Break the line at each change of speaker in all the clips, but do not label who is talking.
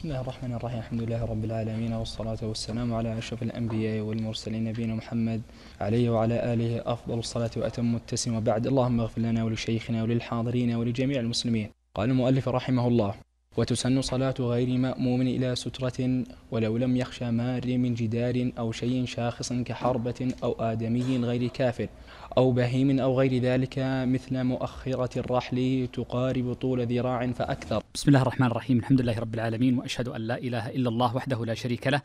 بسم الله الرحمن الرحيم الحمد لله رب العالمين والصلاة والسلام على أشرف الأنبياء والمرسلين نبينا محمد عليه وعلى آله أفضل الصلاة وأتم التسليم وبعد اللهم اغفر لنا ولشيخنا وللحاضرين ولجميع المسلمين قال المؤلف رحمه الله وتسن صلاة غير مأموم إلى سترة ولو لم يخشى مار من جدار أو شيء شاخص كحربة أو آدمي غير كافر أو بهيم أو غير ذلك
مثل مؤخرة الرحل تقارب طول ذراع فأكثر بسم الله الرحمن الرحيم الحمد لله رب العالمين وأشهد أن لا إله إلا الله وحده لا شريك له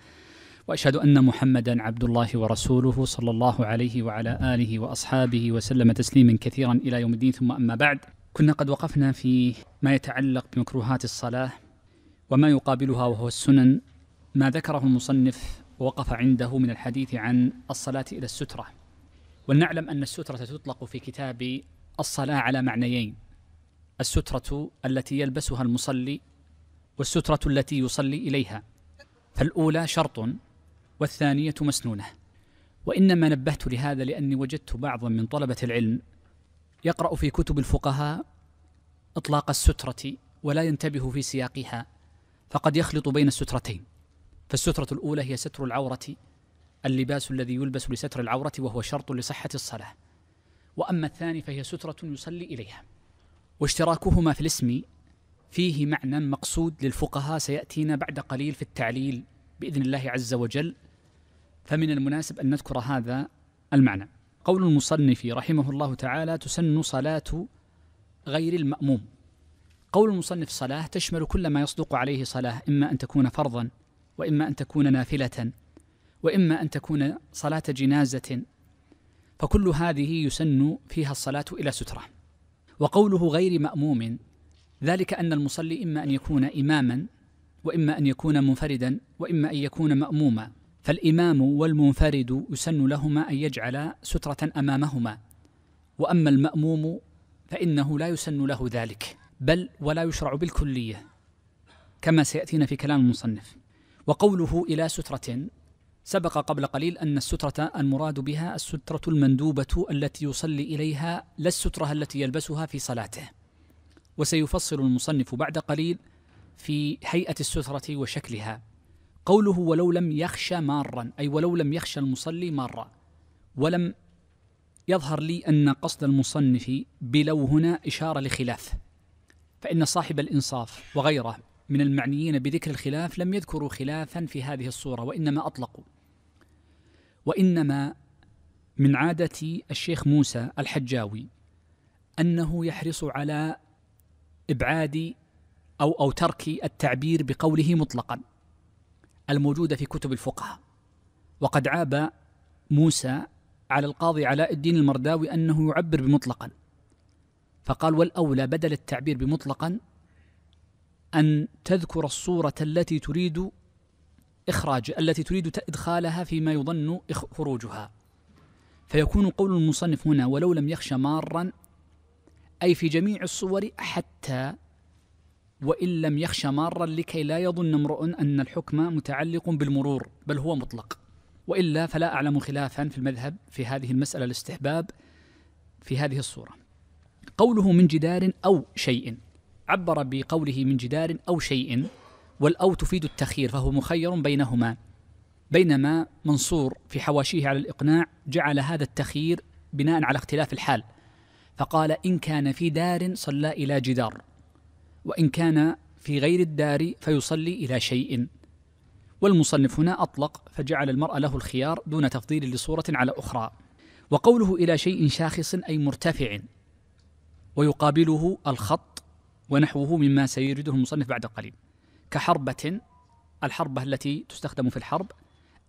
واشهد ان محمدا عبد الله ورسوله صلى الله عليه وعلى اله واصحابه وسلم تسليما كثيرا الى يوم الدين ثم اما بعد كنا قد وقفنا في ما يتعلق بمكروهات الصلاة وما يقابلها وهو السنن ما ذكره المصنف ووقف عنده من الحديث عن الصلاة إلى السترة ولنعلم أن السترة تطلق في كتاب الصلاة على معنيين السترة التي يلبسها المصلي والسترة التي يصلي إليها فالأولى شرط والثانية مسنونة وإنما نبهت لهذا لأني وجدت بعضا من طلبة العلم يقرأ في كتب الفقهاء إطلاق السترة ولا ينتبه في سياقها فقد يخلط بين السترتين فالسترة الأولى هي ستر العورة اللباس الذي يلبس لستر العورة وهو شرط لصحة الصلاة وأما الثاني فهي سترة يصلي إليها واشتراكهما في الاسم فيه معنى مقصود للفقهاء سيأتينا بعد قليل في التعليل بإذن الله عز وجل فمن المناسب أن نذكر هذا المعنى قول المصنف رحمه الله تعالى تسن صلاة غير المأموم قول المصنف صلاة تشمل كل ما يصدق عليه صلاة إما أن تكون فرضا وإما أن تكون نافلة وإما أن تكون صلاة جنازة فكل هذه يسن فيها الصلاة إلى سترة وقوله غير مأموم ذلك أن المصلي إما أن يكون إماما وإما أن يكون منفردا وإما أن يكون مأموما فالإمام والمنفرد يسن لهما أن يجعل سترة أمامهما وأما المأموم فإنه لا يسن له ذلك بل ولا يشرع بالكلية كما سيأتينا في كلام المصنف وقوله إلى سترة سبق قبل قليل أن السترة المراد بها السترة المندوبة التي يصلي إليها لا السترة التي يلبسها في صلاته وسيفصل المصنف بعد قليل في هيئة السترة وشكلها قوله ولو لم يخشى مارا أي ولو لم يخشى المصلي مارا ولم يظهر لي أن قصد المصنف بلو هنا إشارة لخلاف فإن صاحب الإنصاف وغيره من المعنيين بذكر الخلاف لم يذكروا خلافا في هذه الصورة وإنما أطلقوا وإنما من عادة الشيخ موسى الحجاوي أنه يحرص على إبعاد أو أو ترك التعبير بقوله مطلقا الموجودة في كتب الفقهاء وقد عاب موسى على القاضي علاء الدين المرداوي أنه يعبر بمطلقا فقال والأولى بدل التعبير بمطلقا أن تذكر الصورة التي تريد إخراج التي تريد إدخالها فيما يظن خروجها فيكون قول المصنف هنا ولو لم يخش مارا أي في جميع الصور حتى وإن لم يخشى مارا لكي لا يظن امرؤ أن الحكم متعلق بالمرور بل هو مطلق وإلا فلا أعلم خلافا في المذهب في هذه المسألة الاستحباب في هذه الصورة قوله من جدار أو شيء عبر بقوله من جدار أو شيء والأو تفيد التخير فهو مخير بينهما بينما منصور في حواشيه على الإقناع جعل هذا التخيير بناء على اختلاف الحال فقال إن كان في دار صلى إلى جدار وإن كان في غير الدار فيصلي إلى شيء والمصنف هنا أطلق فجعل المرأة له الخيار دون تفضيل لصورة على أخرى وقوله إلى شيء شاخص أي مرتفع ويقابله الخط ونحوه مما سيرده المصنف بعد قليل كحربة الحربة التي تستخدم في الحرب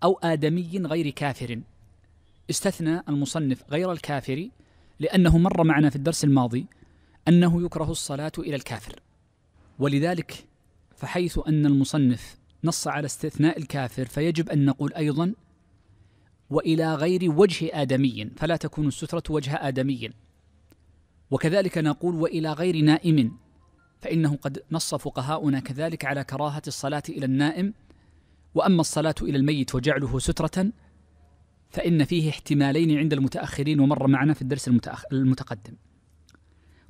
أو آدمي غير كافر استثنى المصنف غير الكافر لأنه مر معنا في الدرس الماضي أنه يكره الصلاة إلى الكافر ولذلك فحيث أن المصنف نص على استثناء الكافر فيجب أن نقول أيضا وإلى غير وجه آدمي فلا تكون السترة وجه آدمي وكذلك نقول وإلى غير نائم فإنه قد نص فقهاؤنا كذلك على كراهة الصلاة إلى النائم وأما الصلاة إلى الميت وجعله سترة فإن فيه احتمالين عند المتأخرين ومر معنا في الدرس المتقدم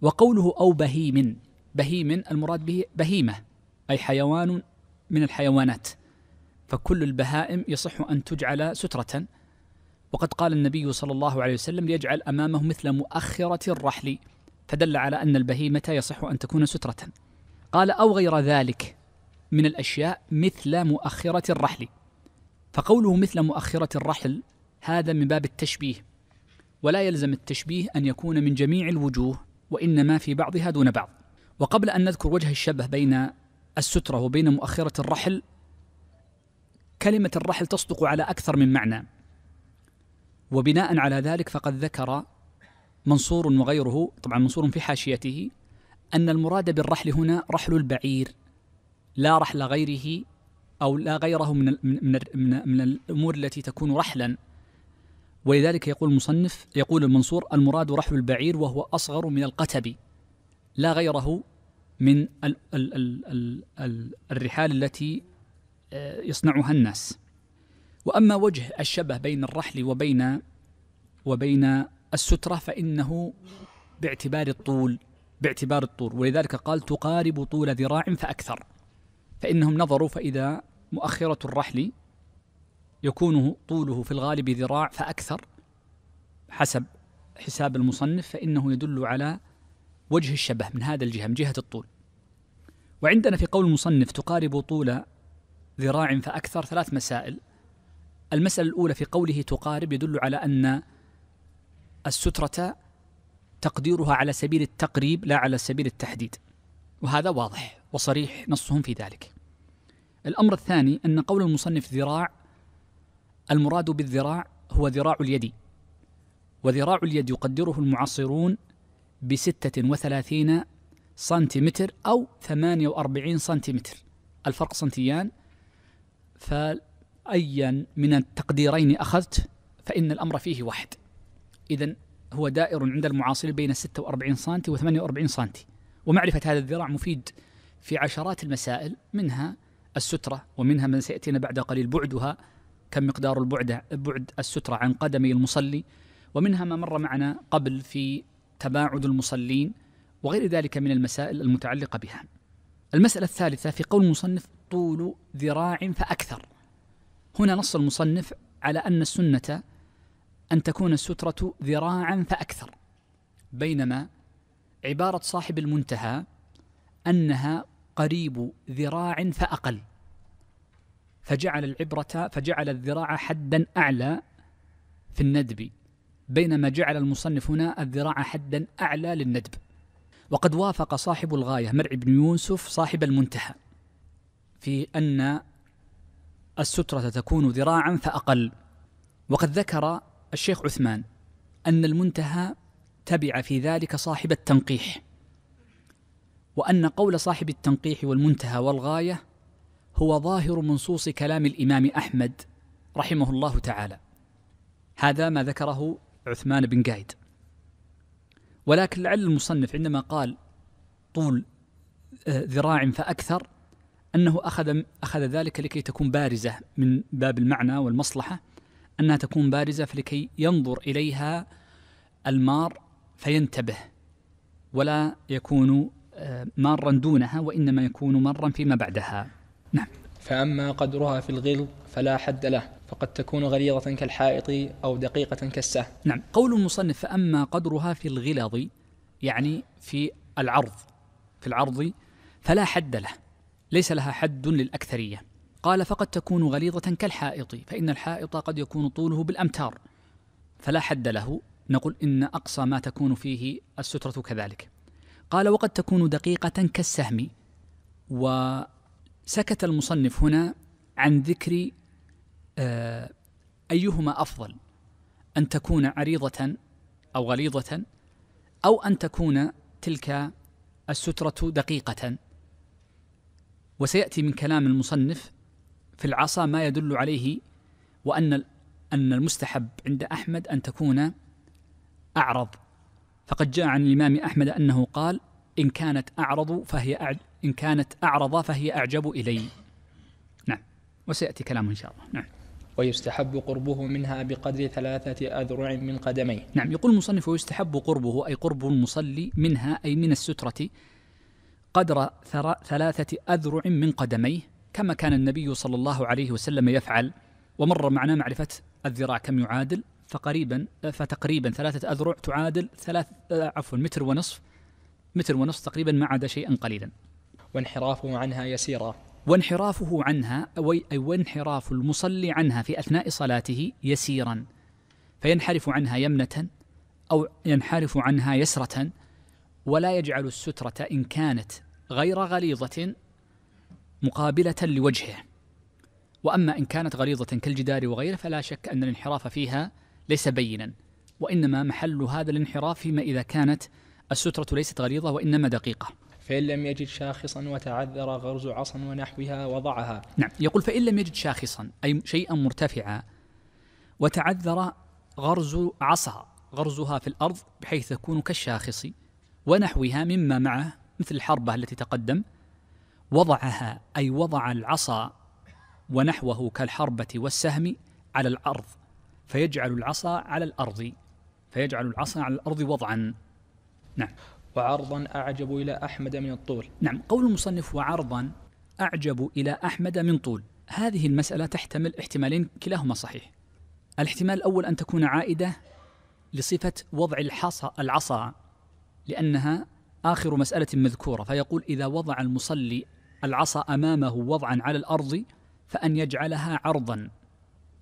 وقوله أو بهيم بهيم المراد به بهيمة أي حيوان من الحيوانات فكل البهائم يصح أن تجعل سترة وقد قال النبي صلى الله عليه وسلم ليجعل أمامه مثل مؤخرة الرحل فدل على أن البهيمة يصح أن تكون سترة قال أو غير ذلك من الأشياء مثل مؤخرة الرحل فقوله مثل مؤخرة الرحل هذا من باب التشبيه ولا يلزم التشبيه أن يكون من جميع الوجوه وإنما في بعضها دون بعض وقبل أن نذكر وجه الشبه بين السترة وبين مؤخرة الرحل كلمة الرحل تصدق على أكثر من معنى وبناء على ذلك فقد ذكر منصور وغيره طبعا منصور في حاشيته أن المراد بالرحل هنا رحل البعير لا رحل غيره أو لا غيره من, من, من, من الأمور التي تكون رحلا ولذلك يقول المصنف يقول المنصور المراد رحل البعير وهو أصغر من القتبي لا غيره من ال ال ال الـ الـ الرحال التي آه، يصنعها الناس وأما وجه الشبه بين الرحل وبين وبين السترة فإنه باعتبار الطول باعتبار الطول ولذلك قال تقارب طول ذراع فأكثر فإنهم نظروا فإذا مؤخرة الرحل يكون طوله في الغالب ذراع فأكثر حسب حساب المصنف فإنه يدل على وجه الشبه من هذا الجهة من جهة الطول وعندنا في قول المصنف تقارب طول ذراع فأكثر ثلاث مسائل المسألة الأولى في قوله تقارب يدل على أن السترة تقديرها على سبيل التقريب لا على سبيل التحديد وهذا واضح وصريح نصهم في ذلك الأمر الثاني أن قول المصنف ذراع المراد بالذراع هو ذراع اليد وذراع اليد يقدره المعاصرون بستة وثلاثين سنتيمتر أو ثمانية وأربعين سنتيمتر الفرق سنتيان فأيا من التقديرين أخذت فإن الأمر فيه واحد إذا هو دائر عند المعاصر بين 46 سنتي و 48 سنتي ومعرفة هذا الذراع مفيد في عشرات المسائل منها السترة ومنها من سيأتينا بعد قليل بعدها كم مقدار البعد بعد السترة عن قدمي المصلي ومنها ما مر معنا قبل في تباعد المصلين وغير ذلك من المسائل المتعلقة بها المسألة الثالثة في قول المصنف طول ذراع فأكثر هنا نص المصنف على أن السنة أن تكون السترة ذراعا فأكثر بينما عبارة صاحب المنتهى أنها قريب ذراع فأقل فجعل العبرة فجعل الذراع حدا أعلى في الندب بينما جعل المصنف هنا الذراع حدا أعلى للندب وقد وافق صاحب الغاية مرعي بن يوسف صاحب المنتهى في أن السترة تكون ذراعا فأقل وقد ذكر الشيخ عثمان أن المنتهى تبع في ذلك صاحب التنقيح وأن قول صاحب التنقيح والمنتهى والغاية هو ظاهر منصوص كلام الإمام أحمد رحمه الله تعالى هذا ما ذكره عثمان بن قايد ولكن لعل المصنف عندما قال طول آه، ذراع فأكثر أنه أخذ أخذ ذلك لكي تكون بارزة من باب المعنى والمصلحة أنها تكون بارزة فلكي ينظر إليها المار فينتبه ولا يكون آه، مارا دونها وإنما يكون مارا فيما بعدها نعم فأما قدرها في الغلظ فلا حد له فقد تكون غليظة كالحائط أو دقيقة كالسهم نعم قول المصنف فأما قدرها في الغلظ يعني في العرض في العرض فلا حد له ليس لها حد للأكثرية قال فقد تكون غليظة كالحائط فإن الحائط قد يكون طوله بالأمتار فلا حد له نقول إن أقصى ما تكون فيه السترة كذلك قال وقد تكون دقيقة كالسهم وسكت المصنف هنا عن ذكر آه، أيهما أفضل أن تكون عريضة أو غليظة أو أن تكون تلك السترة دقيقة وسيأتي من كلام المصنف في العصا ما يدل عليه وأن أن المستحب عند أحمد أن تكون أعرض فقد جاء عن الإمام أحمد أنه قال إن كانت أعرض فهي أعج إن كانت أعرض فهي أعجب إلي نعم وسيأتي كلامه إن شاء الله نعم ويستحب قربه منها بقدر ثلاثة أذرع من قدميه نعم يقول المصنف ويستحب قربه أي قرب المصلي منها أي من السترة قدر ثلاثة أذرع من قدميه كما كان النبي صلى الله عليه وسلم يفعل ومر معنا معرفة الذراع كم يعادل فقريبا فتقريبا ثلاثة أذرع تعادل ثلاث عفوا متر ونصف متر ونصف تقريبا ما عدا شيئا قليلا وانحرافه عنها يسيرا وانحرافه عنها أي وانحراف المصلي عنها في أثناء صلاته يسيرا فينحرف عنها يمنة أو ينحرف عنها يسرة ولا يجعل السترة إن كانت غير غليظة مقابلة لوجهه وأما إن كانت غليظة كالجدار وغيره فلا شك أن الانحراف فيها ليس بينا وإنما محل هذا الانحراف فيما إذا كانت السترة ليست غليظة وإنما دقيقة فإن لم يجد شاخصا وتعذر غرز عصا ونحوها وضعها نعم يقول فإن لم يجد شاخصا أي شيئا مرتفعا وتعذر غرز عصا غرزها في الأرض بحيث تكون كالشاخص ونحوها مما معه مثل الحربة التي تقدم وضعها أي وضع العصا ونحوه كالحربة والسهم على الأرض فيجعل العصا على الأرض فيجعل العصا على الأرض وضعا نعم وعرضا أعجب إلى أحمد من الطول نعم قول المصنف وعرضا أعجب إلى أحمد من طول هذه المسألة تحتمل احتمالين كلاهما صحيح الاحتمال الأول أن تكون عائدة لصفة وضع الحصى العصا لأنها آخر مسألة مذكورة فيقول إذا وضع المصلي العصا أمامه وضعا على الأرض فأن يجعلها عرضا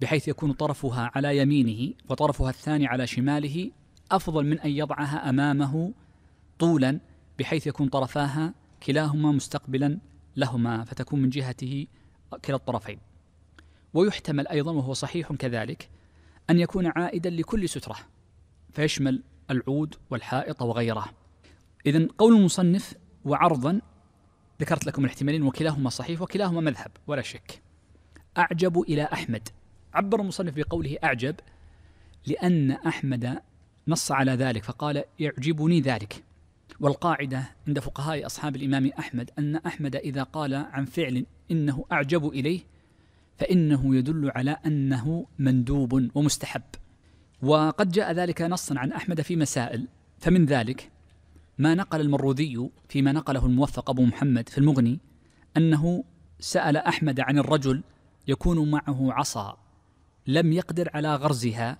بحيث يكون طرفها على يمينه وطرفها الثاني على شماله أفضل من أن يضعها أمامه طولا بحيث يكون طرفاها كلاهما مستقبلا لهما فتكون من جهته كلا الطرفين ويحتمل أيضا وهو صحيح كذلك أن يكون عائدا لكل سترة فيشمل العود والحائط وغيره إذا قول المصنف وعرضا ذكرت لكم الاحتمالين وكلاهما صحيح وكلاهما مذهب ولا شك أعجب إلى أحمد عبر المصنف بقوله أعجب لأن أحمد نص على ذلك فقال يعجبني ذلك والقاعدة عند فقهاء أصحاب الإمام أحمد أن أحمد إذا قال عن فعل إنه أعجب إليه فإنه يدل على أنه مندوب ومستحب وقد جاء ذلك نصا عن أحمد في مسائل فمن ذلك ما نقل المروذي فيما نقله الموفق أبو محمد في المغني أنه سأل أحمد عن الرجل يكون معه عصا لم يقدر على غرزها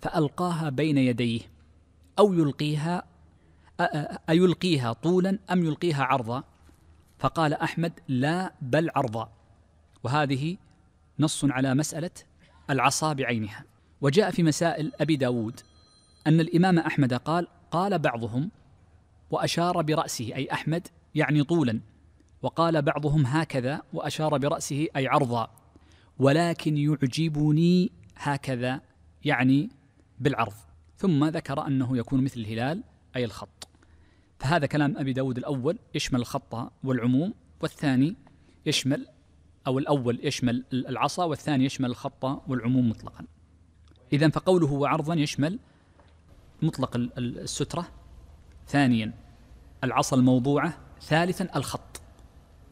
فألقاها بين يديه أو يلقيها أيلقيها طولا أم يلقيها عرضا فقال أحمد لا بل عرضا وهذه نص على مسألة العصا بعينها وجاء في مسائل أبي داود أن الإمام أحمد قال قال بعضهم وأشار برأسه أي أحمد يعني طولا وقال بعضهم هكذا وأشار برأسه أي عرضا ولكن يعجبني هكذا يعني بالعرض ثم ذكر أنه يكون مثل الهلال أي الخط فهذا كلام أبي داود الأول يشمل الخطة والعموم والثاني يشمل أو الأول يشمل العصا والثاني يشمل الخطة والعموم مطلقا إذا فقوله وعرضا يشمل مطلق السترة ثانيا العصا الموضوعة ثالثا الخط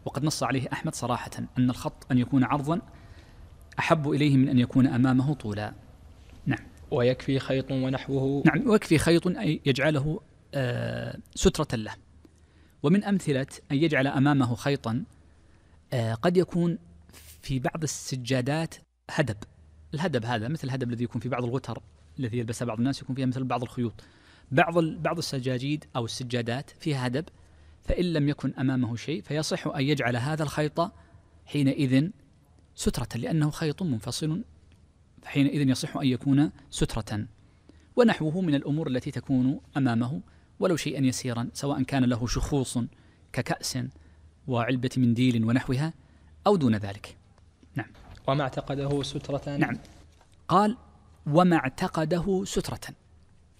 وقد نص عليه أحمد صراحة أن الخط أن يكون عرضا أحب إليه من أن يكون أمامه طولا نعم ويكفي خيط ونحوه نعم ويكفي خيط أي يجعله سترة له ومن أمثلة أن يجعل أمامه خيطا آه، قد يكون في بعض السجادات هدب الهدب هذا مثل الهدب الذي يكون في بعض الغتر الذي يلبسها بعض الناس يكون فيها مثل بعض الخيوط بعض بعض السجاجيد او السجادات فيها هدب فان لم يكن امامه شيء فيصح ان يجعل هذا الخيط حينئذ سترة لانه خيط منفصل فحينئذ يصح ان يكون سترة ونحوه من الامور التي تكون امامه ولو شيئا يسيرا سواء كان له شخوص ككأس وعلبة منديل ونحوها أو دون ذلك نعم وما اعتقده سترة نعم قال وما اعتقده سترة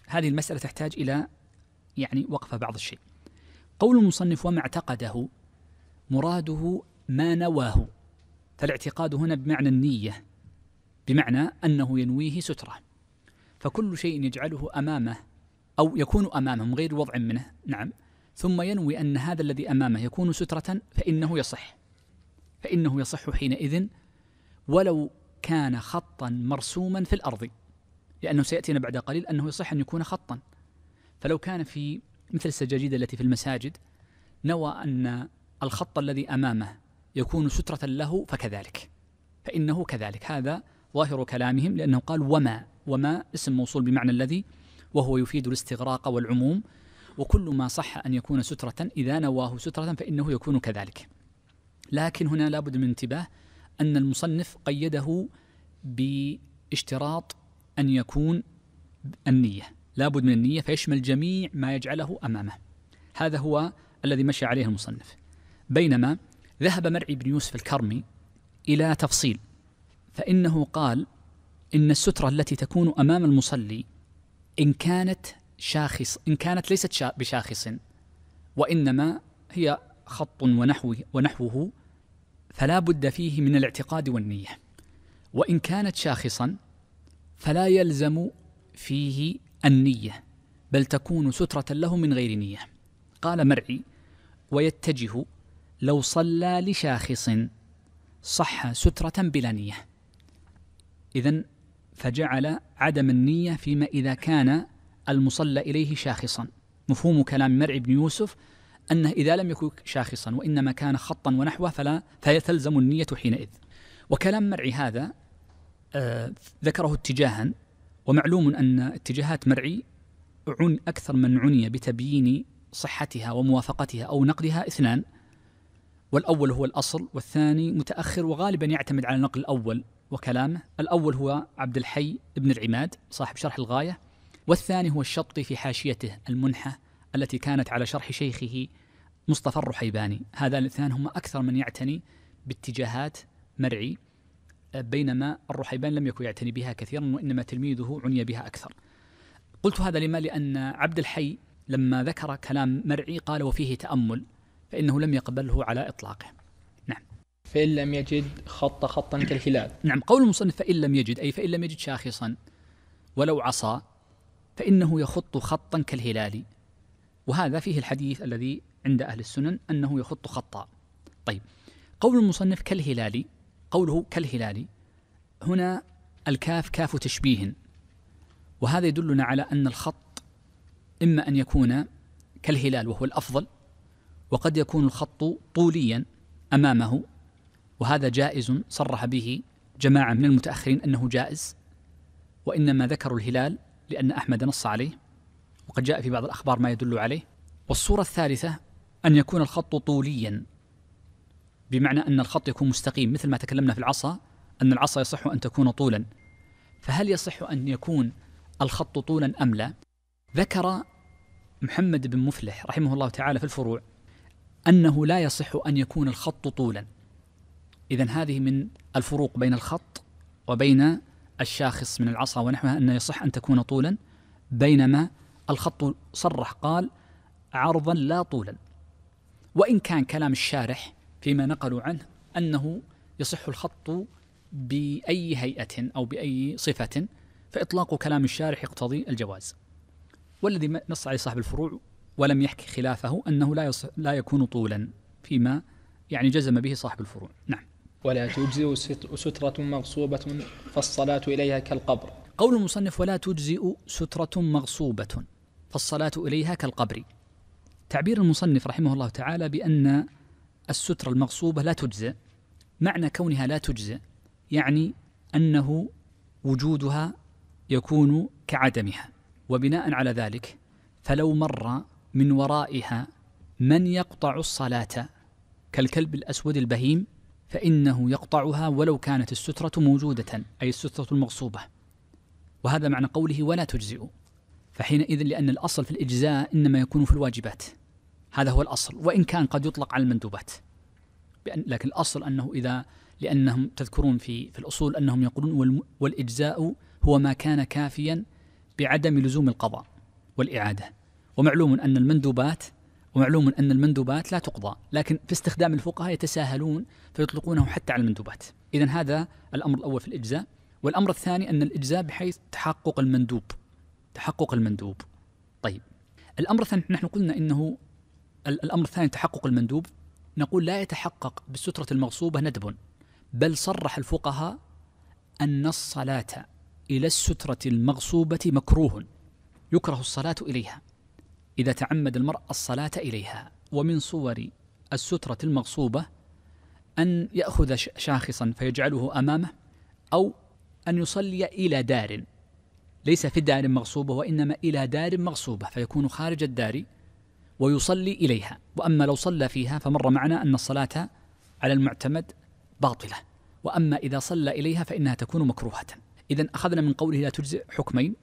هذه المسألة تحتاج إلى يعني وقفة بعض الشيء قول المصنف وما اعتقده مراده ما نواه فالاعتقاد هنا بمعنى النية بمعنى أنه ينويه سترة فكل شيء يجعله أمامه أو يكون أمامهم غير وضع منه نعم ثم ينوي أن هذا الذي أمامه يكون سترة فإنه يصح فإنه يصح حينئذ ولو كان خطا مرسوما في الأرض لأنه سيأتينا بعد قليل أنه يصح أن يكون خطا فلو كان في مثل السجاجيد التي في المساجد نوى أن الخط الذي أمامه يكون سترة له فكذلك فإنه كذلك هذا ظاهر كلامهم لأنه قال وما وما اسم موصول بمعنى الذي وهو يفيد الاستغراق والعموم وكل ما صح أن يكون سترة إذا نواه سترة فإنه يكون كذلك لكن هنا لابد من انتباه أن المصنف قيده باشتراط أن يكون النية لابد من النية فيشمل جميع ما يجعله أمامه هذا هو الذي مشى عليه المصنف بينما ذهب مرعي بن يوسف الكرمي إلى تفصيل فإنه قال إن السترة التي تكون أمام المصلي إن كانت شاخص إن كانت ليست بشاخص وإنما هي خط ونحوه, ونحوه فلا بد فيه من الاعتقاد والنية وإن كانت شاخصا فلا يلزم فيه النية بل تكون سترة له من غير نية قال مرعي ويتجه لو صلى لشاخص صح سترة بلا نية إذا فجعل عدم النية فيما إذا كان المصلى إليه شاخصا مفهوم كلام مرعي بن يوسف أنه إذا لم يكن شاخصا وإنما كان خطا ونحوه فلا فيتلزم النية حينئذ وكلام مرعي هذا آه ذكره اتجاها ومعلوم أن اتجاهات مرعي عن أكثر من عني بتبيين صحتها وموافقتها أو نقدها اثنان والأول هو الأصل والثاني متأخر وغالبا يعتمد على نقل الأول وكلامه الأول هو عبد الحي بن العماد صاحب شرح الغاية والثاني هو الشطي في حاشيته المنحة التي كانت على شرح شيخه مصطفى الرحيباني هذان الاثنان هما أكثر من يعتني باتجاهات مرعي بينما الرحيبان لم يكن يعتني بها كثيرا وإنما تلميذه عني بها أكثر قلت هذا لما لأن عبد الحي لما ذكر كلام مرعي قال وفيه تأمل فإنه لم يقبله على إطلاقه نعم فإن لم يجد خط خطا كالهلال نعم قول المصنف فإن لم يجد أي فإن لم يجد شاخصا ولو عصى فإنه يخط خطا كالهلال وهذا فيه الحديث الذي عند أهل السنن أنه يخط خطا طيب قول المصنف كالهلال قوله كالهلال هنا الكاف كاف تشبيه وهذا يدلنا على أن الخط إما أن يكون كالهلال وهو الأفضل وقد يكون الخط طوليا امامه وهذا جائز صرح به جماعه من المتاخرين انه جائز وانما ذكروا الهلال لان احمد نص عليه وقد جاء في بعض الاخبار ما يدل عليه والصوره الثالثه ان يكون الخط طوليا بمعنى ان الخط يكون مستقيم مثل ما تكلمنا في العصا ان العصا يصح ان تكون طولا فهل يصح ان يكون الخط طولا ام لا ذكر محمد بن مفلح رحمه الله تعالى في الفروع أنه لا يصح أن يكون الخط طولا إذا هذه من الفروق بين الخط وبين الشاخص من العصا ونحوها أن يصح أن تكون طولا بينما الخط صرح قال عرضا لا طولا وإن كان كلام الشارح فيما نقلوا عنه أنه يصح الخط بأي هيئة أو بأي صفة فإطلاق كلام الشارح يقتضي الجواز والذي نص عليه صاحب الفروع ولم يحكي خلافه أنه لا, يص... لا يكون طولا فيما يعني جزم به صاحب الفروع نعم ولا تجزئ سترة مغصوبة فالصلاة إليها كالقبر قول المصنف ولا تجزئ سترة مغصوبة فالصلاة إليها كالقبر تعبير المصنف رحمه الله تعالى بأن السترة المغصوبة لا تجزئ معنى كونها لا تجزئ يعني أنه وجودها يكون كعدمها وبناء على ذلك فلو مر من ورائها من يقطع الصلاة كالكلب الأسود البهيم فإنه يقطعها ولو كانت السترة موجودة أي السترة المغصوبة وهذا معنى قوله ولا تجزئ فحينئذ لأن الأصل في الإجزاء إنما يكون في الواجبات هذا هو الأصل وإن كان قد يطلق على المندوبات بأن لكن الأصل أنه إذا لأنهم تذكرون في في الأصول أنهم يقولون والإجزاء هو ما كان كافيا بعدم لزوم القضاء والإعادة ومعلوم أن المندوبات ومعلوم أن المندوبات لا تقضى لكن في استخدام الفقهاء يتساهلون فيطلقونه حتى على المندوبات إذا هذا الأمر الأول في الإجزاء والأمر الثاني أن الإجزاء بحيث تحقق المندوب تحقق المندوب طيب الأمر الثاني نحن قلنا أنه الأمر الثاني تحقق المندوب نقول لا يتحقق بالسترة المغصوبة ندب بل صرح الفقهاء أن الصلاة إلى السترة المغصوبة مكروه يكره الصلاة إليها إذا تعمد المرء الصلاة إليها ومن صور السترة المغصوبة أن يأخذ شاخصا فيجعله أمامه أو أن يصلي إلى دار ليس في دار مغصوبة وإنما إلى دار مغصوبة فيكون خارج الدار ويصلي إليها وأما لو صلى فيها فمر معنا أن الصلاة على المعتمد باطلة وأما إذا صلى إليها فإنها تكون مكروهة إذا أخذنا من قوله لا تجزئ حكمين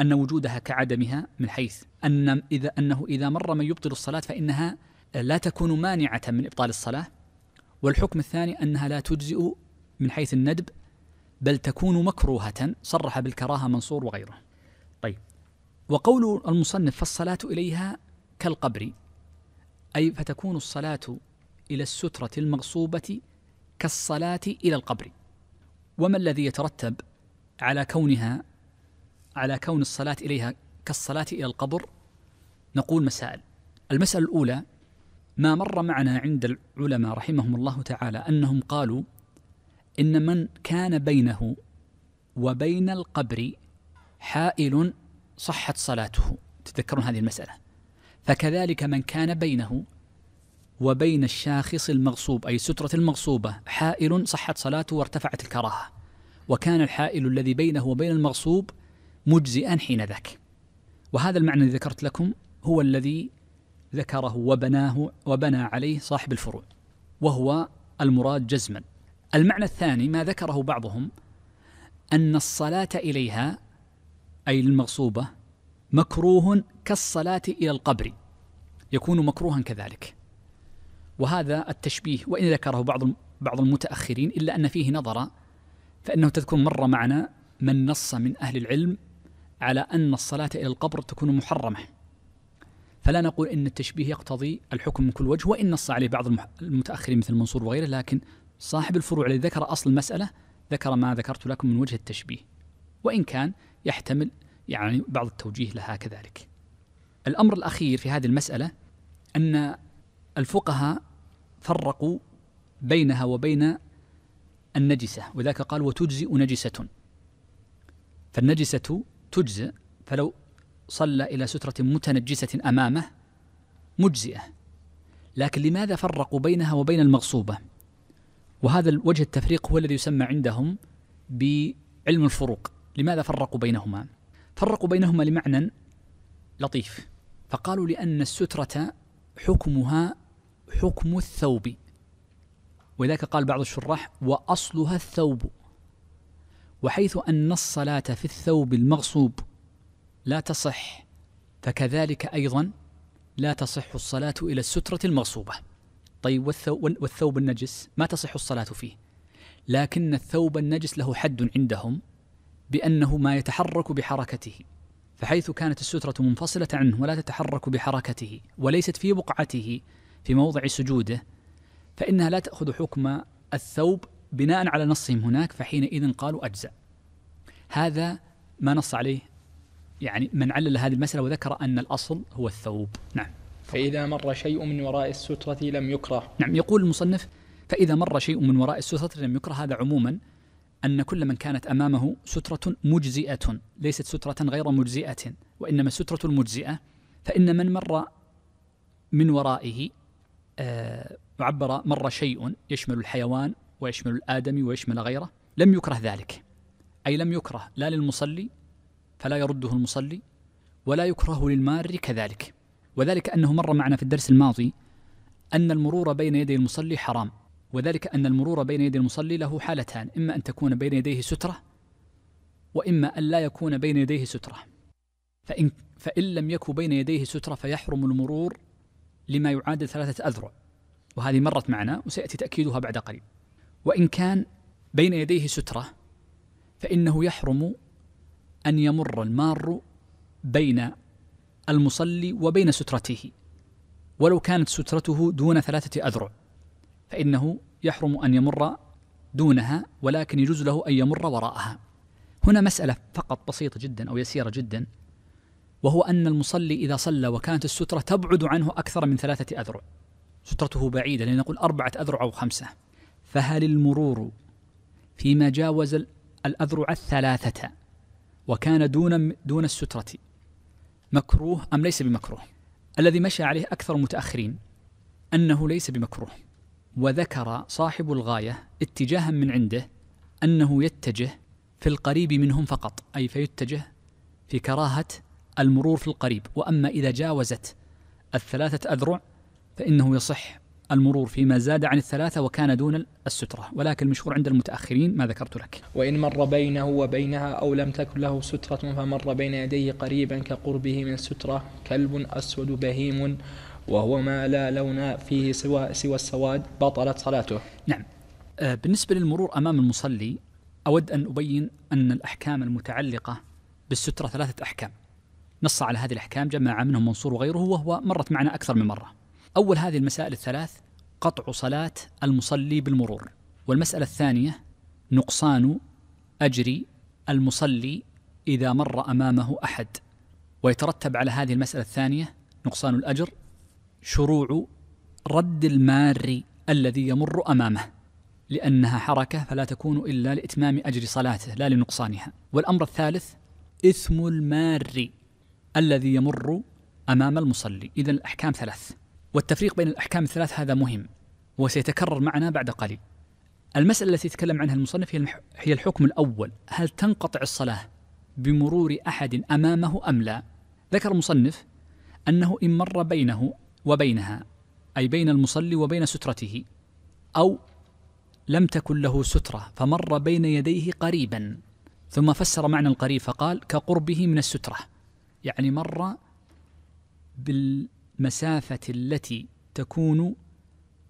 أن وجودها كعدمها من حيث أن إذا أنه إذا مر من يبطل الصلاة فإنها لا تكون مانعة من إبطال الصلاة والحكم الثاني أنها لا تجزئ من حيث الندب بل تكون مكروهة صرح بالكراهة منصور وغيره طيب وقول المصنف فالصلاة إليها كالقبر أي فتكون الصلاة إلى السترة المغصوبة كالصلاة إلى القبر وما الذي يترتب على كونها على كون الصلاة إليها كالصلاة إلى القبر نقول مسائل المسألة الأولى ما مر معنا عند العلماء رحمهم الله تعالى أنهم قالوا إن من كان بينه وبين القبر حائل صحت صلاته تذكرون هذه المسألة فكذلك من كان بينه وبين الشاخص المغصوب أي سترة المغصوبة حائل صحت صلاته وارتفعت الكراهة وكان الحائل الذي بينه وبين المغصوب مجزئا حين ذاك وهذا المعنى الذي ذكرت لكم هو الذي ذكره وبناه وبنى عليه صاحب الفروع وهو المراد جزما المعنى الثاني ما ذكره بعضهم أن الصلاة إليها أي المغصوبة مكروه كالصلاة إلى القبر يكون مكروها كذلك وهذا التشبيه وإن ذكره بعض بعض المتأخرين إلا أن فيه نظر فإنه تذكر مرة معنا من نص من أهل العلم على أن الصلاة إلى القبر تكون محرمة فلا نقول ان التشبيه يقتضي الحكم من كل وجه وان نص عليه بعض المتاخرين مثل منصور وغيره لكن صاحب الفروع الذي ذكر اصل المساله ذكر ما ذكرت لكم من وجه التشبيه وان كان يحتمل يعني بعض التوجيه لها كذلك. الامر الاخير في هذه المساله ان الفقهاء فرقوا بينها وبين النجسه وذاك قال وتجزئ نجسه. فالنجسه تجزئ فلو صلى إلى سترة متنجسة أمامه مجزئة لكن لماذا فرقوا بينها وبين المغصوبة وهذا الوجه التفريق هو الذي يسمى عندهم بعلم الفروق لماذا فرقوا بينهما فرقوا بينهما لمعنى لطيف فقالوا لأن السترة حكمها حكم الثوب ولذلك قال بعض الشراح وأصلها الثوب وحيث أن الصلاة في الثوب المغصوب لا تصح فكذلك أيضا لا تصح الصلاة إلى السترة المغصوبة طيب والثوب النجس ما تصح الصلاة فيه لكن الثوب النجس له حد عندهم بأنه ما يتحرك بحركته فحيث كانت السترة منفصلة عنه ولا تتحرك بحركته وليست في بقعته في موضع سجوده فإنها لا تأخذ حكم الثوب بناء على نصهم هناك فحينئذ قالوا أجزأ هذا ما نص عليه يعني من علل هذه المسألة وذكر أن الأصل هو الثوب نعم فإذا مر شيء من وراء السترة لم يكره نعم يقول المصنف فإذا مر شيء من وراء السترة لم يكره هذا عموما أن كل من كانت أمامه سترة مجزئة ليست سترة غير مجزئة وإنما السترة المجزئة فإن من مر من ورائه آه عبر مر شيء يشمل الحيوان ويشمل الآدمي ويشمل غيره لم يكره ذلك أي لم يكره لا للمصلي فلا يرده المصلي ولا يكره للمار كذلك وذلك أنه مر معنا في الدرس الماضي أن المرور بين يدي المصلي حرام وذلك أن المرور بين يدي المصلي له حالتان إما أن تكون بين يديه سترة وإما أن لا يكون بين يديه سترة فإن, فإن لم يكن بين يديه سترة فيحرم المرور لما يعادل ثلاثة أذرع وهذه مرت معنا وسيأتي تأكيدها بعد قليل وإن كان بين يديه سترة فإنه يحرم أن يمر المار بين المصلي وبين سترته ولو كانت سترته دون ثلاثة أذرع فإنه يحرم أن يمر دونها ولكن يجوز له أن يمر وراءها هنا مسألة فقط بسيطة جدا أو يسيرة جدا وهو أن المصلي إذا صلى وكانت السترة تبعد عنه أكثر من ثلاثة أذرع سترته بعيدة لنقول أربعة أذرع أو خمسة فهل المرور فيما جاوز الأذرع الثلاثة وكان دون دون السترة مكروه أم ليس بمكروه؟ الذي مشى عليه أكثر المتأخرين أنه ليس بمكروه وذكر صاحب الغاية اتجاها من عنده أنه يتجه في القريب منهم فقط أي فيتجه في كراهة المرور في القريب وأما إذا جاوزت الثلاثة أذرع فإنه يصح المرور فيما زاد عن الثلاثة وكان دون السترة ولكن المشهور عند المتأخرين ما ذكرت لك
وإن مر بينه وبينها أو لم تكن له سترة فمر بين يديه قريبا كقربه من السترة كلب أسود بهيم وهو ما لا لون فيه سوى, سوى السواد بطلت صلاته
نعم آه، بالنسبة للمرور أمام المصلي أود أن أبين أن الأحكام المتعلقة بالسترة ثلاثة أحكام نص على هذه الأحكام جمع منهم منصور وغيره وهو مرت معنا أكثر من مرة أول هذه المسائل الثلاث قطع صلاة المصلي بالمرور والمسألة الثانية نقصان أجر المصلي إذا مر أمامه أحد ويترتب على هذه المسألة الثانية نقصان الأجر شروع رد المار الذي يمر أمامه لأنها حركة فلا تكون إلا لإتمام أجر صلاته لا لنقصانها والأمر الثالث إثم المار الذي يمر أمام المصلي إذا الأحكام ثلاث والتفريق بين الأحكام الثلاث هذا مهم وسيتكرر معنا بعد قليل المسألة التي يتكلم عنها المصنف هي الحكم الأول هل تنقطع الصلاة بمرور أحد أمامه أم لا ذكر المصنف أنه إن مر بينه وبينها أي بين المصلي وبين سترته أو لم تكن له سترة فمر بين يديه قريبا ثم فسر معنى القريب فقال كقربه من السترة يعني مر بال مسافة التي تكون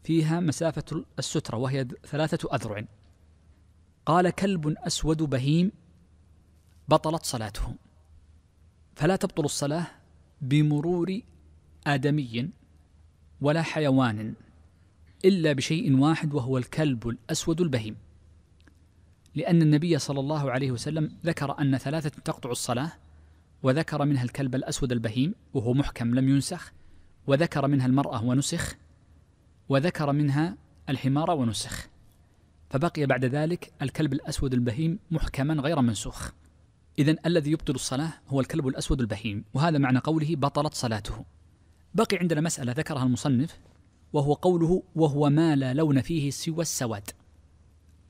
فيها مسافة السترة وهي ثلاثة أذرع قال كلب أسود بهيم بطلت صلاته فلا تبطل الصلاة بمرور آدمي ولا حيوان إلا بشيء واحد وهو الكلب الأسود البهيم لأن النبي صلى الله عليه وسلم ذكر أن ثلاثة تقطع الصلاة وذكر منها الكلب الأسود البهيم وهو محكم لم ينسخ وذكر منها المرأة ونسخ وذكر منها الحمار ونسخ فبقي بعد ذلك الكلب الأسود البهيم محكما غير منسوخ إذا الذي يبطل الصلاة هو الكلب الأسود البهيم وهذا معنى قوله بطلت صلاته بقي عندنا مسألة ذكرها المصنف وهو قوله وهو ما لا لون فيه سوى السواد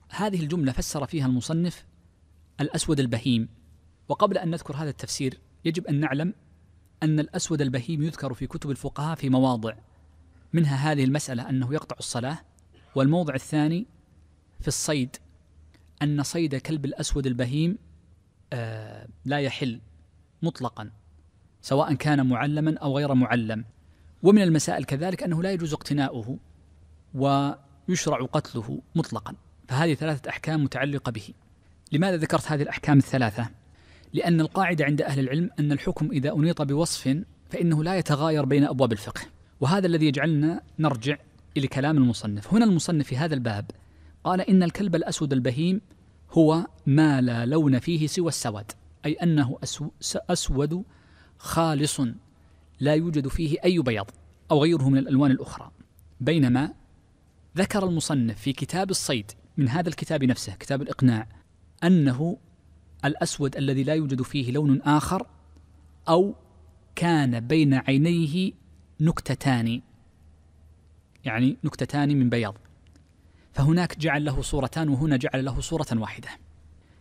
هذه الجملة فسر فيها المصنف الأسود البهيم وقبل أن نذكر هذا التفسير يجب أن نعلم أن الأسود البهيم يذكر في كتب الفقهاء في مواضع منها هذه المسألة أنه يقطع الصلاة والموضع الثاني في الصيد أن صيد كلب الأسود البهيم آه، لا يحل مطلقا سواء كان معلما أو غير معلم ومن المسائل كذلك أنه لا يجوز اقتناؤه ويشرع قتله مطلقا فهذه ثلاثة أحكام متعلقة به لماذا ذكرت هذه الأحكام الثلاثة؟ لأن القاعدة عند أهل العلم أن الحكم إذا أنيط بوصف فإنه لا يتغاير بين أبواب الفقه وهذا الذي يجعلنا نرجع إلى كلام المصنف هنا المصنف في هذا الباب قال إن الكلب الأسود البهيم هو ما لا لون فيه سوى السواد أي أنه أسود خالص لا يوجد فيه أي بياض أو غيره من الألوان الأخرى بينما ذكر المصنف في كتاب الصيد من هذا الكتاب نفسه كتاب الإقناع أنه الأسود الذي لا يوجد فيه لون آخر أو كان بين عينيه نكتتان يعني نكتتان من بياض فهناك جعل له صورتان وهنا جعل له صورة واحدة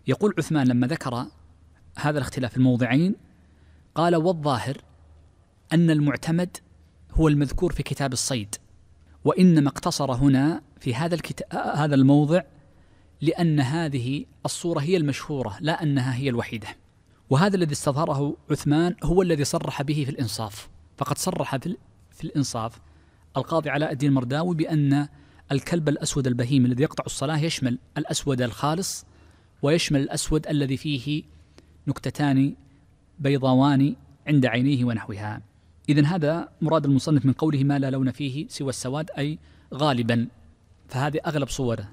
يقول عثمان لما ذكر هذا الاختلاف الموضعين قال والظاهر أن المعتمد هو المذكور في كتاب الصيد وإنما اقتصر هنا في هذا هذا الموضع لأن هذه الصورة هي المشهورة لا أنها هي الوحيدة وهذا الذي استظهره عثمان هو الذي صرح به في الإنصاف فقد صرح في الإنصاف القاضي علاء الدين المرداوي بأن الكلب الأسود البهيم الذي يقطع الصلاة يشمل الأسود الخالص ويشمل الأسود الذي فيه نكتتان بيضاوان عند عينيه ونحوها إذا هذا مراد المصنف من قوله ما لا لون فيه سوى السواد أي غالبا فهذه أغلب صوره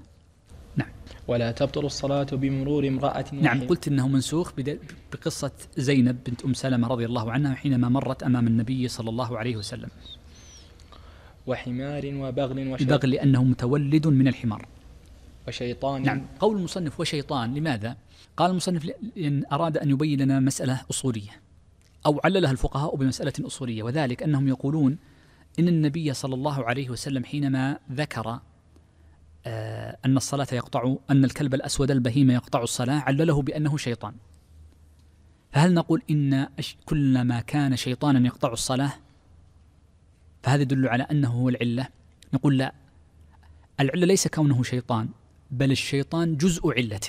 نعم ولا تبطل الصلاة بمرور امرأة نعم قلت أنه منسوخ بقصة زينب بنت أم سلمة رضي الله عنها حينما مرت أمام النبي صلى الله عليه وسلم وحمار وبغل وشيطان بغل لأنه متولد من الحمار وشيطان نعم قول المصنف وشيطان لماذا؟ قال المصنف لأن أراد أن يبين لنا مسألة أصولية أو عللها الفقهاء بمسألة أصولية وذلك أنهم يقولون إن النبي صلى الله عليه وسلم حينما ذكر آه، أن الصلاة يقطع أن الكلب الأسود البهيمة يقطع الصلاة علله بأنه شيطان فهل نقول إن كلما كان شيطانا يقطع الصلاة فهذا يدل على أنه هو العلة نقول لا العلة ليس كونه شيطان بل الشيطان جزء علة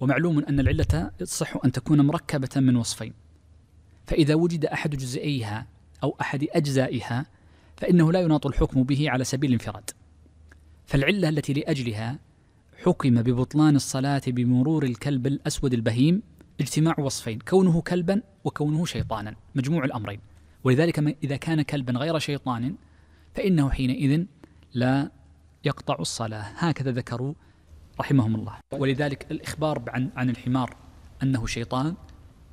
ومعلوم أن العلة يصح أن تكون مركبة من وصفين فإذا وجد أحد جزئيها أو أحد أجزائها فإنه لا يناط الحكم به على سبيل الانفراد فالعلة التي لأجلها حكم ببطلان الصلاة بمرور الكلب الأسود البهيم اجتماع وصفين كونه كلبا وكونه شيطانا مجموع الأمرين ولذلك إذا كان كلبا غير شيطان فإنه حينئذ لا يقطع الصلاة هكذا ذكروا رحمهم الله ولذلك الإخبار عن, عن الحمار أنه شيطان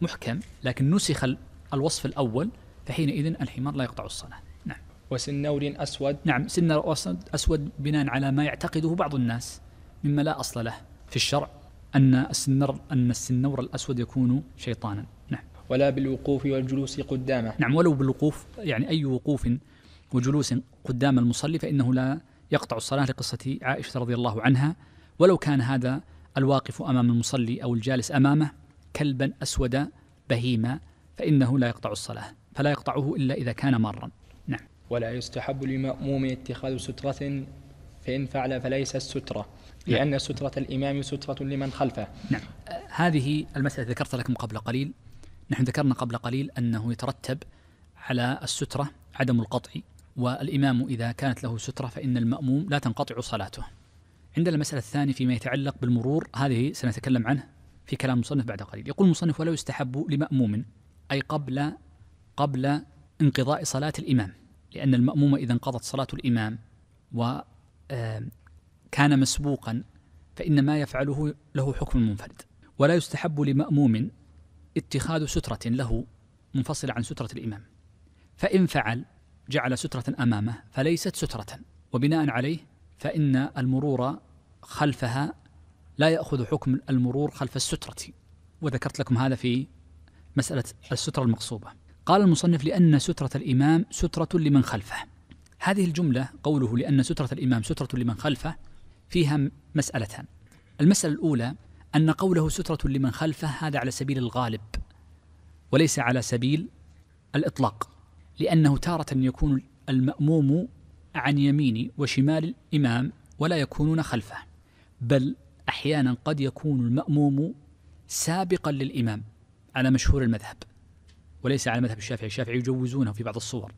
محكم لكن نسخ الوصف الأول فحينئذ الحمار لا يقطع الصلاة وسنور أسود نعم سنر أسود بناء على ما يعتقده بعض الناس مما لا أصل له في الشرع أن السنر أن السنور الأسود يكون شيطانا نعم
ولا بالوقوف والجلوس قدامه
نعم ولو بالوقوف يعني أي وقوف وجلوس قدام المصلي فإنه لا يقطع الصلاة لقصة عائشة رضي الله عنها ولو كان هذا الواقف أمام المصلي أو الجالس أمامه كلبا أسود بهيما فإنه لا يقطع الصلاة فلا يقطعه إلا إذا كان مارا
ولا يستحب لمأموم اتخاذ سترة فإن فعل فليس السترة نعم. لأن نعم. سترة الإمام سترة لمن خلفه
نعم هذه المسألة ذكرت لكم قبل قليل نحن ذكرنا قبل قليل أنه يترتب على السترة عدم القطع والإمام إذا كانت له سترة فإن المأموم لا تنقطع صلاته عندنا المسألة الثانية فيما يتعلق بالمرور هذه سنتكلم عنه في كلام المصنف بعد قليل يقول المصنف ولا يستحب لمأموم أي قبل قبل انقضاء صلاة الإمام لأن المأموم إذا انقضت صلاة الإمام وكان مسبوقا فإن ما يفعله له حكم منفرد ولا يستحب لمأموم اتخاذ سترة له منفصلة عن سترة الإمام فإن فعل جعل سترة أمامه فليست سترة وبناء عليه فإن المرور خلفها لا يأخذ حكم المرور خلف السترة وذكرت لكم هذا في مسألة السترة المقصوبة قال المصنف لأن سترة الإمام سترة لمن خلفه هذه الجملة قوله لأن سترة الإمام سترة لمن خلفه فيها مسألتان المسألة الأولى أن قوله سترة لمن خلفه هذا على سبيل الغالب وليس على سبيل الإطلاق لأنه تارة يكون المأموم عن يمين وشمال الإمام ولا يكونون خلفه بل أحيانا قد يكون المأموم سابقا للإمام على مشهور المذهب وليس على مذهب الشافعي الشافعي يجوزونه في بعض الصور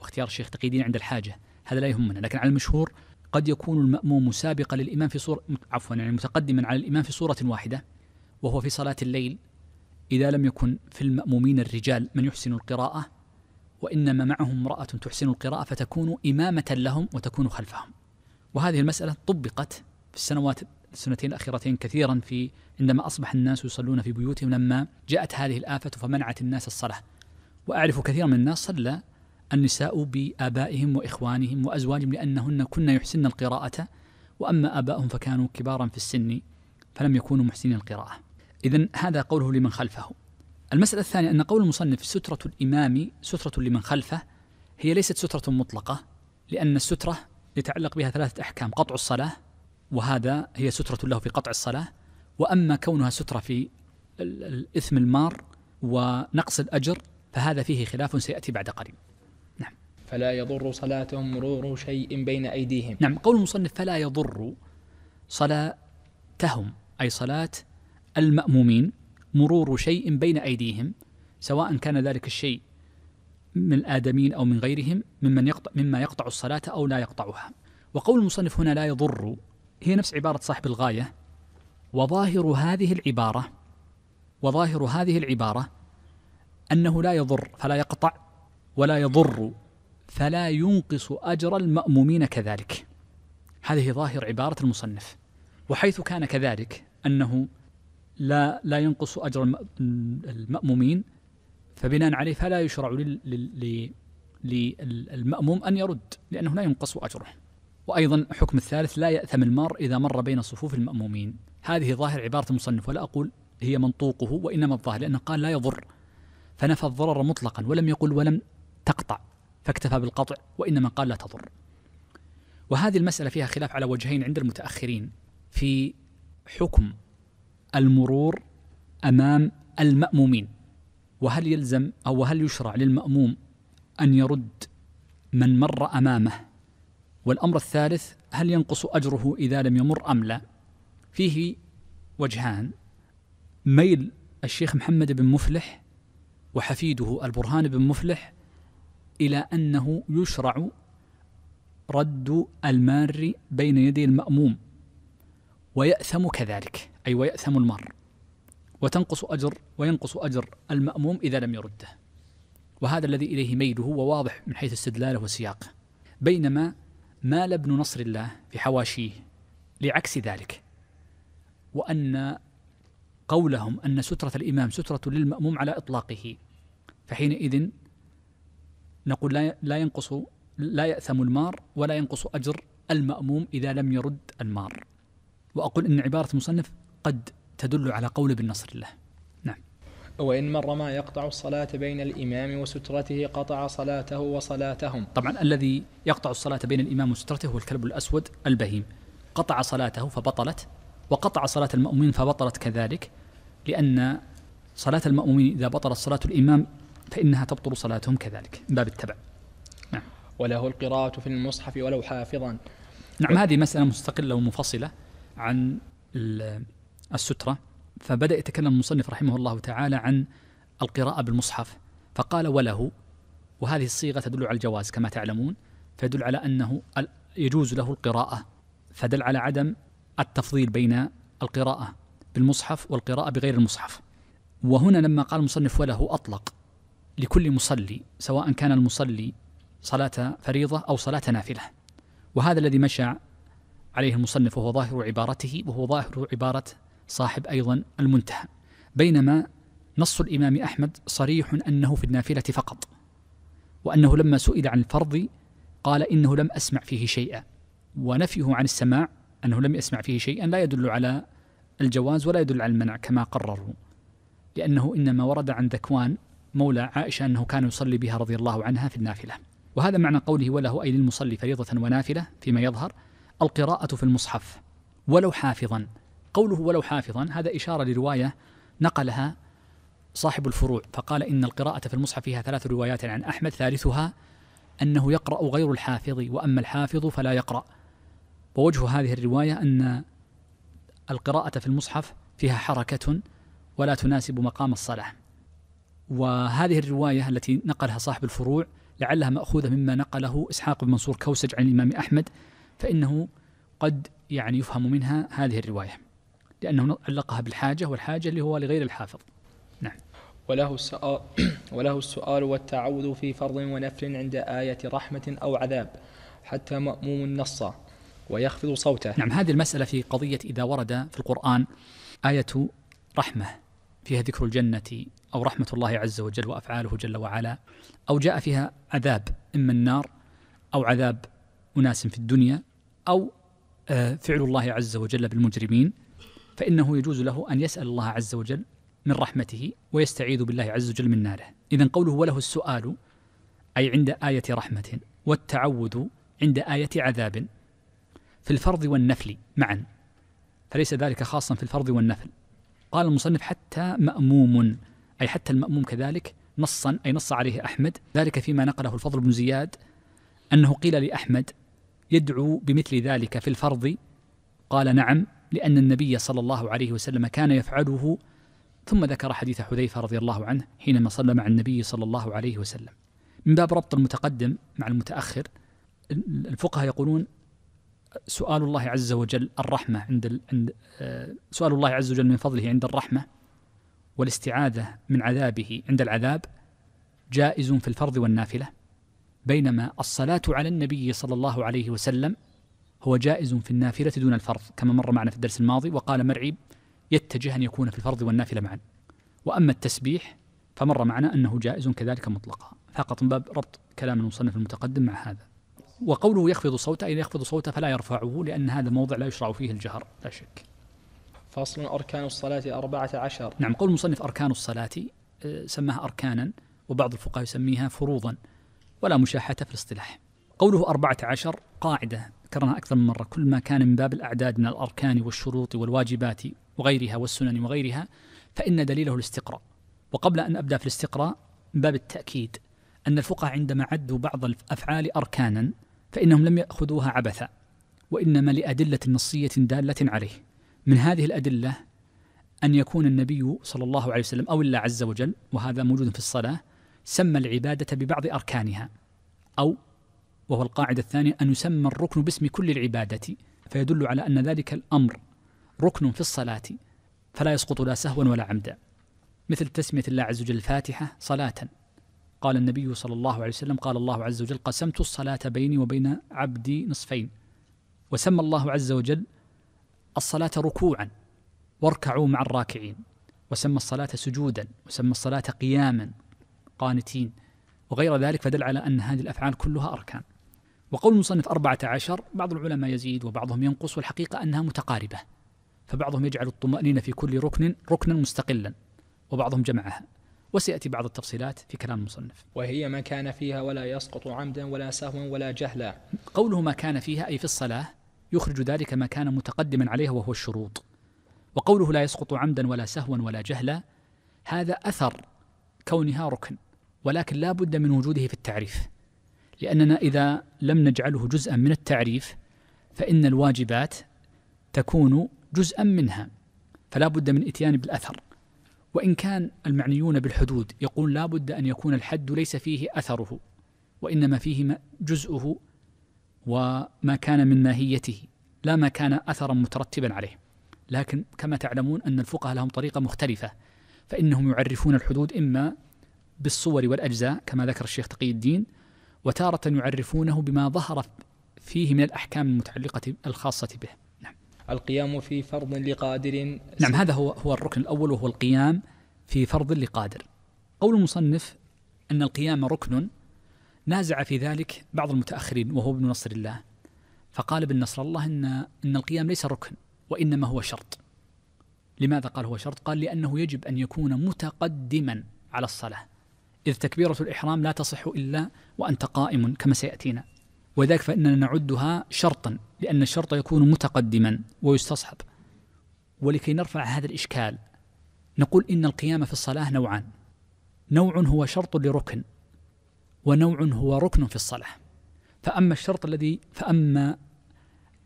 واختيار الشيخ تقيدين عند الحاجة هذا لا يهمنا لكن على المشهور قد يكون المأموم مسابقا للإمام في صورة عفوا يعني متقدما على الإمام في صورة واحدة وهو في صلاة الليل إذا لم يكن في المأمومين الرجال من يحسن القراءة وإنما معهم امرأة تحسن القراءة فتكون إمامة لهم وتكون خلفهم وهذه المسألة طبقت في السنوات السنتين الأخيرتين كثيرا في عندما أصبح الناس يصلون في بيوتهم لما جاءت هذه الآفة فمنعت الناس الصلاة وأعرف كثيرا من الناس صلى النساء بآبائهم وإخوانهم وأزواجهم لأنهن كن يحسن القراءة وأما آبائهم فكانوا كبارا في السن فلم يكونوا محسنين القراءة إذا هذا قوله لمن خلفه المسألة الثانية أن قول المصنف سترة الإمام سترة لمن خلفه هي ليست سترة مطلقة لأن السترة يتعلق بها ثلاثة أحكام قطع الصلاة وهذا هي سترة له في قطع الصلاة وأما كونها سترة في الإثم المار ونقص الأجر فهذا فيه خلاف سيأتي بعد قليل
نعم فلا يضر
صلاتهم مرور شيء بين أيديهم نعم قول المصنف فلا يضر صلاتهم أي صلاة المأمومين مرور شيء بين أيديهم سواء كان ذلك الشيء من الآدمين أو من غيرهم ممن يقطع مما يقطع الصلاة أو لا يقطعها وقول المصنف هنا لا يضر هي نفس عبارة صاحب الغاية وظاهر هذه العبارة وظاهر هذه العبارة أنه لا يضر فلا يقطع ولا يضر فلا ينقص أجر المأمومين كذلك هذه ظاهر عبارة المصنف وحيث كان كذلك أنه لا لا ينقص أجر المأمومين فبناء عليه فلا يشرع للمأموم أن يرد لأنه لا ينقص أجره وأيضا حكم الثالث لا يأثم المار إذا مر بين صفوف المأمومين هذه ظاهر عبارة المصنف ولا أقول هي منطوقه وإنما الظاهر لأنه قال لا يضر فنفى الضرر مطلقا ولم يقل ولم تقطع فاكتفى بالقطع وإنما قال لا تضر وهذه المسألة فيها خلاف على وجهين عند المتأخرين في حكم المرور أمام المأمومين وهل يلزم أو هل يشرع للمأموم أن يرد من مر أمامه والأمر الثالث هل ينقص أجره إذا لم يمر أم لا فيه وجهان ميل الشيخ محمد بن مفلح وحفيده البرهان بن مفلح إلى أنه يشرع رد المار بين يدي المأموم ويأثم كذلك أي ويأثم المار وتنقص أجر وينقص أجر المأموم إذا لم يرده وهذا الذي إليه ميله وواضح من حيث استدلاله وسياقه بينما مال ابن نصر الله في حواشيه لعكس ذلك وأن قولهم أن سترة الإمام سترة للمأموم على إطلاقه فحينئذ نقول لا لا ينقص لا يأثم المار ولا ينقص أجر المأموم إذا لم يرد المار وأقول إن عبارة المصنف قد تدل على قول ابن نصر الله
وإن مر ما يقطع الصلاة بين الإمام وسترته قطع صلاته وصلاتهم طبعا
الذي يقطع الصلاة بين الإمام وسترته هو الكلب الأسود البهيم قطع صلاته فبطلت وقطع صلاة المأمومين فبطلت كذلك لأن صلاة المأمومين إذا بطلت صلاة الإمام فإنها تبطل صلاتهم كذلك من باب التبع
نعم. وله القراءة في المصحف ولو حافظا
نعم هذه مسألة مستقلة ومنفصلة عن السترة فبدأ يتكلم المصنف رحمه الله تعالى عن القراءة بالمصحف فقال وله وهذه الصيغة تدل على الجواز كما تعلمون فيدل على أنه يجوز له القراءة فدل على عدم التفضيل بين القراءة بالمصحف والقراءة بغير المصحف وهنا لما قال المصنف وله أطلق لكل مصلي سواء كان المصلي صلاة فريضة أو صلاة نافلة وهذا الذي مشى عليه المصنف وهو ظاهر عبارته وهو ظاهر عبارة صاحب أيضا المنتهى بينما نص الإمام أحمد صريح أنه في النافلة فقط وأنه لما سئل عن الفرض قال إنه لم أسمع فيه شيئا ونفيه عن السماع أنه لم يسمع فيه شيئا لا يدل على الجواز ولا يدل على المنع كما قرروا لأنه إنما ورد عن ذكوان مولى عائشة أنه كان يصلي بها رضي الله عنها في النافلة وهذا معنى قوله وله أي للمصلي فريضة ونافلة فيما يظهر القراءة في المصحف ولو حافظا قوله ولو حافظا هذا إشارة لرواية نقلها صاحب الفروع فقال إن القراءة في المصحف فيها ثلاث روايات عن أحمد ثالثها أنه يقرأ غير الحافظ وأما الحافظ فلا يقرأ ووجه هذه الرواية أن القراءة في المصحف فيها حركة ولا تناسب مقام الصلاة وهذه الرواية التي نقلها صاحب الفروع لعلها مأخوذة مما نقله إسحاق بن منصور كوسج عن الإمام أحمد فإنه قد يعني يفهم منها هذه الرواية لأنه علقها بالحاجة والحاجة اللي هو لغير الحافظ نعم وله
السؤال, وله السؤال والتعوذ في فرض ونفل عند آية رحمة أو
عذاب حتى مأموم النص ويخفض صوته نعم هذه المسألة في قضية إذا ورد في القرآن آية رحمة فيها ذكر الجنة أو رحمة الله عز وجل وأفعاله جل وعلا أو جاء فيها عذاب إما النار أو عذاب أناس في الدنيا أو آه، فعل الله عز وجل بالمجرمين فإنه يجوز له أن يسأل الله عز وجل من رحمته ويستعيذ بالله عز وجل من ناره إذا قوله وله السؤال أي عند آية رحمة والتعوذ عند آية عذاب في الفرض والنفل معا فليس ذلك خاصا في الفرض والنفل قال المصنف حتى مأموم أي حتى المأموم كذلك نصا أي نص عليه أحمد ذلك فيما نقله الفضل بن زياد أنه قيل لأحمد يدعو بمثل ذلك في الفرض قال نعم لأن النبي صلى الله عليه وسلم كان يفعله ثم ذكر حديث حذيفة رضي الله عنه حينما صلى مع النبي صلى الله عليه وسلم من باب ربط المتقدم مع المتأخر الفقهاء يقولون سؤال الله عز وجل الرحمة عند ال... عند آه، سؤال الله عز وجل من فضله عند الرحمة والاستعاذة من عذابه عند العذاب جائز في الفرض والنافلة بينما الصلاة على النبي صلى الله عليه وسلم هو جائز في النافلة دون الفرض كما مر معنا في الدرس الماضي وقال مرعي يتجه أن يكون في الفرض والنافلة معا وأما التسبيح فمر معنا أنه جائز كذلك مطلقا فقط من باب ربط كلام المصنف المتقدم مع هذا وقوله يخفض صوته أي يخفض صوته فلا يرفعه لأن هذا موضع لا يشرع فيه الجهر لا شك فصل أركان الصلاة أربعة عشر نعم قول المصنف أركان الصلاة آه، سماها أركانا وبعض الفقهاء يسميها فروضا ولا مشاحة في الاصطلاح قوله أربعة عشر قاعدة ذكرناها أكثر من مرة كل ما كان من باب الأعداد من الأركان والشروط والواجبات وغيرها والسنن وغيرها فإن دليله الاستقراء وقبل أن أبدأ في الاستقراء من باب التأكيد أن الفقهاء عندما عدوا بعض الأفعال أركانا فإنهم لم يأخذوها عبثا وإنما لأدلة نصية دالة عليه من هذه الأدلة أن يكون النبي صلى الله عليه وسلم أو الله عز وجل وهذا موجود في الصلاة سمى العبادة ببعض أركانها أو وهو القاعدة الثانية أن يسمى الركن باسم كل العبادة فيدل على أن ذلك الأمر ركن في الصلاة فلا يسقط لا سهوا ولا عمدا مثل تسمية الله عز وجل الفاتحة صلاة قال النبي صلى الله عليه وسلم قال الله عز وجل قسمت الصلاة بيني وبين عبدي نصفين وسمى الله عز وجل الصلاة ركوعا واركعوا مع الراكعين وسمى الصلاة سجودا وسمى الصلاة قياما قانتين وغير ذلك فدل على أن هذه الأفعال كلها أركان وقول المصنف 14 بعض العلماء يزيد وبعضهم ينقص والحقيقة أنها متقاربة فبعضهم يجعل الطمأنينة في كل ركن ركنا مستقلا وبعضهم جمعها وسيأتي بعض التفصيلات في كلام المصنف
وهي ما كان فيها ولا يسقط عمدا ولا سهوا ولا
جهلا قوله ما كان فيها أي في الصلاة يخرج ذلك ما كان متقدما عليها وهو الشروط وقوله لا يسقط عمدا ولا سهوا ولا جهلا هذا أثر كونها ركن ولكن لا بد من وجوده في التعريف لأننا إذا لم نجعله جزءا من التعريف فإن الواجبات تكون جزءا منها فلا بد من إتيان بالأثر وإن كان المعنيون بالحدود يقول لا بد أن يكون الحد ليس فيه أثره وإنما فيه جزءه وما كان من ماهيته لا ما كان أثرا مترتبا عليه لكن كما تعلمون أن الفقهاء لهم طريقة مختلفة فإنهم يعرفون الحدود إما بالصور والأجزاء كما ذكر الشيخ تقي الدين وتارة يعرفونه بما ظهر فيه من الأحكام المتعلقة الخاصة به نعم.
القيام في فرض
لقادر نعم هذا هو هو الركن الأول وهو القيام في فرض لقادر قول المصنف أن القيام ركن نازع في ذلك بعض المتأخرين وهو ابن نصر الله فقال ابن نصر الله إن, إن القيام ليس ركن وإنما هو شرط لماذا قال هو شرط؟ قال لأنه يجب أن يكون متقدما على الصلاة إذ تكبيرة الإحرام لا تصح إلا وأنت قائم كما سيأتينا وذلك فإننا نعدها شرطا لأن الشرط يكون متقدما ويستصحب ولكي نرفع هذا الإشكال نقول إن القيام في الصلاة نوعان نوع هو شرط لركن ونوع هو ركن في الصلاة فأما الشرط الذي فأما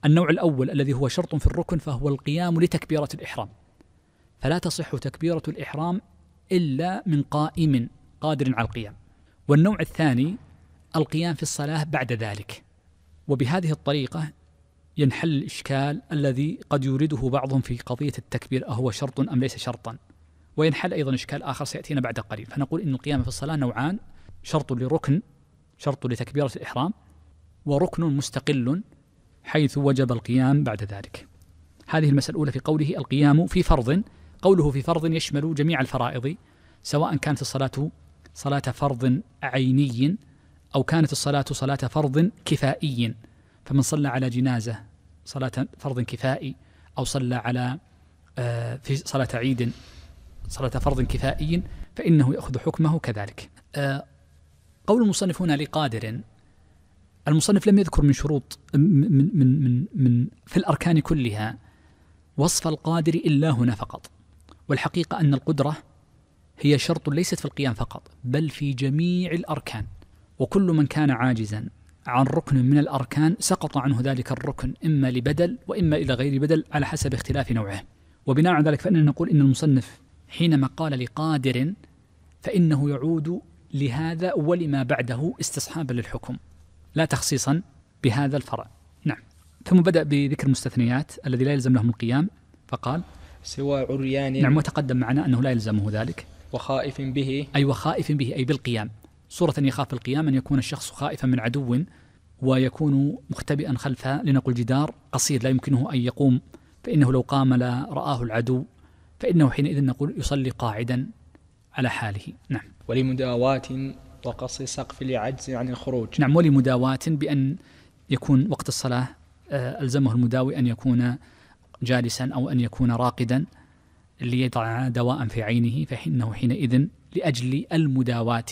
النوع الأول الذي هو شرط في الركن فهو القيام لتكبيرة الإحرام فلا تصح تكبيرة الإحرام إلا من قائم قادر على القيام والنوع الثاني القيام في الصلاة بعد ذلك وبهذه الطريقة ينحل الإشكال الذي قد يورده بعضهم في قضية التكبير أهو شرط أم ليس شرطا وينحل أيضا إشكال آخر سيأتينا بعد قليل فنقول إن القيام في الصلاة نوعان شرط لركن شرط لتكبيرة الإحرام وركن مستقل حيث وجب القيام بعد ذلك هذه المسألة الأولى في قوله القيام في فرض قوله في فرض يشمل جميع الفرائض سواء كانت الصلاة صلاة فرض عيني أو كانت الصلاة صلاة فرض كفائي فمن صلى على جنازة صلاة فرض كفائي أو صلى على آه، في صلاة عيد صلاة فرض كفائي فإنه يأخذ حكمه كذلك آه، قول المصنف هنا لقادر المصنف لم يذكر من شروط من من من, من في الأركان كلها وصف القادر إلا هنا فقط والحقيقة أن القدرة هي شرط ليست في القيام فقط بل في جميع الاركان وكل من كان عاجزا عن ركن من الاركان سقط عنه ذلك الركن اما لبدل واما الى غير بدل على حسب اختلاف نوعه وبناء على ذلك فاننا نقول ان المصنف حينما قال لقادر فانه يعود لهذا ولما بعده استصحابا للحكم لا تخصيصا بهذا الفرع نعم ثم بدأ بذكر المستثنيات الذي لا يلزم لهم القيام فقال سوى عريان نعم وتقدم معنا أنه لا يلزمه ذلك وخائف به أي وخائف به أي بالقيام صورة يخاف القيام أن يكون الشخص خائفا من عدو ويكون مختبئا خلف لنقل جدار قصير لا يمكنه أن يقوم فإنه لو قام لرآه العدو فإنه حينئذ نقول يصلي قاعدا على حاله نعم ولمداواة
وقص سقف لعجز عن الخروج
نعم ولمداواة بأن يكون وقت الصلاة آه، ألزمه المداوي أن يكون جالسا أو أن يكون راقدا ليضع دواء في عينه فإنه حينئذ لأجل المداواة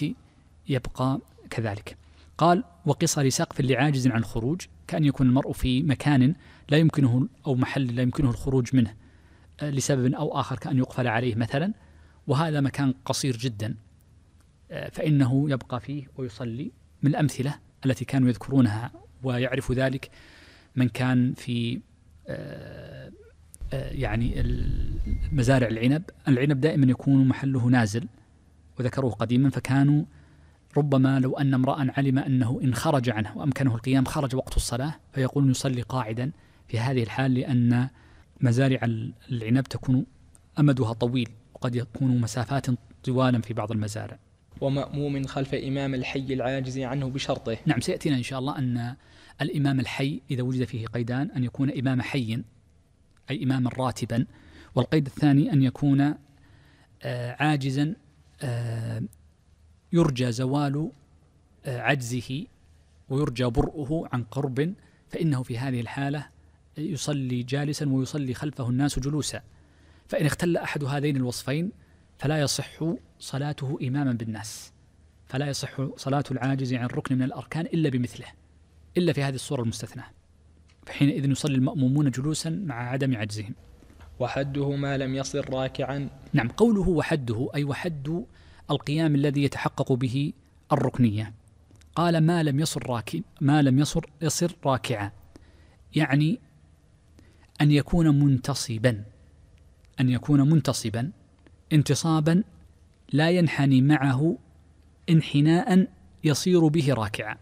يبقى كذلك قال وقصر سقف لعاجز عن الخروج كأن يكون المرء في مكان لا يمكنه أو محل لا يمكنه الخروج منه آه، لسبب أو آخر كأن يقفل عليه مثلا وهذا مكان قصير جدا آه، فإنه يبقى فيه ويصلي من الأمثلة التي كانوا يذكرونها ويعرف ذلك من كان في آه، آه، يعني مزارع العنب العنب دائما يكون محله نازل وذكروه قديما فكانوا ربما لو أن امرأ علم أنه إن خرج عنه وأمكنه القيام خرج وقت الصلاة فيقول يصلي قاعدا في هذه الحال لأن مزارع العنب تكون أمدها طويل وقد يكون مسافات طوالا في بعض المزارع ومأموم خلف إمام الحي العاجز عنه بشرطه نعم سيأتينا إن شاء الله أن الإمام الحي إذا وجد فيه قيدان أن يكون إمام حي أي إماما راتبا والقيد الثاني أن يكون آه، عاجزا آه، يرجى زوال آه، عجزه ويرجى برؤه عن قرب فإنه في هذه الحالة يصلي جالسا ويصلي خلفه الناس جلوسا فإن اختل أحد هذين الوصفين فلا يصح صلاته إماما بالناس فلا يصح صلاة العاجز عن ركن من الأركان إلا بمثله إلا في هذه الصورة المستثناه فحينئذ يصلي المأمومون جلوسا مع عدم عجزهم وحده ما لم يصل راكعا نعم قوله وحده أي وحد القيام الذي يتحقق به الركنية قال ما لم يصر راكع ما لم يصر يصر راكعا يعني أن يكون منتصبا أن يكون منتصبا انتصابا لا ينحني معه انحناء يصير به راكعا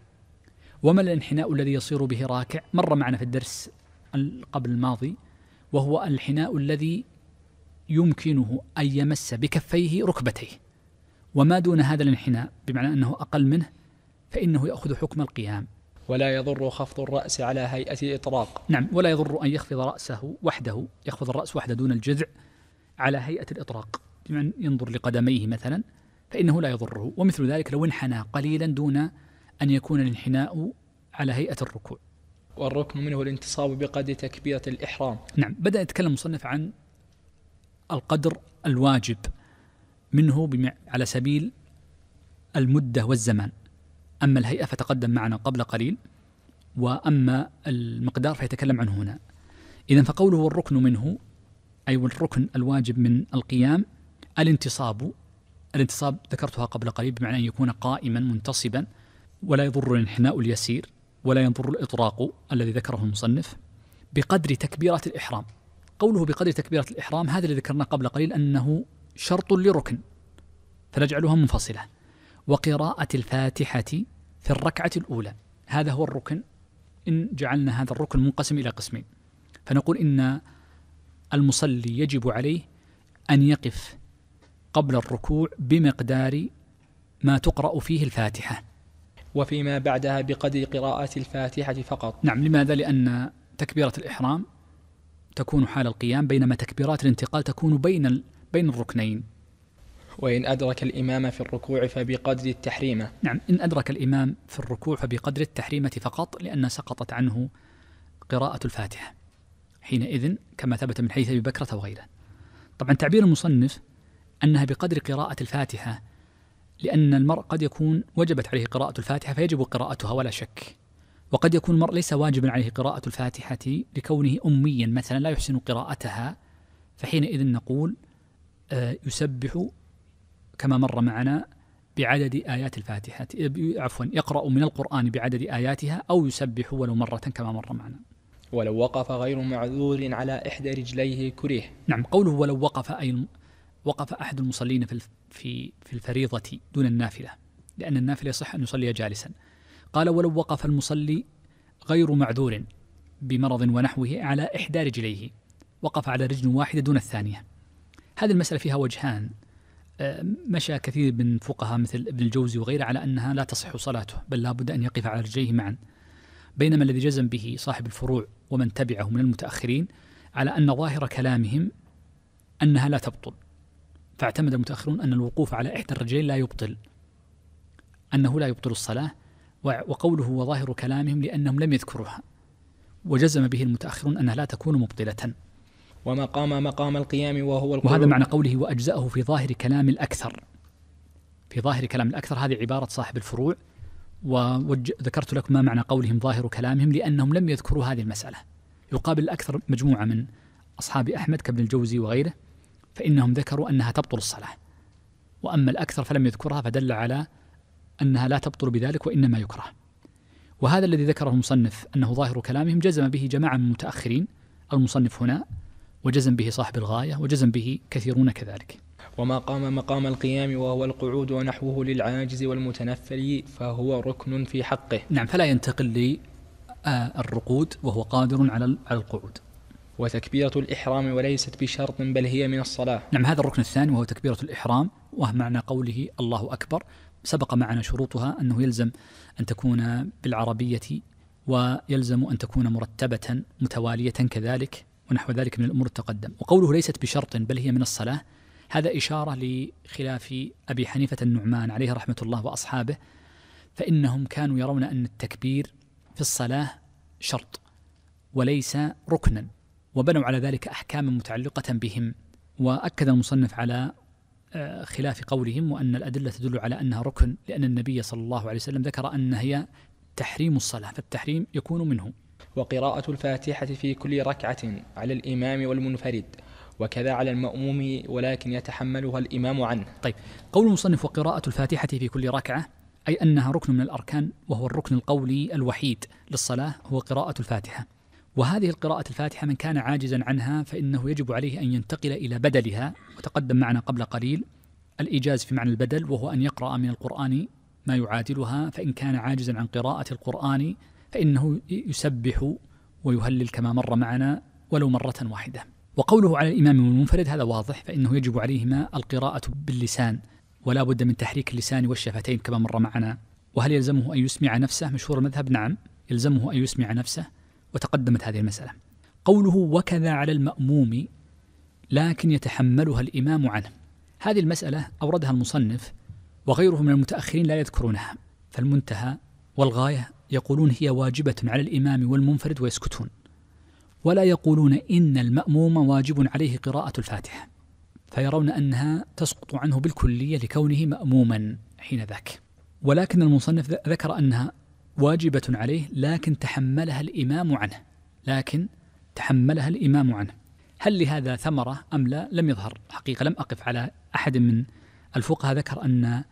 وما الانحناء الذي يصير به راكع مر معنا في الدرس قبل الماضي وهو الحناء الذي يمكنه أن يمس بكفيه ركبتيه وما دون هذا الانحناء بمعنى أنه أقل منه فإنه يأخذ حكم القيام ولا يضر خفض الرأس على هيئة الإطراق نعم ولا يضر أن يخفض رأسه وحده يخفض الرأس وحده دون الجذع على هيئة الإطراق بمعنى ينظر لقدميه مثلا فإنه لا يضره ومثل ذلك لو انحنى قليلا دون أن يكون الانحناء على هيئة الركوع
والركن منه الانتصاب بقدر تكبيرة الإحرام نعم
بدأ يتكلم المصنف عن القدر الواجب منه على سبيل المدة والزمان أما الهيئة فتقدم معنا قبل قليل وأما المقدار فيتكلم عنه هنا إذا فقوله والركن منه أي والركن الواجب من القيام الانتصاب الانتصاب ذكرتها قبل قليل بمعنى أن يكون قائما منتصبا ولا يضر الانحناء اليسير ولا يضر الإطراق الذي ذكره المصنف بقدر تكبيرة الإحرام قوله بقدر تكبيرة الإحرام هذا الذي ذكرناه قبل قليل أنه شرط لركن فنجعلها منفصلة وقراءة الفاتحة في الركعة الأولى هذا هو الركن إن جعلنا هذا الركن منقسم إلى قسمين فنقول إن المصلي يجب عليه أن يقف قبل الركوع بمقدار ما تقرأ فيه الفاتحة وفيما بعدها بقدر قراءة الفاتحة فقط نعم لماذا؟ لأن تكبيرة الإحرام تكون حال القيام بينما تكبيرات الانتقال تكون بين بين الركنين وإن أدرك الإمام في الركوع فبقدر التحريمة نعم إن أدرك الإمام في الركوع فبقدر التحريمة فقط لأن سقطت عنه قراءة الفاتحة حينئذ كما ثبت من حيث أبي بكرة وغيره طبعا تعبير المصنف أنها بقدر قراءة الفاتحة لأن المرء قد يكون وجبت عليه قراءة الفاتحة فيجب قراءتها ولا شك وقد يكون المرء ليس واجبا عليه قراءة الفاتحة لكونه أميا مثلا لا يحسن قراءتها فحينئذ نقول آه، يسبح كما مر معنا بعدد آيات الفاتحة إيه، عفوا يقرأ من القرآن بعدد آياتها أو يسبح ولو مرة كما مر معنا ولو وقف غير معذور على إحدى رجليه كريه نعم قوله ولو وقف أي وقف أحد المصلين في في الفريضة دون النافلة لأن النافلة يصح أن يصلي جالسا قال ولو وقف المصلي غير معذور بمرض ونحوه على إحدى رجليه وقف على رجل واحدة دون الثانية هذه المسألة فيها وجهان آه، مشى كثير من فقهاء مثل ابن الجوزي وغيره على أنها لا تصح صلاته بل لابد أن يقف على رجليه معا بينما الذي جزم به صاحب الفروع ومن تبعه من المتأخرين على أن ظاهر كلامهم أنها لا تبطل فاعتمد المتأخرون أن الوقوف على إحدى الرجلين لا يبطل أنه لا يبطل الصلاة وقوله وظاهر كلامهم لأنهم لم يذكروها وجزم به المتأخرون أنها لا تكون مبطلة وما قام مقام القيام وهو القلوب وهذا معنى قوله وأجزأه في ظاهر كلام الأكثر في ظاهر كلام الأكثر هذه عبارة صاحب الفروع وذكرت لكم ما معنى قولهم ظاهر كلامهم لأنهم لم يذكروا هذه المسألة يقابل الأكثر مجموعة من أصحاب أحمد كابن الجوزي وغيره فإنهم ذكروا أنها تبطل الصلاة وأما الأكثر فلم يذكرها فدل على أنها لا تبطل بذلك وإنما يكره وهذا الذي ذكره المصنف أنه ظاهر كلامهم جزم به جماعة من المتأخرين المصنف هنا وجزم به صاحب الغاية وجزم به كثيرون كذلك
وما قام مقام القيام وهو القعود ونحوه للعاجز والمتنفل فهو ركن في حقه نعم فلا ينتقل
للرقود وهو قادر على القعود
وتكبيرة الإحرام وليست
بشرط بل هي من الصلاة نعم هذا الركن الثاني وهو تكبيرة الإحرام وهو معنى قوله الله أكبر سبق معنا شروطها أنه يلزم أن تكون بالعربية ويلزم أن تكون مرتبة متوالية كذلك ونحو ذلك من الأمور التقدم وقوله ليست بشرط بل هي من الصلاة هذا إشارة لخلاف أبي حنيفة النعمان عليه رحمة الله وأصحابه فإنهم كانوا يرون أن التكبير في الصلاة شرط وليس ركنا وبنوا على ذلك أحكاما متعلقة بهم وأكد المصنف على آه، خلاف قولهم وأن الأدلة تدل على أنها ركن لأن النبي صلى الله عليه وسلم ذكر أن هي تحريم الصلاة فالتحريم يكون منه وقراءة الفاتحة في كل ركعة على الإمام والمنفرد وكذا على المأموم ولكن يتحملها الإمام عنه طيب قول المصنف وقراءة الفاتحة في كل ركعة أي أنها ركن من الأركان وهو الركن القولي الوحيد للصلاة هو قراءة الفاتحة وهذه القراءة الفاتحة من كان عاجزا عنها فإنه يجب عليه أن ينتقل إلى بدلها وتقدم معنا قبل قليل الإيجاز في معنى البدل وهو أن يقرأ من القرآن ما يعادلها فإن كان عاجزا عن قراءة القرآن فإنه يسبح ويهلل كما مر معنا ولو مرة واحدة وقوله على الإمام المنفرد هذا واضح فإنه يجب عليهما القراءة باللسان ولا بد من تحريك اللسان والشفتين كما مر معنا وهل يلزمه أن يسمع نفسه مشهور المذهب نعم يلزمه أن يسمع نفسه وتقدمت هذه المسألة قوله وكذا على المأموم لكن يتحملها الإمام عنه هذه المسألة أوردها المصنف وغيره من المتأخرين لا يذكرونها فالمنتهى والغاية يقولون هي واجبة على الإمام والمنفرد ويسكتون ولا يقولون إن المأموم واجب عليه قراءة الفاتحة فيرون أنها تسقط عنه بالكلية لكونه مأموما حين ذاك ولكن المصنف ذكر أنها واجبة عليه لكن تحملها الإمام عنه لكن تحملها الإمام عنه هل لهذا ثمرة أم لا لم يظهر حقيقة لم أقف على أحد من الفقهاء ذكر أن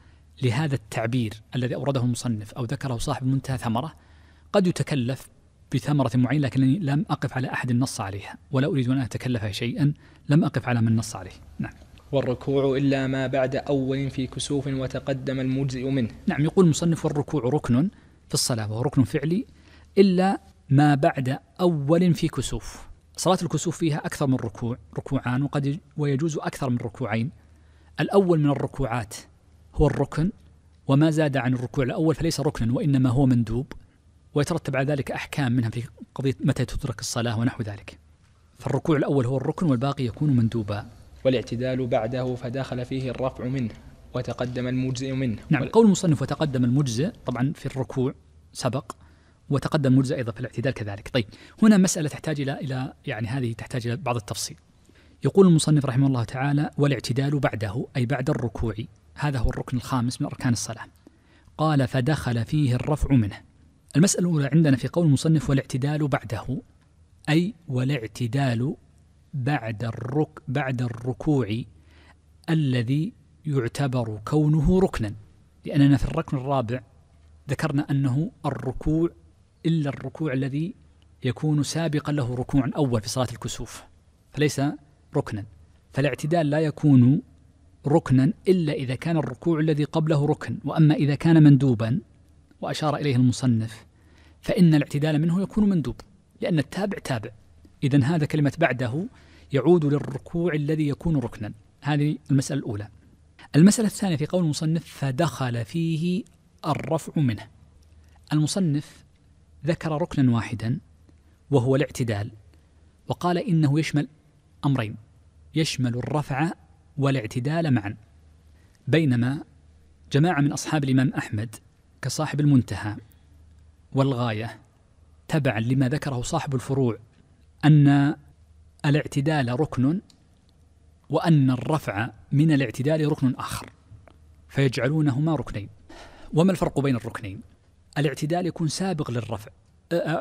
لهذا التعبير الذي أورده المصنف أو ذكره صاحب منتهى ثمرة قد يتكلف بثمرة معينة لكنني لم أقف على أحد نص عليها ولا أريد أن أتكلف شيئا لم أقف على من نص عليه نعم
والركوع إلا ما بعد أول في كسوف وتقدم
المجزئ منه نعم يقول المصنف والركوع ركن في الصلاة وهو ركن فعلي إلا ما بعد أول في كسوف صلاة الكسوف فيها أكثر من ركوع ركوعان وقد ويجوز أكثر من ركوعين الأول من الركوعات هو الركن وما زاد عن الركوع الأول فليس ركنا وإنما هو مندوب ويترتب على ذلك أحكام منها في قضية متى تترك الصلاة ونحو ذلك فالركوع الأول هو الركن والباقي يكون مندوبا
والاعتدال بعده فداخل فيه الرفع منه وتقدم المجزئ منه
نعم قول المصنف وتقدم المجزئ طبعا في الركوع سبق وتقدم المجزئ ايضا في الاعتدال كذلك طيب هنا مساله تحتاج الى الى يعني هذه تحتاج الى بعض التفصيل يقول المصنف رحمه الله تعالى والاعتدال بعده أي بعد الركوع هذا هو الركن الخامس من أركان الصلاة قال فدخل فيه الرفع منه المسألة الأولى عندنا في قول المصنف والاعتدال بعده أي والاعتدال بعد الرك بعد الركوع الذي يعتبر كونه ركنا لأننا في الركن الرابع ذكرنا أنه الركوع إلا الركوع الذي يكون سابقا له ركوع أول في صلاة الكسوف فليس ركنا فالاعتدال لا يكون ركنا إلا إذا كان الركوع الذي قبله ركن وأما إذا كان مندوبا وأشار إليه المصنف فإن الاعتدال منه يكون مندوب لأن التابع تابع إذا هذا كلمة بعده يعود للركوع الذي يكون ركنا هذه المسألة الأولى المسألة الثانية في قول المصنف فدخل فيه الرفع منه المصنف ذكر ركنا واحدا وهو الاعتدال وقال إنه يشمل أمرين يشمل الرفع والاعتدال معا بينما جماعة من أصحاب الإمام أحمد كصاحب المنتهى والغاية تبعا لما ذكره صاحب الفروع أن الاعتدال ركن وأن الرفع من الاعتدال ركن آخر فيجعلونهما ركنين وما الفرق بين الركنين؟ الاعتدال يكون سابق للرفع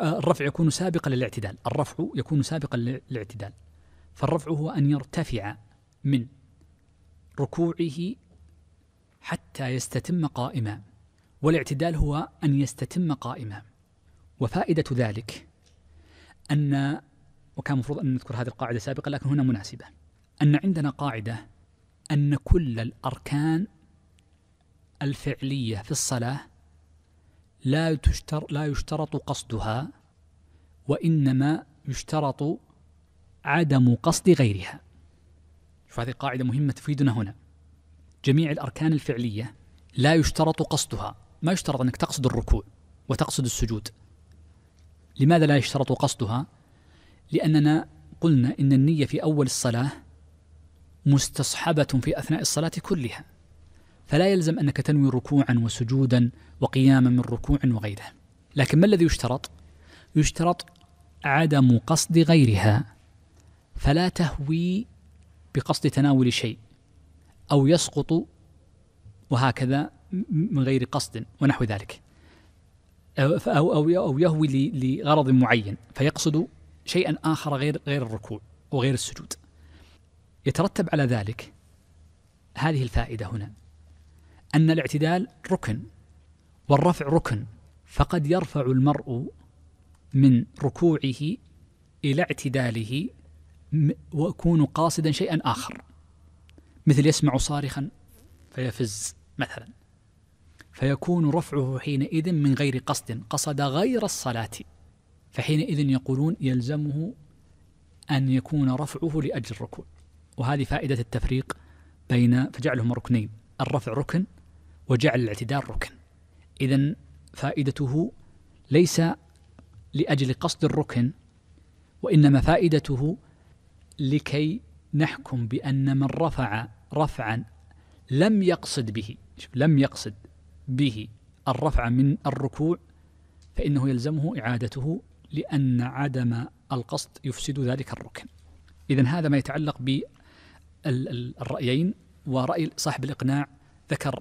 الرفع يكون سابقا للاعتدال الرفع يكون سابقا للاعتدال فالرفع هو أن يرتفع من ركوعه حتى يستتم قائما والاعتدال هو أن يستتم قائما وفائدة ذلك أن وكان المفروض أن نذكر هذه القاعدة سابقا لكن هنا مناسبة أن عندنا قاعدة أن كل الأركان الفعلية في الصلاة لا تشتر لا يشترط قصدها وإنما يشترط عدم قصد غيرها. شوف هذه قاعدة مهمة تفيدنا هنا. جميع الأركان الفعلية لا يشترط قصدها، ما يشترط أنك تقصد الركوع وتقصد السجود. لماذا لا يشترط قصدها؟ لأننا قلنا إن النية في أول الصلاة مستصحبة في أثناء الصلاة كلها فلا يلزم أنك تنوي ركوعا وسجودا وقياما من ركوع وغيره لكن ما الذي يشترط؟ يشترط عدم قصد غيرها فلا تهوي بقصد تناول شيء أو يسقط وهكذا من غير قصد ونحو ذلك أو أو أو يهوي لغرض معين فيقصد شيئا آخر غير غير الركوع وغير السجود يترتب على ذلك هذه الفائدة هنا أن الاعتدال ركن والرفع ركن فقد يرفع المرء من ركوعه إلى اعتداله ويكون قاصدا شيئا آخر مثل يسمع صارخا فيفز مثلا فيكون رفعه حينئذ من غير قصد قصد غير الصلاة فحينئذ يقولون يلزمه أن يكون رفعه لأجل الركوع وهذه فائدة التفريق بين فجعلهم ركنين الرفع ركن وجعل الاعتدال ركن إذا فائدته ليس لأجل قصد الركن وإنما فائدته لكي نحكم بأن من رفع رفعا لم يقصد به لم يقصد به الرفع من الركوع فإنه يلزمه إعادته لأن عدم القصد يفسد ذلك الركن إذا هذا ما يتعلق الرأيين ورأي صاحب الإقناع ذكر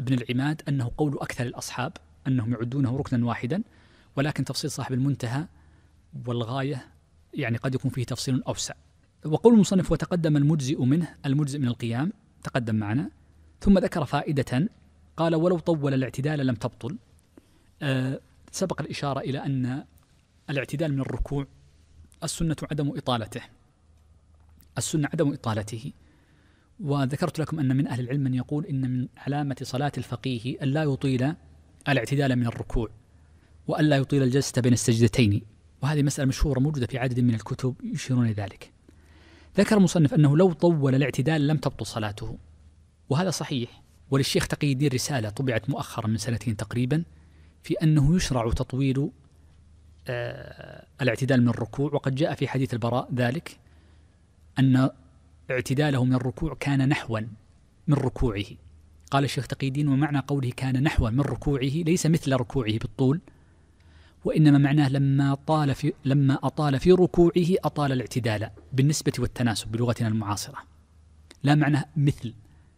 ابن العماد أنه قول أكثر الأصحاب أنهم يعدونه ركنا واحدا ولكن تفصيل صاحب المنتهى والغاية يعني قد يكون فيه تفصيل أوسع وقول المصنف وتقدم المجزئ منه المجزئ من القيام تقدم معنا ثم ذكر فائدة قال ولو طول الاعتدال لم تبطل أه سبق الإشارة إلى أن الاعتدال من الركوع السنة عدم إطالته السنة عدم إطالته وذكرت لكم أن من أهل العلم من يقول إن من علامة صلاة الفقيه أن لا يطيل الاعتدال من الركوع وأن لا يطيل الجلسة بين السجدتين وهذه مسألة مشهورة موجودة في عدد من الكتب يشيرون لذلك ذكر المصنف أنه لو طول الاعتدال لم تبطل صلاته وهذا صحيح وللشيخ تقي الدين رسالة طبعت مؤخرا من سنتين تقريبا في أنه يشرع تطويل آه الاعتدال من الركوع وقد جاء في حديث البراء ذلك أن اعتداله من الركوع كان نحوا من ركوعه قال الشيخ تقيدين ومعنى قوله كان نحوا من ركوعه ليس مثل ركوعه بالطول وإنما معناه لما طال في لما أطال في ركوعه أطال الاعتدال بالنسبة والتناسب بلغتنا المعاصرة لا معنى مثل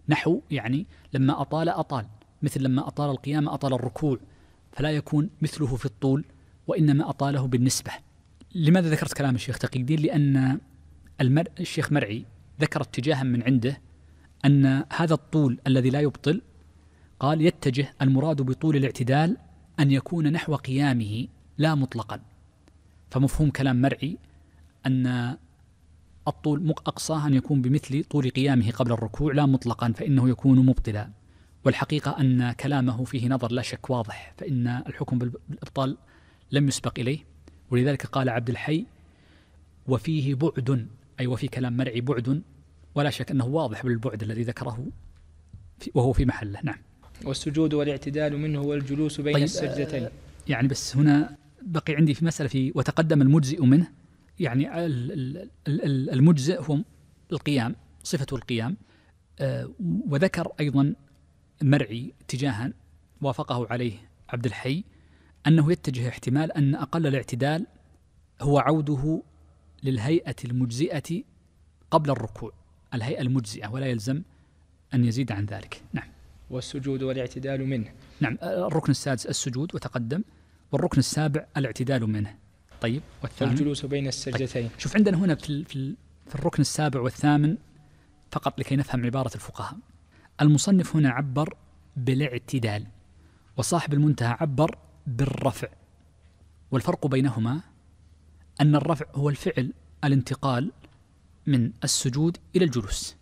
نحو يعني لما أطال أطال مثل لما أطال القيام أطال الركوع فلا يكون مثله في الطول وإنما أطاله بالنسبة لماذا ذكرت كلام الشيخ تقي الدين لأن المر... الشيخ مرعي ذكر اتجاها من عنده أن هذا الطول الذي لا يبطل قال يتجه المراد بطول الاعتدال أن يكون نحو قيامه لا مطلقا فمفهوم كلام مرعي أن الطول أقصاه أن يكون بمثل طول قيامه قبل الركوع لا مطلقا فإنه يكون مبطلا والحقيقة أن كلامه فيه نظر لا شك واضح فإن الحكم بالإبطال لم يسبق إليه ولذلك قال عبد الحي وفيه بعد أي وفي كلام مرعي بعد ولا شك أنه واضح بالبعد الذي ذكره وهو في محله نعم
والسجود والاعتدال منه والجلوس بين طيب السجدتين آه،
يعني بس هنا بقي عندي في مسألة في وتقدم المجزئ منه يعني المجزئ هو القيام صفة القيام آه، وذكر أيضا مرعي اتجاها وافقه عليه عبد الحي أنه يتجه احتمال أن أقل الاعتدال هو عوده للهيئة المجزئة قبل الركوع الهيئة المجزئة ولا يلزم أن يزيد عن ذلك نعم والسجود والاعتدال منه نعم الركن السادس السجود وتقدم والركن السابع الاعتدال منه طيب والثامن الجلوس
بين السجدتين طيب.
شوف عندنا هنا في, في, في الركن السابع والثامن فقط لكي نفهم عبارة الفقهاء المصنف هنا عبر بالاعتدال وصاحب المنتهى عبر بالرفع والفرق بينهما أن الرفع هو الفعل الانتقال من السجود إلى الجلوس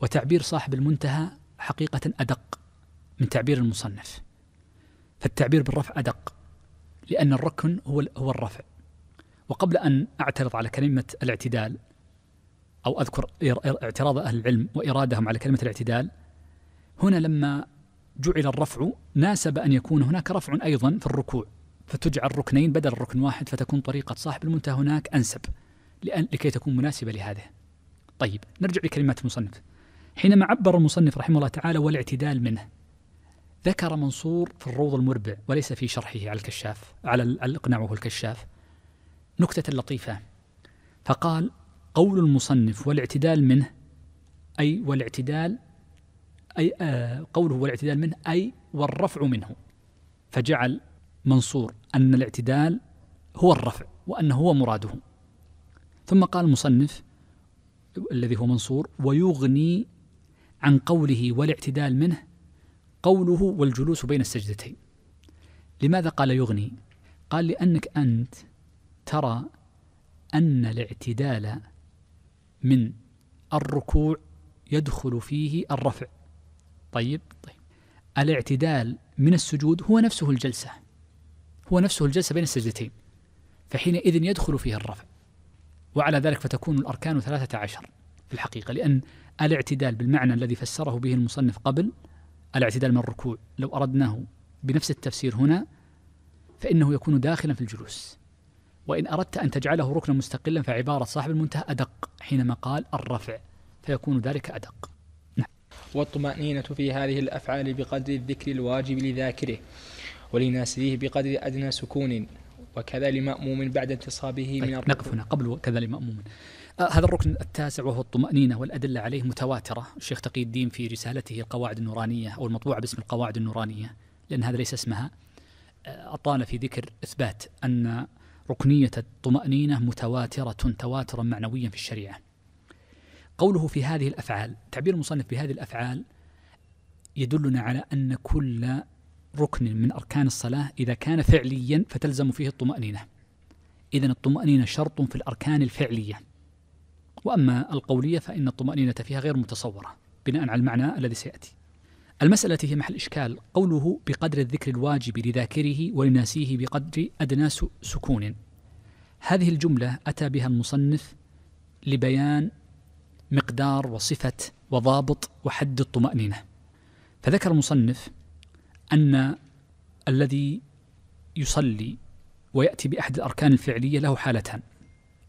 وتعبير صاحب المنتهى حقيقة أدق من تعبير المصنف فالتعبير بالرفع أدق لأن الركن هو هو الرفع وقبل أن أعترض على كلمة الاعتدال أو أذكر اعتراض أهل العلم وإرادهم على كلمة الاعتدال هنا لما جعل الرفع ناسب أن يكون هناك رفع أيضا في الركوع فتجعل ركنين بدل ركن واحد فتكون طريقة صاحب المنتهى هناك أنسب لأن لكي تكون مناسبة لهذه طيب نرجع لكلمات المصنف حينما عبر المصنف رحمه الله تعالى والاعتدال منه ذكر منصور في الروض المربع وليس في شرحه على الكشاف على الإقناع وهو الكشاف نكتة لطيفة فقال قول المصنف والاعتدال منه أي والاعتدال أي آه قوله والاعتدال منه أي والرفع منه فجعل منصور أن الاعتدال هو الرفع وأنه هو مراده ثم قال المصنف الذي هو منصور ويغني عن قوله والاعتدال منه قوله والجلوس بين السجدتين لماذا قال يغني قال لأنك أنت ترى أن الاعتدال من الركوع يدخل فيه الرفع طيب طيب الاعتدال من السجود هو نفسه الجلسة هو نفسه الجلسة بين السجدتين فحينئذ يدخل فيها الرفع وعلى ذلك فتكون الأركان ثلاثة عشر في الحقيقة لأن الاعتدال بالمعنى الذي فسره به المصنف قبل الاعتدال من الركوع لو أردناه بنفس التفسير هنا فإنه يكون داخلا في الجلوس وإن أردت أن تجعله ركنا مستقلا فعبارة صاحب المنتهى أدق حينما قال الرفع فيكون ذلك أدق
نعم. والطمأنينة في هذه الأفعال بقدر الذكر الواجب لذاكره ولناسيه بقدر أدنى سكون
وكذا لمأموم بعد
انتصابه
من طيب، نقف هنا قبل وكذا لمأموم آه، هذا الركن التاسع وهو الطمأنينة والأدلة عليه متواترة الشيخ تقي الدين في رسالته القواعد النورانية أو المطبوعة باسم القواعد النورانية لأن هذا ليس اسمها آه، أطال في ذكر إثبات أن ركنية الطمأنينة متواترة تواترا معنويا في الشريعة قوله في هذه الأفعال تعبير المصنف بهذه الأفعال يدلنا على أن كل ركن من أركان الصلاة إذا كان فعليا فتلزم فيه الطمأنينة إذا الطمأنينة شرط في الأركان الفعلية وأما القولية فإن الطمأنينة فيها غير متصورة بناء على المعنى الذي سيأتي المسألة هي محل إشكال قوله بقدر الذكر الواجب لذاكره ولناسيه بقدر أدنى سكون هذه الجملة أتى بها المصنف لبيان مقدار وصفة وضابط وحد الطمأنينة فذكر المصنف أن الذي يصلي ويأتي بأحد الأركان الفعلية له حالتان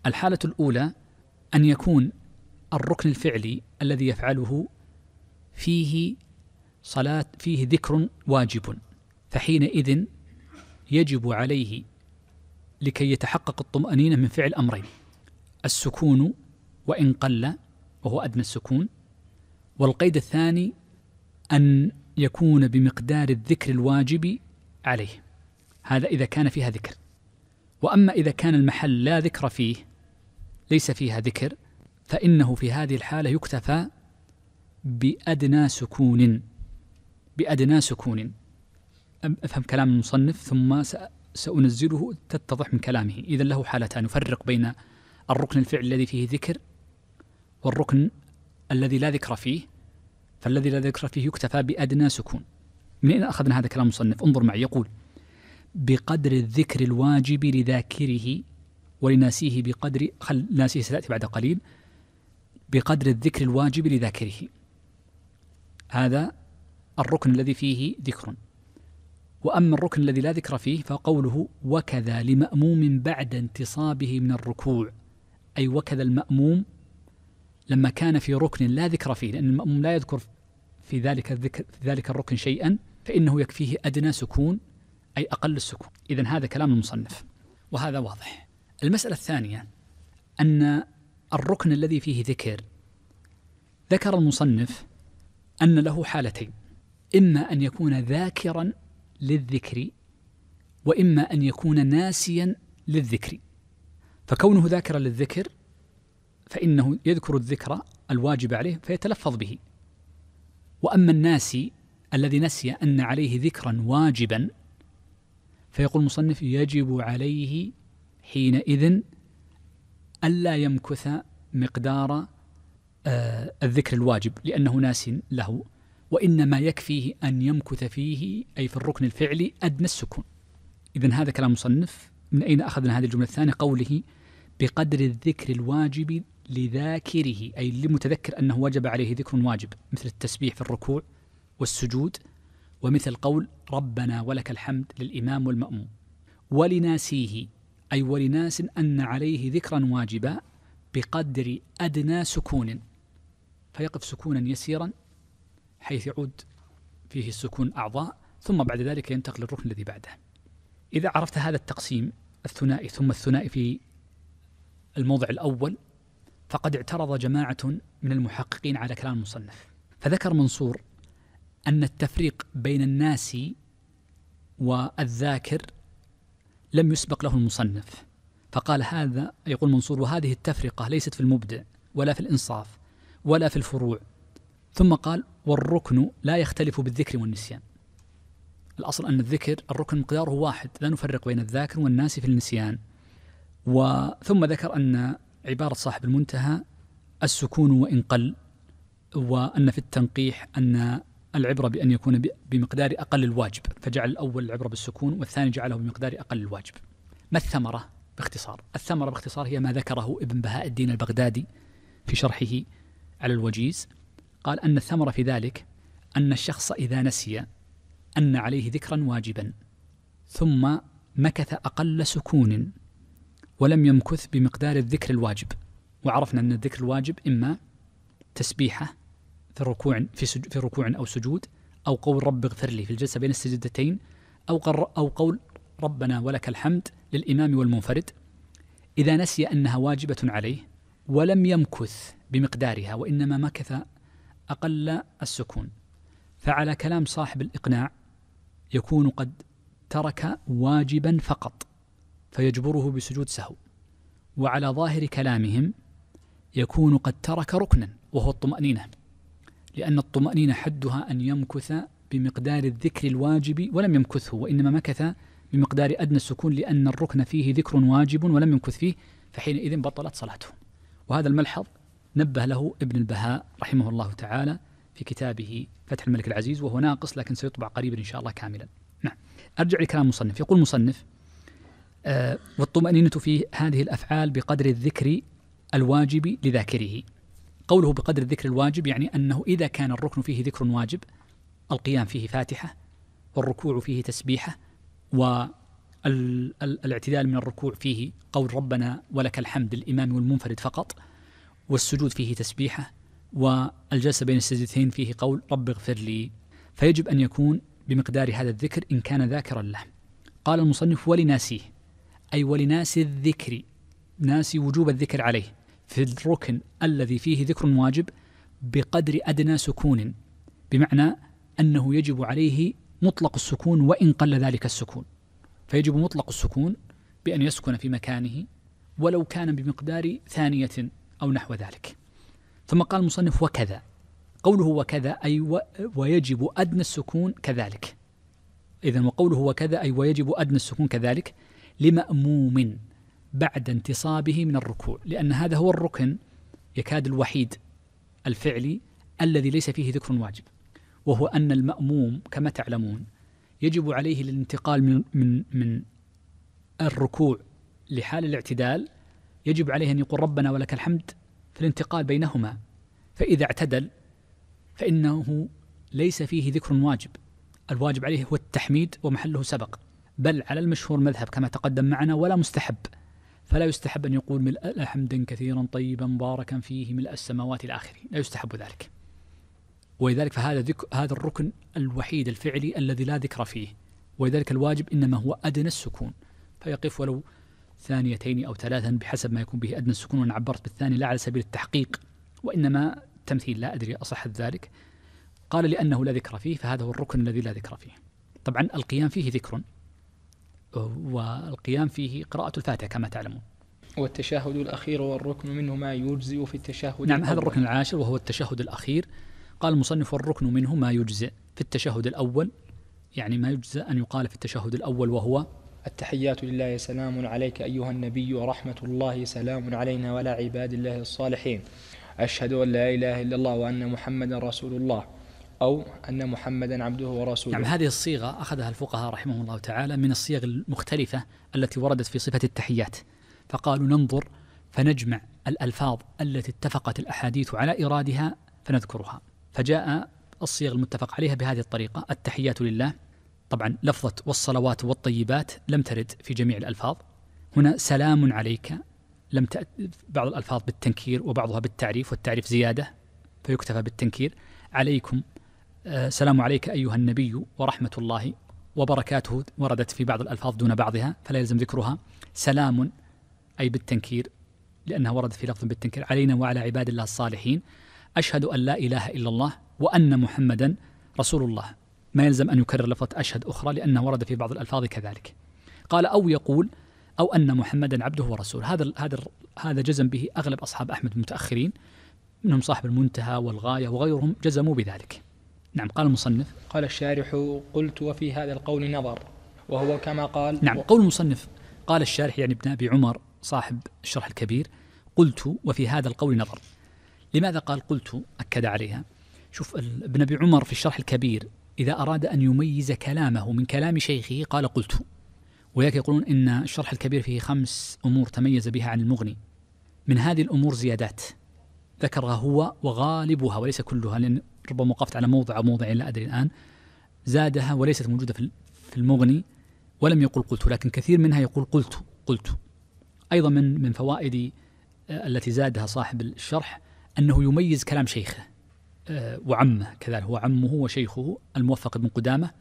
الحالة الأولى أن يكون الركن الفعلي الذي يفعله فيه صلاة فيه ذكر واجب فحينئذ يجب عليه لكي يتحقق الطمأنينة من فعل أمرين السكون وإن قل وهو أدنى السكون والقيد الثاني أن يكون بمقدار الذكر الواجب عليه هذا إذا كان فيها ذكر وأما إذا كان المحل لا ذكر فيه ليس فيها ذكر فإنه في هذه الحالة يكتفى بأدنى سكون بأدنى سكون أفهم كلام المصنف ثم سأنزله تتضح من كلامه إذا له حالتان يفرق بين الركن الفعل الذي فيه ذكر والركن الذي لا ذكر فيه فالذي لا ذكر فيه يكتفى بأدنى سكون من أين أخذنا هذا كلام مصنف انظر معي يقول بقدر الذكر الواجب لذاكره ولناسيه بقدر خل ناسيه سيأتي بعد قليل بقدر الذكر الواجب لذاكره هذا الركن الذي فيه ذكر وأما الركن الذي لا ذكر فيه فقوله وكذا لمأموم بعد انتصابه من الركوع أي وكذا المأموم لما كان في ركن لا ذكر فيه لأن المأموم لا يذكر في ذلك الذكر في ذلك الركن شيئا فإنه يكفيه أدنى سكون أي أقل السكون إذا هذا كلام المصنف وهذا واضح المسألة الثانية أن الركن الذي فيه ذكر ذكر المصنف أن له حالتين إما أن يكون ذاكرا للذكر وإما أن يكون ناسيا للذكر فكونه ذاكرا للذكر فإنه يذكر الذكر الواجب عليه فيتلفظ به وأما الناسي الذي نسي أن عليه ذكرا واجبا فيقول المصنف يجب عليه حينئذ ألا يمكث مقدار آه، الذكر الواجب لأنه ناس له وإنما يكفيه أن يمكث فيه أي في الركن الفعلي أدنى السكون إذا هذا كلام مصنف من أين أخذنا هذه الجملة الثانية قوله بقدر الذكر الواجب لذاكره أي لمتذكر أنه وجب عليه ذكر واجب مثل التسبيح في الركوع والسجود ومثل قول ربنا ولك الحمد للإمام والمأموم ولناسيه أي ولناس أن عليه ذكرا واجبا بقدر أدنى سكون فيقف سكونا يسيرا حيث يعود فيه السكون أعضاء ثم بعد ذلك ينتقل للركن الذي بعده إذا عرفت هذا التقسيم الثنائي ثم الثنائي في الموضع الأول فقد اعترض جماعة من المحققين على كلام المصنف فذكر منصور أن التفريق بين الناس والذاكر لم يسبق له المصنف فقال هذا يقول منصور وهذه التفرقة ليست في المبدع ولا في الإنصاف ولا في الفروع ثم قال والركن لا يختلف بالذكر والنسيان الأصل أن الذكر الركن مقداره واحد لا نفرق بين الذاكر والناس في النسيان وثم ذكر أن عبارة صاحب المنتهى السكون وإن قل وأن في التنقيح أن العبرة بأن يكون بمقدار أقل الواجب فجعل الأول العبرة بالسكون والثاني جعله بمقدار أقل الواجب ما الثمرة باختصار الثمرة باختصار هي ما ذكره ابن بهاء الدين البغدادي في شرحه على الوجيز قال أن الثمرة في ذلك أن الشخص إذا نسي أن عليه ذكرا واجبا ثم مكث أقل سكون ولم يمكث بمقدار الذكر الواجب وعرفنا أن الذكر الواجب إما تسبيحة في الركوع في, سج... في ركوع أو سجود أو قول رب اغفر لي في الجلسة بين السجدتين أو, قر... أو قول ربنا ولك الحمد للإمام والمنفرد إذا نسي أنها واجبة عليه ولم يمكث بمقدارها وإنما مكث أقل السكون فعلى كلام صاحب الإقناع يكون قد ترك واجبا فقط فيجبره بسجود سهو وعلى ظاهر كلامهم يكون قد ترك ركنا وهو الطمأنينة لأن الطمأنينة حدها أن يمكث بمقدار الذكر الواجب ولم يمكثه وإنما مكث بمقدار أدنى السكون لأن الركن فيه ذكر واجب ولم يمكث فيه فحينئذ بطلت صلاته وهذا الملحظ نبه له ابن البهاء رحمه الله تعالى في كتابه فتح الملك العزيز وهو ناقص لكن سيطبع قريبا إن شاء الله كاملا نعم أرجع لكلام المصنف يقول المصنف آه، والطمأنينة في هذه الأفعال بقدر الذكر الواجب لذاكره قوله بقدر الذكر الواجب يعني أنه إذا كان الركن فيه ذكر واجب القيام فيه فاتحة والركوع فيه تسبيحة والاعتدال من الركوع فيه قول ربنا ولك الحمد الإمام والمنفرد فقط والسجود فيه تسبيحة والجلسة بين السجدتين فيه قول رب اغفر لي فيجب أن يكون بمقدار هذا الذكر إن كان ذاكرا له قال المصنف ولناسيه أي ولناس الذكر ناس وجوب الذكر عليه في الركن الذي فيه ذكر واجب بقدر أدنى سكون بمعنى أنه يجب عليه مطلق السكون وإن قل ذلك السكون فيجب مطلق السكون بأن يسكن في مكانه ولو كان بمقدار ثانية أو نحو ذلك ثم قال المصنف وكذا قوله وكذا أي و... ويجب أدنى السكون كذلك إذا وقوله وكذا أي ويجب أدنى السكون كذلك لمأموم بعد انتصابه من الركوع لأن هذا هو الركن يكاد الوحيد الفعلي الذي ليس فيه ذكر واجب وهو أن المأموم كما تعلمون يجب عليه الانتقال من من من الركوع لحال الاعتدال يجب عليه أن يقول ربنا ولك الحمد في الانتقال بينهما فإذا اعتدل فإنه ليس فيه ذكر واجب الواجب عليه هو التحميد ومحله سبق بل على المشهور مذهب كما تقدم معنا ولا مستحب فلا يستحب أن يقول ملء حمدا كثيرا طيبا مباركا فيه ملء السماوات إلى آخره لا يستحب ذلك ولذلك فهذا ذك... هذا الركن الوحيد الفعلي الذي لا ذكر فيه ولذلك الواجب إنما هو أدنى السكون فيقف ولو ثانيتين أو ثلاثا بحسب ما يكون به أدنى السكون وأنا عبرت بالثاني لا على سبيل التحقيق وإنما تمثيل لا أدري أصح ذلك قال لأنه لا ذكر فيه فهذا هو الركن الذي لا ذكر فيه طبعا القيام فيه ذكر والقيام فيه قراءة الفاتحة كما تعلمون
والتشهد الأخير والركن منه ما يجزئ في التشهد نعم هذا الركن
العاشر وهو التشهد الأخير قال المصنف والركن منه ما يجزئ في التشهد الأول يعني ما يجزئ أن يقال في التشهد الأول وهو
التحيات لله سلام عليك أيها النبي ورحمة الله سلام علينا وعلى عباد الله الصالحين أشهد أن لا إله إلا الله وأن محمدا رسول الله أو أن محمدا عبده ورسوله نعم يعني
هذه الصيغة أخذها الفقهاء رحمهم الله تعالى من الصيغ المختلفة التي وردت في صفة التحيات فقالوا ننظر فنجمع الألفاظ التي اتفقت الأحاديث على إرادها فنذكرها فجاء الصيغ المتفق عليها بهذه الطريقة التحيات لله طبعا لفظة والصلوات والطيبات لم ترد في جميع الألفاظ هنا سلام عليك لم تأت بعض الألفاظ بالتنكير وبعضها بالتعريف والتعريف زيادة فيكتفى بالتنكير عليكم آه، سلام عليك أيها النبي ورحمة الله وبركاته وردت في بعض الألفاظ دون بعضها فلا يلزم ذكرها سلام أي بالتنكير لأنها وردت في لفظ بالتنكير علينا وعلى عباد الله الصالحين أشهد أن لا إله إلا الله وأن محمدا رسول الله ما يلزم أن يكرر لفظة أشهد أخرى لأنه ورد في بعض الألفاظ كذلك قال أو يقول أو أن محمدا عبده ورسول هذا هذا هذا جزم به أغلب أصحاب أحمد المتأخرين منهم صاحب المنتهى والغاية وغيرهم جزموا بذلك نعم قال المصنف
قال الشارح قلت وفي هذا القول نظر وهو كما قال نعم و... قول
المصنف قال الشارح يعني ابن أبي عمر صاحب الشرح الكبير قلت وفي هذا القول نظر لماذا قال قلت أكد عليها شوف ابن أبي عمر في الشرح الكبير إذا أراد أن يميز كلامه من كلام شيخه قال قلت ولكن يقولون إن الشرح الكبير فيه خمس أمور تميز بها عن المغني من هذه الأمور زيادات ذكرها هو وغالبها وليس كلها لأن ربما وقفت على موضع أو موضعين لا أدري الآن زادها وليست موجودة في المغني ولم يقل قلت لكن كثير منها يقول قلت قلت أيضا من من فوائد آه، التي زادها صاحب الشرح أنه يميز كلام شيخه آه، وعمه كذلك هو عمه وشيخه الموفق بن قدامة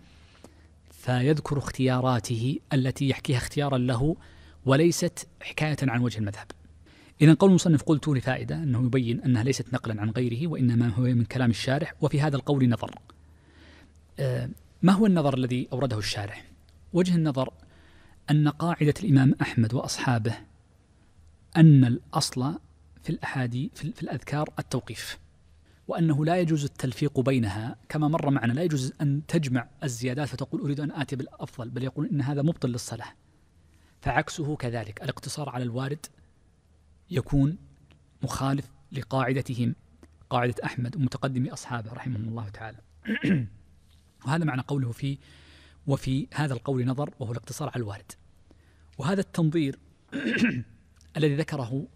فيذكر اختياراته التي يحكيها اختيارا له وليست حكاية عن وجه المذهب إذا قول المصنف قلت لفائدة أنه يبين أنها ليست نقلا عن غيره وإنما هو من كلام الشارح وفي هذا القول نظر آه، ما هو النظر الذي أورده الشارح؟ وجه النظر أن قاعدة الإمام أحمد وأصحابه أن الأصل في الأحادي في الأذكار التوقيف وأنه لا يجوز التلفيق بينها كما مر معنا لا يجوز أن تجمع الزيادات فتقول أريد أن آتي بالأفضل بل يقول إن هذا مبطل للصلاة فعكسه كذلك الاقتصار على الوارد يكون مخالف لقاعدتهم قاعدة أحمد ومتقدم أصحابه رحمهم الله تعالى وهذا معنى قوله في وفي هذا القول نظر وهو الاقتصار على الوارد وهذا التنظير الذي ذكره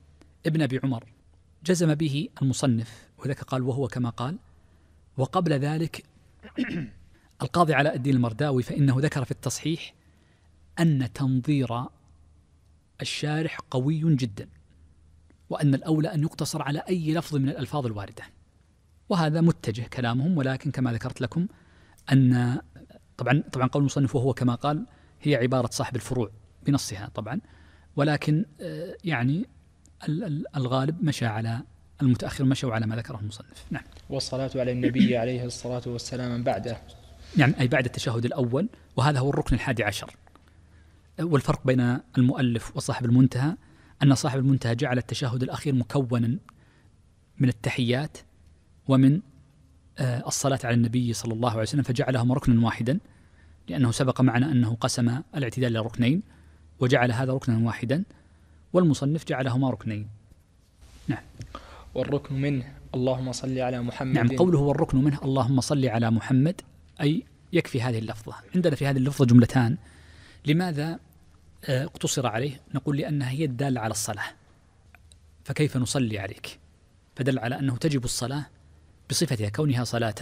ابن أبي عمر جزم به المصنف وذاك قال وهو كما قال وقبل ذلك القاضي علاء الدين المرداوي فإنه ذكر في التصحيح أن تنظير الشارح قوي جدا وأن الأولى أن يقتصر على أي لفظ من الألفاظ الواردة وهذا متجه كلامهم ولكن كما ذكرت لكم أن طبعا طبعا قول المصنف وهو كما قال هي عبارة صاحب الفروع بنصها طبعا ولكن آه، يعني الغالب مشى على المتأخر مشوا على ما ذكره المصنف نعم
والصلاة على النبي عليه الصلاة والسلام بعده
نعم أي بعد التشهد الأول وهذا هو الركن الحادي عشر والفرق بين المؤلف وصاحب المنتهى أن صاحب المنتهى جعل التشهد الأخير مكونا من التحيات ومن آه، الصلاة على النبي صلى الله عليه وسلم فجعلهما ركنا واحدا لأنه سبق معنا أنه قسم الاعتدال إلى ركنين وجعل هذا ركنا واحدا والمصنف جعلهما ركنين نعم والركن منه اللهم صل على محمد نعم قوله والركن منه اللهم صل على محمد أي يكفي هذه اللفظة عندنا في هذه اللفظة جملتان لماذا آه، اقتصر عليه نقول لأنها هي الدالة على الصلاة فكيف نصلي عليك فدل على أنه تجب الصلاة بصفتها كونها صلاة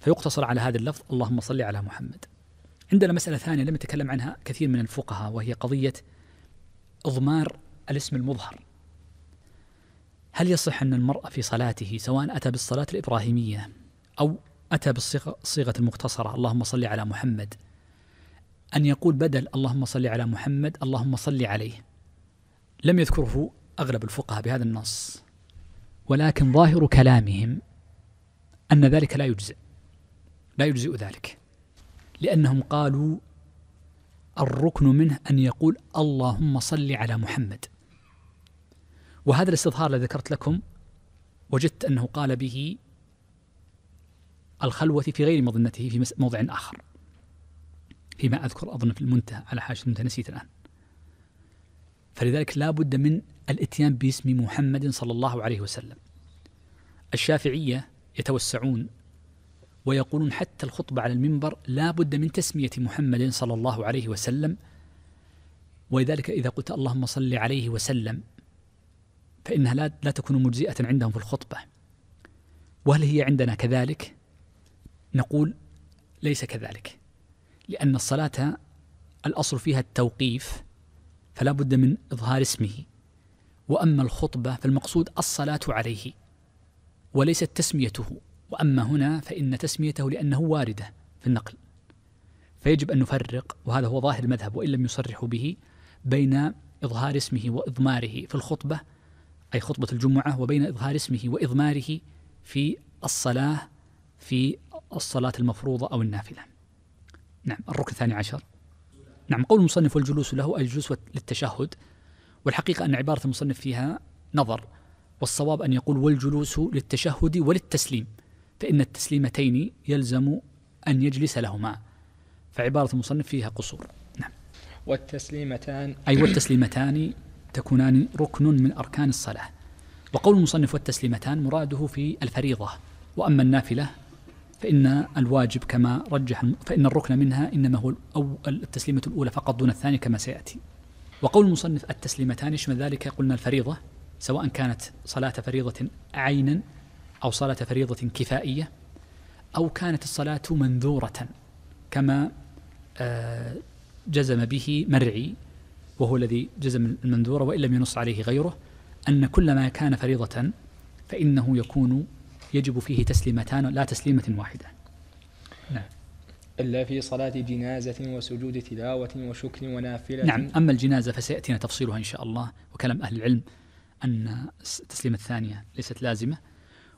فيقتصر على هذا اللفظ اللهم صل على محمد عندنا مسألة ثانية لم يتكلم عنها كثير من الفقهاء وهي قضية إضمار الاسم المظهر هل يصح أن المرأة في صلاته سواء أتى بالصلاة الإبراهيمية أو أتى بالصيغة المختصرة اللهم صل على محمد أن يقول بدل اللهم صل على محمد اللهم صل عليه لم يذكره أغلب الفقهاء بهذا النص ولكن ظاهر كلامهم أن ذلك لا يجزئ لا يجزئ ذلك لأنهم قالوا الركن منه أن يقول اللهم صل على محمد وهذا الاستظهار الذي ذكرت لكم وجدت أنه قال به الخلوة في غير مظنته في موضع آخر فيما أذكر أظن في المنتهى على حاشة المنتهى نسيت الآن فلذلك لا بد من الاتيان باسم محمد صلى الله عليه وسلم الشافعية يتوسعون ويقولون حتى الخطبة على المنبر لا بد من تسمية محمد صلى الله عليه وسلم ولذلك إذا قلت اللهم صل عليه وسلم فإنها لا, لا تكون مجزئة عندهم في الخطبة وهل هي عندنا كذلك؟ نقول ليس كذلك لأن الصلاة الأصل فيها التوقيف فلا بد من إظهار اسمه وأما الخطبة فالمقصود الصلاة عليه وليست تسميته وأما هنا فإن تسميته لأنه واردة في النقل فيجب أن نفرق وهذا هو ظاهر المذهب وإن لم يصرحوا به بين إظهار اسمه وإضماره في الخطبة أي خطبة الجمعة وبين إظهار اسمه وإضماره في الصلاة في الصلاة المفروضة أو النافلة نعم الركن الثاني عشر نعم قول المصنف والجلوس له أي الجلوس للتشهد والحقيقة أن عبارة المصنف فيها نظر والصواب أن يقول والجلوس للتشهد وللتسليم فإن التسليمتين يلزم أن يجلس لهما فعبارة المصنف فيها قصور نعم
والتسليمتان أي
والتسليمتان تكونان ركن من أركان الصلاة وقول المصنف والتسليمتان مراده في الفريضة وأما النافلة فإن الواجب كما رجح فإن الركن منها إنما هو أو التسليمة الأولى فقط دون الثانية كما سيأتي وقول المصنف التسليمتان يشمل ذلك قلنا الفريضة سواء كانت صلاة فريضة عينا أو صلاة فريضة كفائية أو كانت الصلاة منذورة كما آه، جزم به مرعي وهو الذي جزم المنذورة وإن لم ينص عليه غيره أن كل ما كان فريضة فإنه يكون يجب فيه تسليمتان لا تسليمة واحدة
نعم إلا في صلاة جنازة وسجود تلاوة وشكر ونافلة نعم
أما الجنازة فسيأتينا تفصيلها إن شاء الله وكلام أهل العلم أن التسليمة الثانية ليست لازمة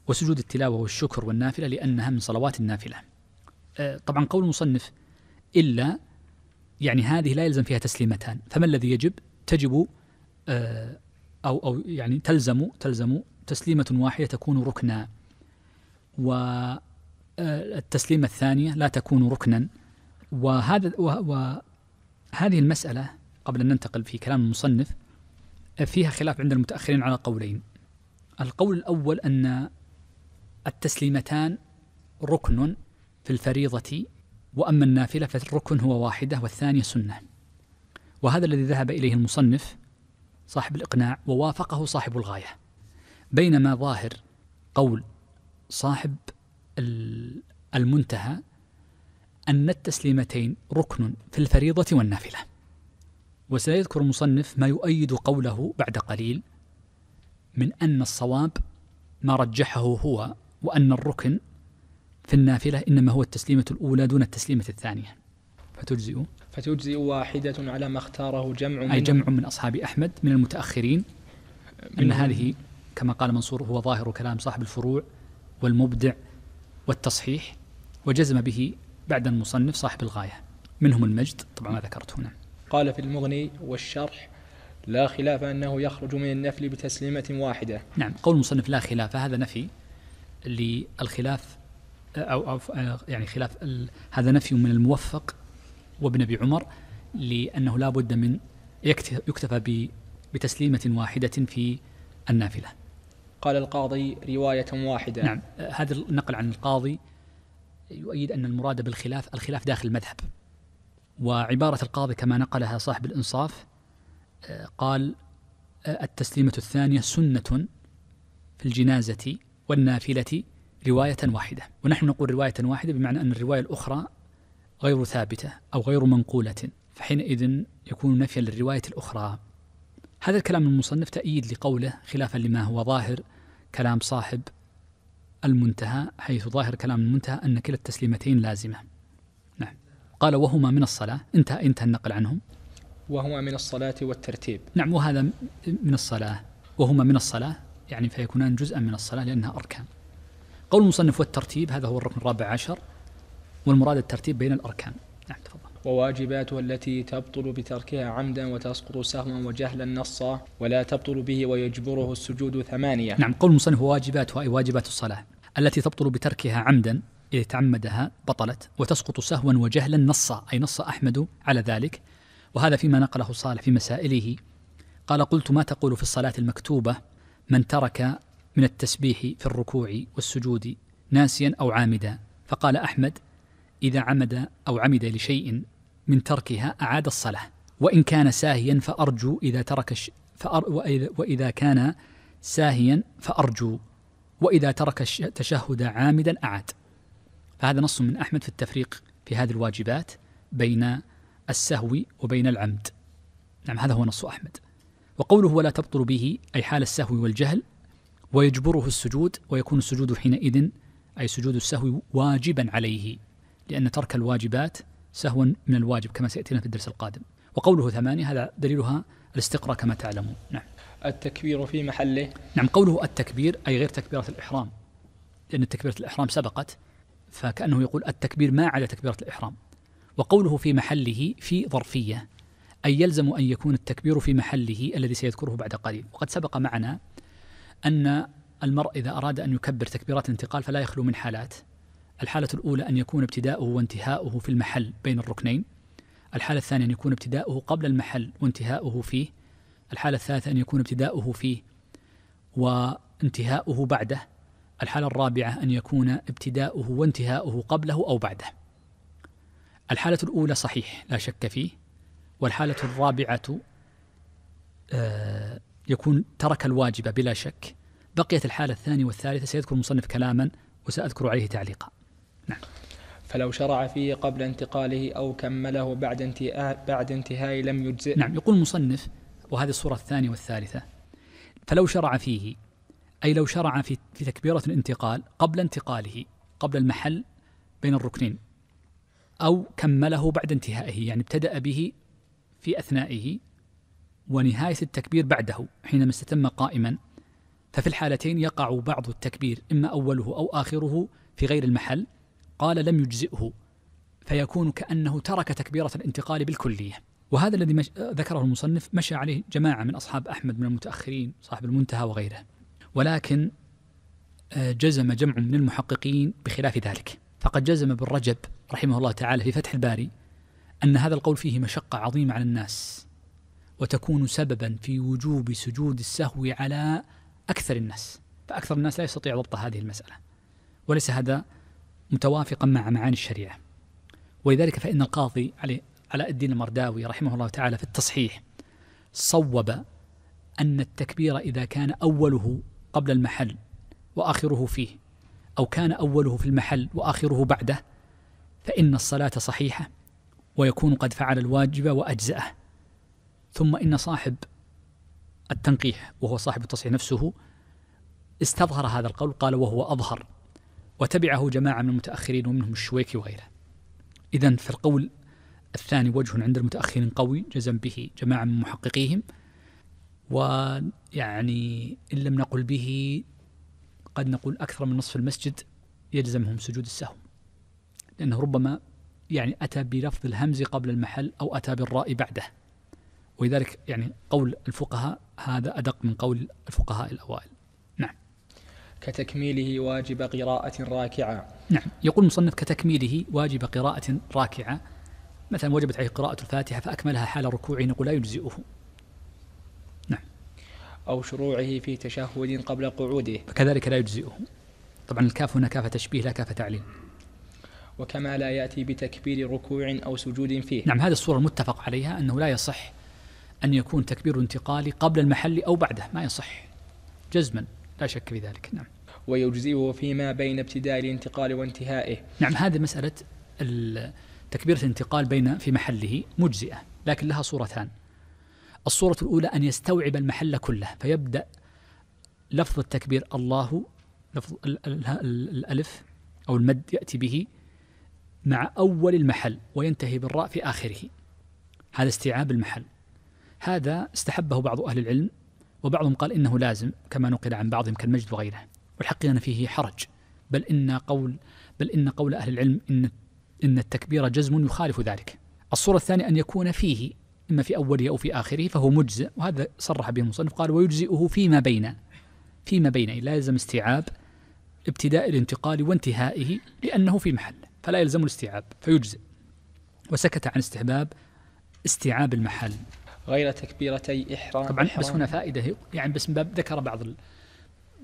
وسجود التلاوة والشكر والنافلة لأنها من صلوات النافلة آه، طبعا قول المصنف إلا يعني هذه لا يلزم فيها تسليمتان فما الذي يجب تجب آه، أو أو يعني تلزم تلزم تسليمة واحدة تكون ركنا والتسليم آه، الثانية لا تكون ركنا وهذا وهذه المسألة قبل أن ننتقل في كلام المصنف فيها خلاف عند المتأخرين على قولين القول الأول أن التسليمتان ركن في الفريضة وأما النافلة فالركن هو واحدة والثانية سنة وهذا الذي ذهب إليه المصنف صاحب الإقناع ووافقه صاحب الغاية بينما ظاهر قول صاحب المنتهى أن التسليمتين ركن في الفريضة والنافلة وسيذكر المصنف ما يؤيد قوله بعد قليل من أن الصواب ما رجحه هو وأن الركن في النافلة إنما هو التسليمة الأولى دون التسليمة الثانية فتجزئ
فتجزئ واحدة على ما اختاره جمع من أي جمع من أصحاب أحمد
من المتأخرين أن هذه كما قال منصور هو ظاهر كلام صاحب الفروع والمبدع والتصحيح وجزم به بعد المصنف صاحب الغاية منهم المجد طبعا ما ذكرت هنا
قال في المغني والشرح لا خلاف أنه يخرج من النفل بتسليمة واحدة
نعم قول المصنف لا خلاف هذا نفي للخلاف أو, أو يعني خلاف هذا نفي من الموفق وابن أبي عمر لأنه لا بد من يكتفى بتسليمة واحدة في النافلة قال القاضي رواية واحدة نعم هذا النقل عن القاضي يؤيد أن المراد بالخلاف الخلاف داخل المذهب وعبارة القاضي كما نقلها صاحب الإنصاف آه، قال آه، التسليمة الثانية سنة في الجنازة والنافلة رواية واحدة ونحن نقول رواية واحدة بمعنى أن الرواية الأخرى غير ثابتة أو غير منقولة فحينئذ يكون نفيا للرواية الأخرى هذا الكلام المصنف تأييد لقوله خلافا لما هو ظاهر كلام صاحب المنتهى حيث ظاهر كلام المنتهى أن كلا التسليمتين لازمة نعم قال وهما من الصلاة انتهى انتهى النقل عنهم وهما من الصلاة والترتيب نعم وهذا من الصلاة وهما من الصلاة يعني فيكونان جزءا من الصلاة لأنها أركان قول المصنف والترتيب هذا هو الركن الرابع عشر والمراد الترتيب بين الأركان نعم
تفضل وواجباتها التي تبطل بتركها عمدا وتسقط سهوا وجهلا نصا ولا تبطل به ويجبره السجود ثمانية نعم
قول المصنف واجباتها أي واجبات الصلاة التي تبطل بتركها عمدا إذا تعمدها بطلت وتسقط سهوا وجهلا نصا أي نص أحمد على ذلك وهذا فيما نقله صالح في مسائله قال قلت ما تقول في الصلاة المكتوبة من ترك من التسبيح في الركوع والسجود ناسيا أو عامدا فقال أحمد إذا عمد أو عمد لشيء من تركها أعاد الصلاة وإن كان ساهيا فأرجو إذا ترك الش... فأر... وإذا... وإذا كان ساهيا فأرجو وإذا ترك التشهد عامدا أعاد فهذا نص من أحمد في التفريق في هذه الواجبات بين السهو وبين العمد نعم هذا هو نص أحمد وقوله ولا تبطل به أي حال السهو والجهل ويجبره السجود ويكون السجود حينئذ أي سجود السهو واجبا عليه لأن ترك الواجبات سهوا من الواجب كما سيأتينا في الدرس القادم وقوله ثمانية هذا دليلها الاستقراء كما تعلمون نعم التكبير في محله نعم قوله التكبير أي غير تكبيرة الإحرام لأن تكبيرة الإحرام سبقت فكأنه يقول التكبير ما عدا تكبيرة الإحرام وقوله في محله في ظرفية أي يلزم أن يكون التكبير في محله الذي سيذكره بعد قليل وقد سبق معنا أن المرء إذا أراد أن يكبر تكبيرات الانتقال فلا يخلو من حالات الحالة الأولى أن يكون ابتداؤه وانتهاؤه في المحل بين الركنين الحالة الثانية أن يكون ابتداؤه قبل المحل وانتهاؤه فيه الحالة الثالثة أن يكون ابتداؤه فيه وانتهاؤه بعده الحالة الرابعة أن يكون ابتداؤه وانتهاؤه قبله أو بعده الحالة الأولى صحيح لا شك فيه والحالة الرابعة آه، يكون ترك الواجب بلا شك بقيت الحالة الثانية والثالثة سيذكر المصنف كلاما وسأذكر عليه تعليقا نعم
فلو شرع فيه قبل انتقاله
أو كمله بعد انتهاء بعد انتهاء لم يجزئ نعم يقول المصنف وهذه الصورة الثانية والثالثة فلو شرع فيه أي لو شرع في, في تكبيرة الانتقال قبل انتقاله قبل المحل بين الركنين أو كمله بعد انتهائه يعني ابتدأ به في أثنائه ونهاية التكبير بعده حينما استتم قائما ففي الحالتين يقع بعض التكبير إما أوله أو آخره في غير المحل قال لم يجزئه فيكون كأنه ترك تكبيرة الانتقال بالكلية وهذا الذي مش ذكره المصنف مشى عليه جماعة من أصحاب أحمد من المتأخرين صاحب المنتهى وغيره ولكن آه، جزم جمع من المحققين بخلاف ذلك فقد جزم ابن رجب رحمه الله تعالى في فتح الباري أن هذا القول فيه مشقة عظيمة على الناس وتكون سببا في وجوب سجود السهو على أكثر الناس فأكثر الناس لا يستطيع ضبط هذه المسألة وليس هذا متوافقا مع معاني الشريعة ولذلك فإن القاضي علي علاء الدين المرداوي رحمه الله تعالى في التصحيح صوب أن التكبير إذا كان أوله قبل المحل وآخره فيه أو كان أوله في المحل وآخره بعده فإن الصلاة صحيحة ويكون قد فعل الواجب وأجزأه ثم إن صاحب التنقيح وهو صاحب التصحيح نفسه استظهر هذا القول قال وهو أظهر وتبعه جماعة من المتأخرين ومنهم الشويكي وغيره إذا فالقول الثاني وجه عند المتأخرين قوي جزم به جماعة من محققيهم ويعني إن لم نقل به قد نقول أكثر من نصف المسجد يلزمهم سجود السهو لأنه ربما يعني أتى بلفظ الهمز قبل المحل أو أتى بالراء بعده ولذلك يعني قول الفقهاء هذا أدق من قول الفقهاء الأوائل
كتكميله واجب
قراءة راكعة نعم يقول المصنف كتكميله واجب قراءة راكعة مثلا وجبت عليه قراءة الفاتحة فأكملها حال ركوعه نقول لا يجزئه
نعم أو شروعه في تشهد قبل قعوده
فكذلك لا يجزئه طبعا الكاف هنا كافة تشبيه لا كافة تعليل
وكما لا يأتي بتكبير ركوع أو سجود فيه نعم
هذه الصورة المتفق عليها أنه لا يصح أن يكون تكبير انتقالي قبل المحل أو بعده ما يصح جزما لا شك في ذلك نعم
ويجزئه فيما بين ابتداء الانتقال وانتهائه
نعم هذه مسألة تكبيرة الانتقال بين في محله مجزئة لكن لها صورتان الصورة الأولى أن يستوعب المحل كله فيبدأ لفظ التكبير الله لفظ الألف أو المد يأتي به مع أول المحل وينتهي بالراء في آخره هذا استيعاب المحل هذا استحبه بعض أهل العلم وبعضهم قال إنه لازم كما نقل عن بعضهم كالمجد وغيره والحقيقة أن فيه حرج بل إن قول بل إن قول أهل العلم إن إن التكبير جزم يخالف ذلك الصورة الثانية أن يكون فيه إما في أوله أو في آخره فهو مجزئ وهذا صرح به المصنف قال ويجزئه فيما بين فيما بين لا يلزم استيعاب ابتداء الانتقال وانتهائه لأنه في محل فلا يلزم الاستيعاب فيجزئ وسكت عن استحباب استيعاب المحل غير تكبيرتي إحرام طبعا إحرام بس هنا فائدة يعني بس باب ذكر بعض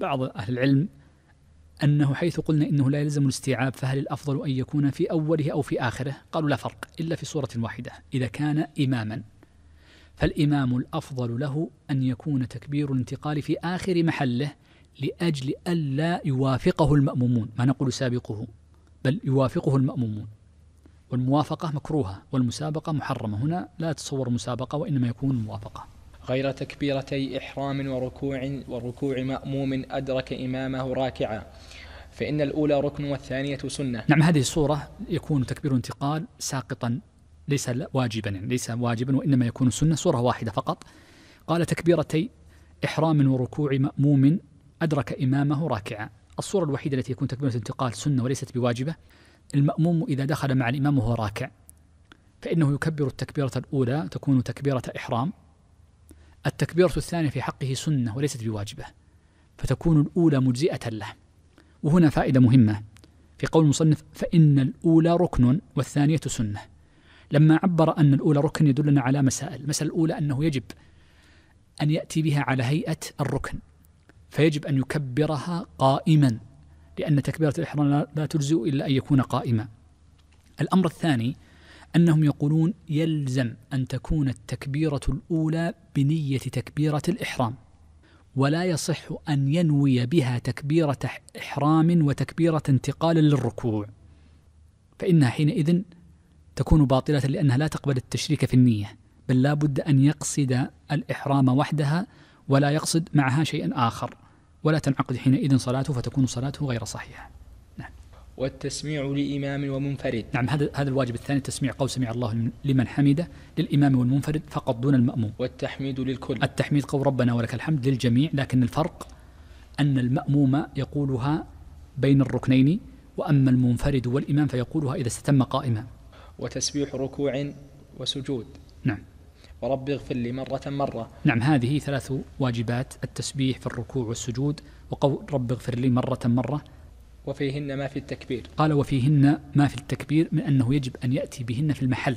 بعض أهل العلم أنه حيث قلنا إنه لا يلزم الاستيعاب فهل الأفضل أن يكون في أوله أو في آخره قالوا لا فرق إلا في صورة واحدة إذا كان إماما فالإمام الأفضل له أن يكون تكبير الانتقال في آخر محله لأجل ألا يوافقه المأمومون ما نقول سابقه بل يوافقه المأمومون والموافقة مكروهة والمسابقة محرمة هنا لا تصور مسابقة وإنما يكون موافقة
غير تكبيرتي إحرام وركوع وركوع مأموم أدرك إمامه راكعا فإن الأولى ركن والثانية سنة نعم هذه
الصورة يكون تكبير الانتقال ساقطا ليس واجبا يعني ليس واجبا وإنما يكون سنة صورة واحدة فقط قال تكبيرتي إحرام وركوع مأموم أدرك إمامه راكعا الصورة الوحيدة التي يكون تكبيرة الانتقال سنة وليست بواجبة المأموم إذا دخل مع الإمام وهو راكع فإنه يكبر التكبيرة الأولى تكون تكبيرة إحرام التكبيرة الثانية في حقه سنة وليست بواجبة فتكون الأولى مجزئة له وهنا فائدة مهمة في قول المصنف فإن الأولى ركن والثانية سنة لما عبر أن الأولى ركن يدلنا على مسائل المسألة الأولى أنه يجب أن يأتي بها على هيئة الركن فيجب أن يكبرها قائما لأن تكبيرة الإحرام لا تجزئ إلا أن يكون قائما الأمر الثاني أنهم يقولون يلزم أن تكون التكبيرة الأولى بنية تكبيرة الإحرام ولا يصح أن ينوي بها تكبيرة إحرام وتكبيرة انتقال للركوع فإنها حينئذ تكون باطلة لأنها لا تقبل التشريك في النية بل لا بد أن يقصد الإحرام وحدها ولا يقصد معها شيئا آخر ولا تنعقد حينئذ صلاته فتكون صلاته غير صحيحه والتسميع لإمام ومنفرد نعم هذا هذا الواجب الثاني تسميع قول سمع الله لمن حمده للإمام والمنفرد فقط دون المأموم والتحميد للكل التحميد قول ربنا ولك الحمد للجميع لكن الفرق أن المأموم يقولها بين الركنين وأما المنفرد والإمام فيقولها إذا استتم قائما
وتسبيح ركوع وسجود نعم ورب اغفر لي مرة مرة
نعم هذه ثلاث واجبات التسبيح في الركوع والسجود وقول رب اغفر لي مرة مرة
وفيهن ما في التكبير
قال وفيهن ما في التكبير من أنه يجب أن يأتي بهن في المحل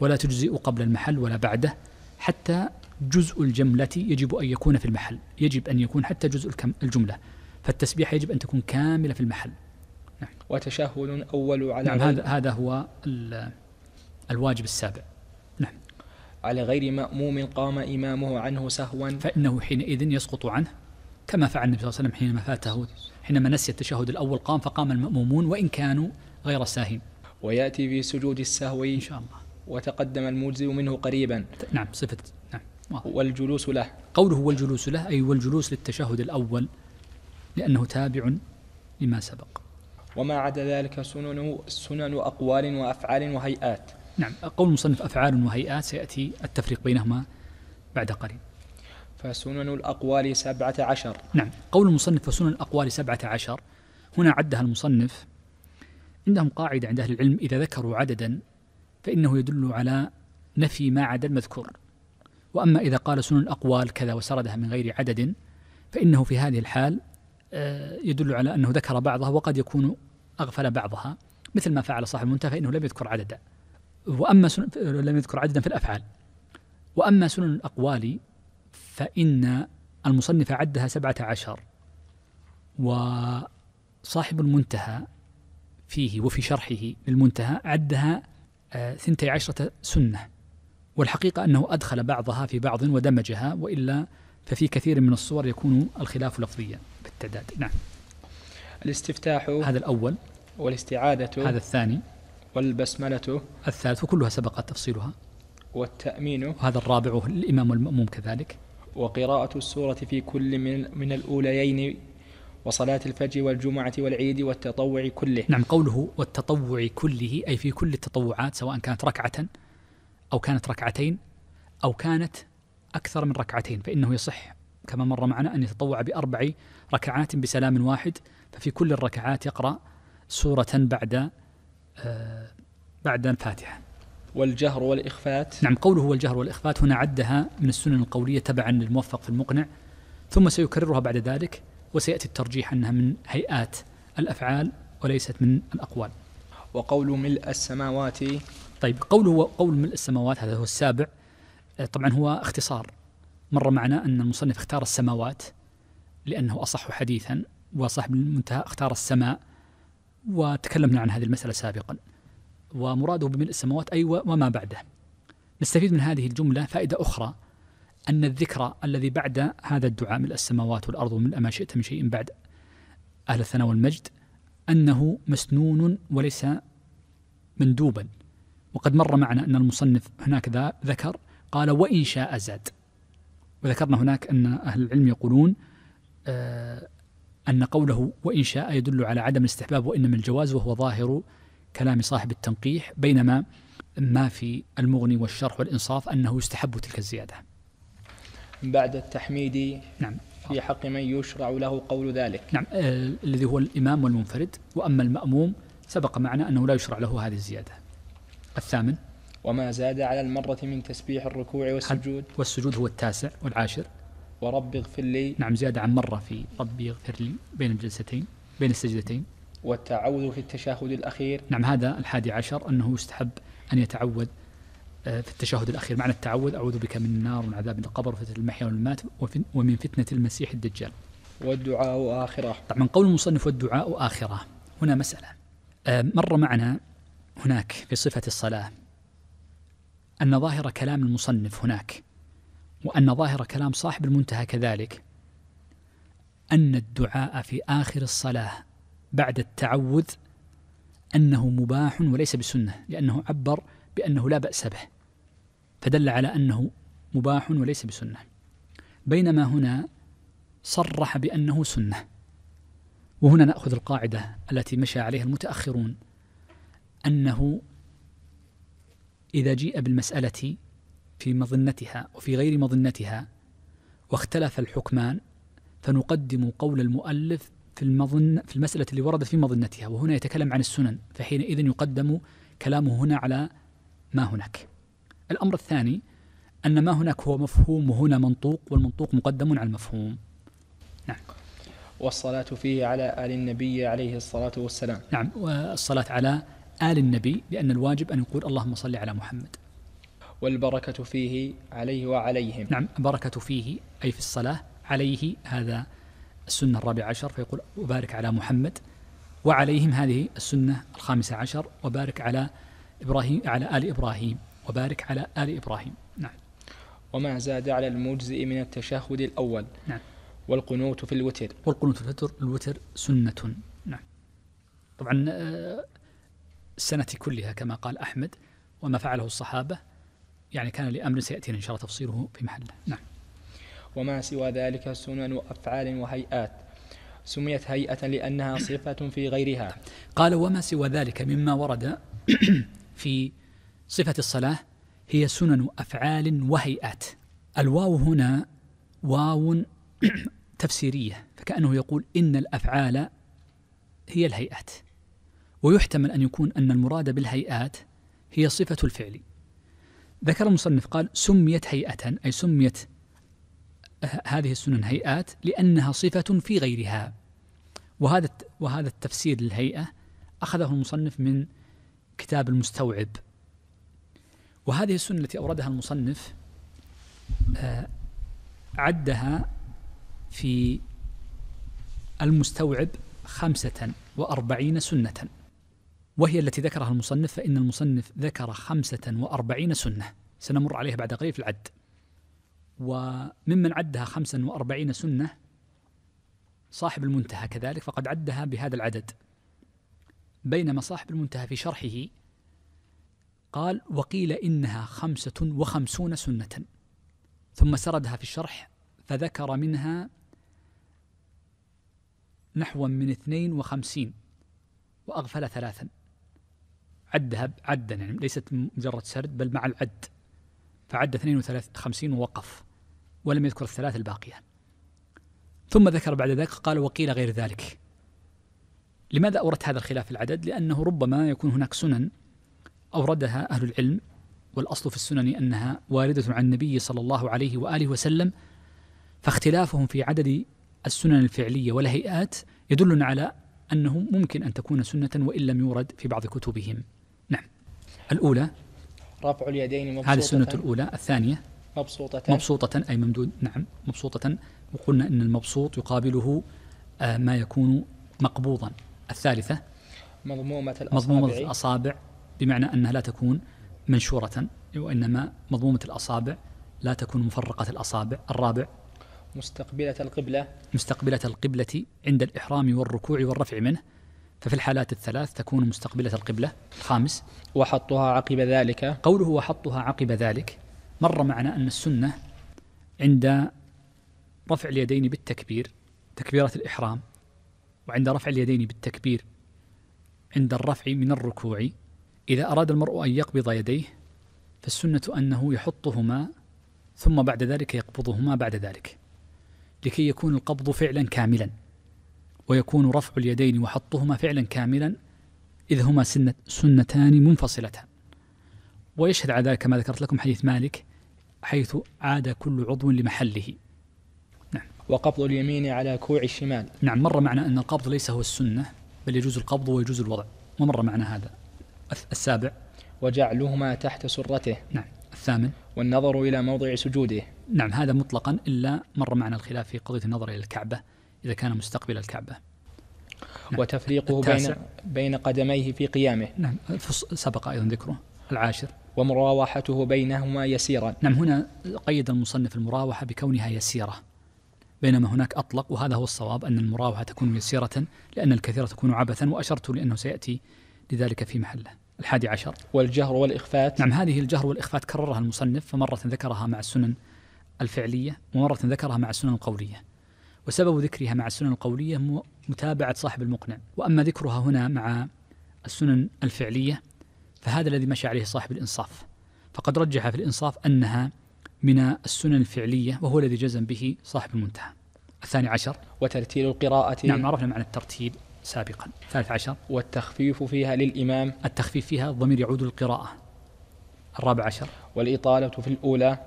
ولا تجزئ قبل المحل ولا بعده حتى جزء الجملة يجب أن يكون في المحل يجب أن يكون حتى جزء الجملة فالتسبيحة يجب أن تكون كاملة في المحل
نعم. وتشهد أول على نعم هذا هذا
هو الواجب السابع نعم على غير مأموم قام إمامه عنه سهوا فإنه حينئذ يسقط عنه كما فعل النبي صلى الله عليه وسلم حينما فاته حينما نسي التشهد الأول قام فقام المأمومون وإن كانوا غير ساهين
ويأتي في سجود السهو إن شاء الله وتقدم المجزئ منه قريبا نعم صفة نعم والجلوس له
قوله والجلوس له أي والجلوس للتشهد الأول لأنه تابع لما سبق
وما عدا ذلك سنن سنن أقوال وأفعال وهيئات
نعم قول مصنف أفعال وهيئات سيأتي التفريق بينهما بعد قليل فسنن الأقوال سبعة عشر نعم قول المصنف فسنن الأقوال سبعة عشر هنا عدها المصنف عندهم قاعدة عند أهل العلم إذا ذكروا عددا فإنه يدل على نفي ما عدا المذكور وأما إذا قال سنن الأقوال كذا وسردها من غير عدد فإنه في هذه الحال آه، يدل على أنه ذكر بعضها وقد يكون أغفل بعضها مثل ما فعل صاحب المنتهى فإنه لم يذكر عددا وأما سنن لم يذكر عددا في الأفعال وأما سنن الأقوال فإن المصنف عدها سبعة عشر وصاحب المنتهى فيه وفي شرحه للمنتهى عدها آه، ثنتي عشرة سنة والحقيقة أنه أدخل بعضها في بعض ودمجها وإلا ففي كثير من الصور يكون الخلاف لفظيا التعداد نعم الاستفتاح هذا الأول والاستعادة هذا الثاني والبسملة الثالث وكلها سبق تفصيلها والتأمين وهذا الرابع الإمام والمأموم كذلك
وقراءة السورة في كل من, من الأوليين وصلاة الفجر والجمعة والعيد
والتطوع كله نعم قوله والتطوع كله أي في كل التطوعات سواء كانت ركعة أو كانت ركعتين أو كانت أكثر من ركعتين فإنه يصح كما مر معنا أن يتطوع بأربع ركعات بسلام واحد ففي كل الركعات يقرأ سورة بعد آه بعد الفاتحة
والجهر والإخفات
نعم قوله والجهر والإخفات هنا عدها من السنن القولية تبعا للموفق في المقنع ثم سيكررها بعد ذلك وسيأتي الترجيح أنها من هيئات الأفعال وليست من الأقوال وقول ملء السماوات طيب قوله قول ملء السماوات هذا هو السابع آه، طبعا هو اختصار مر معنا أن المصنف اختار السماوات لأنه أصح حديثا وصاحب المنتهى اختار السماء وتكلمنا عن هذه المسألة سابقا ومراده بملء السماوات أي وما بعده نستفيد من هذه الجملة فائدة أخرى أن الذكر الذي بعد هذا الدعاء ملء السماوات والأرض ومن ما شئت من شيء بعد أهل الثناء والمجد أنه مسنون وليس مندوبا وقد مر معنا أن المصنف هناك ذا ذكر قال وإن شاء زاد وذكرنا هناك أن أهل العلم يقولون آه، أن قوله وإن شاء يدل على عدم الاستحباب وإنما الجواز وهو ظاهر كلام صاحب التنقيح بينما ما في المغني والشرح والإنصاف أنه يستحب تلك الزيادة
بعد التحميد نعم في حق من يشرع له قول ذلك
نعم آه الذي هو الإمام والمنفرد وأما المأموم سبق معنا أنه لا يشرع له هذه الزيادة الثامن وما زاد على المرة
من تسبيح الركوع والسجود
والسجود هو التاسع والعاشر
ورب اغفر لي
نعم زيادة عن مرة في رب اغفر لي بين الجلستين بين السجدتين
والتعوذ في التشهد الأخير
نعم هذا الحادي عشر أنه يستحب أن يتعوذ آه، في التشهد الأخير معنى التعوذ أعوذ بك من النار ومن عذاب القبر وفتنة المحيا والممات ومن فتنة المسيح الدجال
والدعاء آخره
طبعا قول المصنف والدعاء آخره هنا مسألة آه، مر معنا هناك في صفة الصلاة أن ظاهر كلام المصنف هناك وأن ظاهر كلام صاحب المنتهى كذلك أن الدعاء في آخر الصلاة بعد التعوذ أنه مباح وليس بسنة لأنه عبر بأنه لا بأس به فدل على أنه مباح وليس بسنة بينما هنا صرح بأنه سنة وهنا نأخذ القاعدة التي مشى عليها المتأخرون أنه إذا جيء بالمسألة في مظنتها وفي غير مظنتها واختلف الحكمان فنقدم قول المؤلف في المظن في المسألة اللي وردت في مظنتها وهنا يتكلم عن السنن فحينئذ يقدم كلامه هنا على ما هناك الأمر الثاني أن ما هناك هو مفهوم وهنا منطوق والمنطوق مقدم على المفهوم
نعم والصلاة فيه على آل النبي عليه
الصلاة والسلام نعم والصلاة على آل النبي لأن الواجب أن يقول اللهم صل على محمد
والبركة فيه عليه وعليهم
نعم بركة فيه أي في الصلاة عليه هذا السنة الرابعة عشر فيقول وبارك على محمد وعليهم هذه السنة الخامسة عشر وبارك على إبراهيم على آل إبراهيم وبارك على آل إبراهيم
نعم وما زاد على المجزئ من التشهد
الأول نعم والقنوت في الوتر والقنوت في الوتر الوتر سنة نعم طبعا آه، السنة كلها كما قال أحمد وما فعله الصحابة يعني كان لأمر سيأتينا إن شاء الله تفصيله في محله نعم وما
سوى ذلك سنن وأفعال وهيئات سميت هيئة لأنها صفة في
غيرها قال وما سوى ذلك مما ورد في صفة الصلاة هي سنن أفعال وهيئات الواو هنا واو تفسيرية فكأنه يقول إن الأفعال هي الهيئات ويحتمل أن يكون أن المراد بالهيئات هي صفة الفعل ذكر المصنف قال سميت هيئة أي سميت هذه السنن هيئات لأنها صفة في غيرها وهذا وهذا التفسير للهيئة أخذه المصنف من كتاب المستوعب وهذه السنة التي أوردها المصنف آه، عدها في المستوعب خمسة وأربعين سنة وهي التي ذكرها المصنف فإن المصنف ذكر خمسة وأربعين سنة سنمر عليها بعد قليل في العد وممن عدها 45 سنة صاحب المنتهى كذلك فقد عدها بهذا العدد بينما صاحب المنتهى في شرحه قال وقيل إنها خمسة وخمسون سنة ثم سردها في الشرح فذكر منها نحو من اثنين وخمسين وأغفل ثلاثا عدها عدا يعني ليست مجرد سرد بل مع العد فعد 52 ووقف ولم يذكر الثلاث الباقية ثم ذكر بعد ذلك قال وقيل غير ذلك لماذا أوردت هذا الخلاف في العدد لأنه ربما يكون هناك سنن أوردها أهل العلم والأصل في السنن أنها واردة عن النبي صلى الله عليه وآله وسلم فاختلافهم في عدد السنن الفعلية والهيئات يدلنا على أنه ممكن أن تكون سنة وإن لم يورد في بعض كتبهم نعم الأولى
رفع اليدين مبسوطة هذه السنة الأولى الثانية مبسوطة
مبسوطة أي ممدود نعم مبسوطة وقلنا أن المبسوط يقابله آه، ما يكون مقبوضا الثالثة مضمومة الأصابع مضمومة الأصابع بمعنى أنها لا تكون منشورة وإنما مضمومة الأصابع لا تكون مفرقة الأصابع الرابع مستقبلة القبلة مستقبلة القبلة عند الإحرام والركوع والرفع منه ففي الحالات الثلاث تكون مستقبلة القبلة الخامس وحطها عقب ذلك قوله وحطها عقب ذلك مر معنا أن السنة عند رفع اليدين بالتكبير تكبيرة الإحرام وعند رفع اليدين بالتكبير عند الرفع من الركوع إذا أراد المرء أن يقبض يديه فالسنة أنه يحطهما ثم بعد ذلك يقبضهما بعد ذلك لكي يكون القبض فعلا كاملا ويكون رفع اليدين وحطهما فعلا كاملا إذ هما سنة سنتان منفصلتان ويشهد على ذلك كما ذكرت لكم حديث مالك حيث عاد كل عضو لمحله
نعم وقبض اليمين على كوع الشمال
نعم مر معنا أن القبض ليس هو السنة بل يجوز القبض ويجوز الوضع ومر معنا هذا السابع وجعلهما تحت سرته نعم الثامن والنظر إلى موضع سجوده نعم هذا مطلقا إلا مر معنا الخلاف في قضية النظر إلى الكعبة إذا كان مستقبل الكعبة نعم. وتفريقه بين
بين قدميه في قيامه
نعم سبق أيضا ذكره العاشر ومراوحته بينهما يسيرا نعم هنا قيد المصنف المراوحة بكونها يسيرة بينما هناك أطلق وهذا هو الصواب أن المراوحة تكون يسيرة لأن الكثيرة تكون عبثا وأشرت لأنه سيأتي لذلك في محله الحادي عشر والجهر والإخفات نعم هذه الجهر والإخفات كررها المصنف فمرة ذكرها مع السنن الفعلية ومرة ذكرها مع السنن القولية وسبب ذكرها مع السنن القولية متابعة صاحب المقنع وأما ذكرها هنا مع السنن الفعلية فهذا الذي مشى عليه صاحب الإنصاف فقد رجح في الإنصاف أنها من السنن الفعلية وهو الذي جزم به صاحب المنتهى الثاني عشر وترتيل القراءة نعم عرفنا معنى الترتيل سابقا الثالث عشر والتخفيف فيها للإمام التخفيف فيها الضمير يعود للقراءة الرابع
عشر والإطالة في الأولى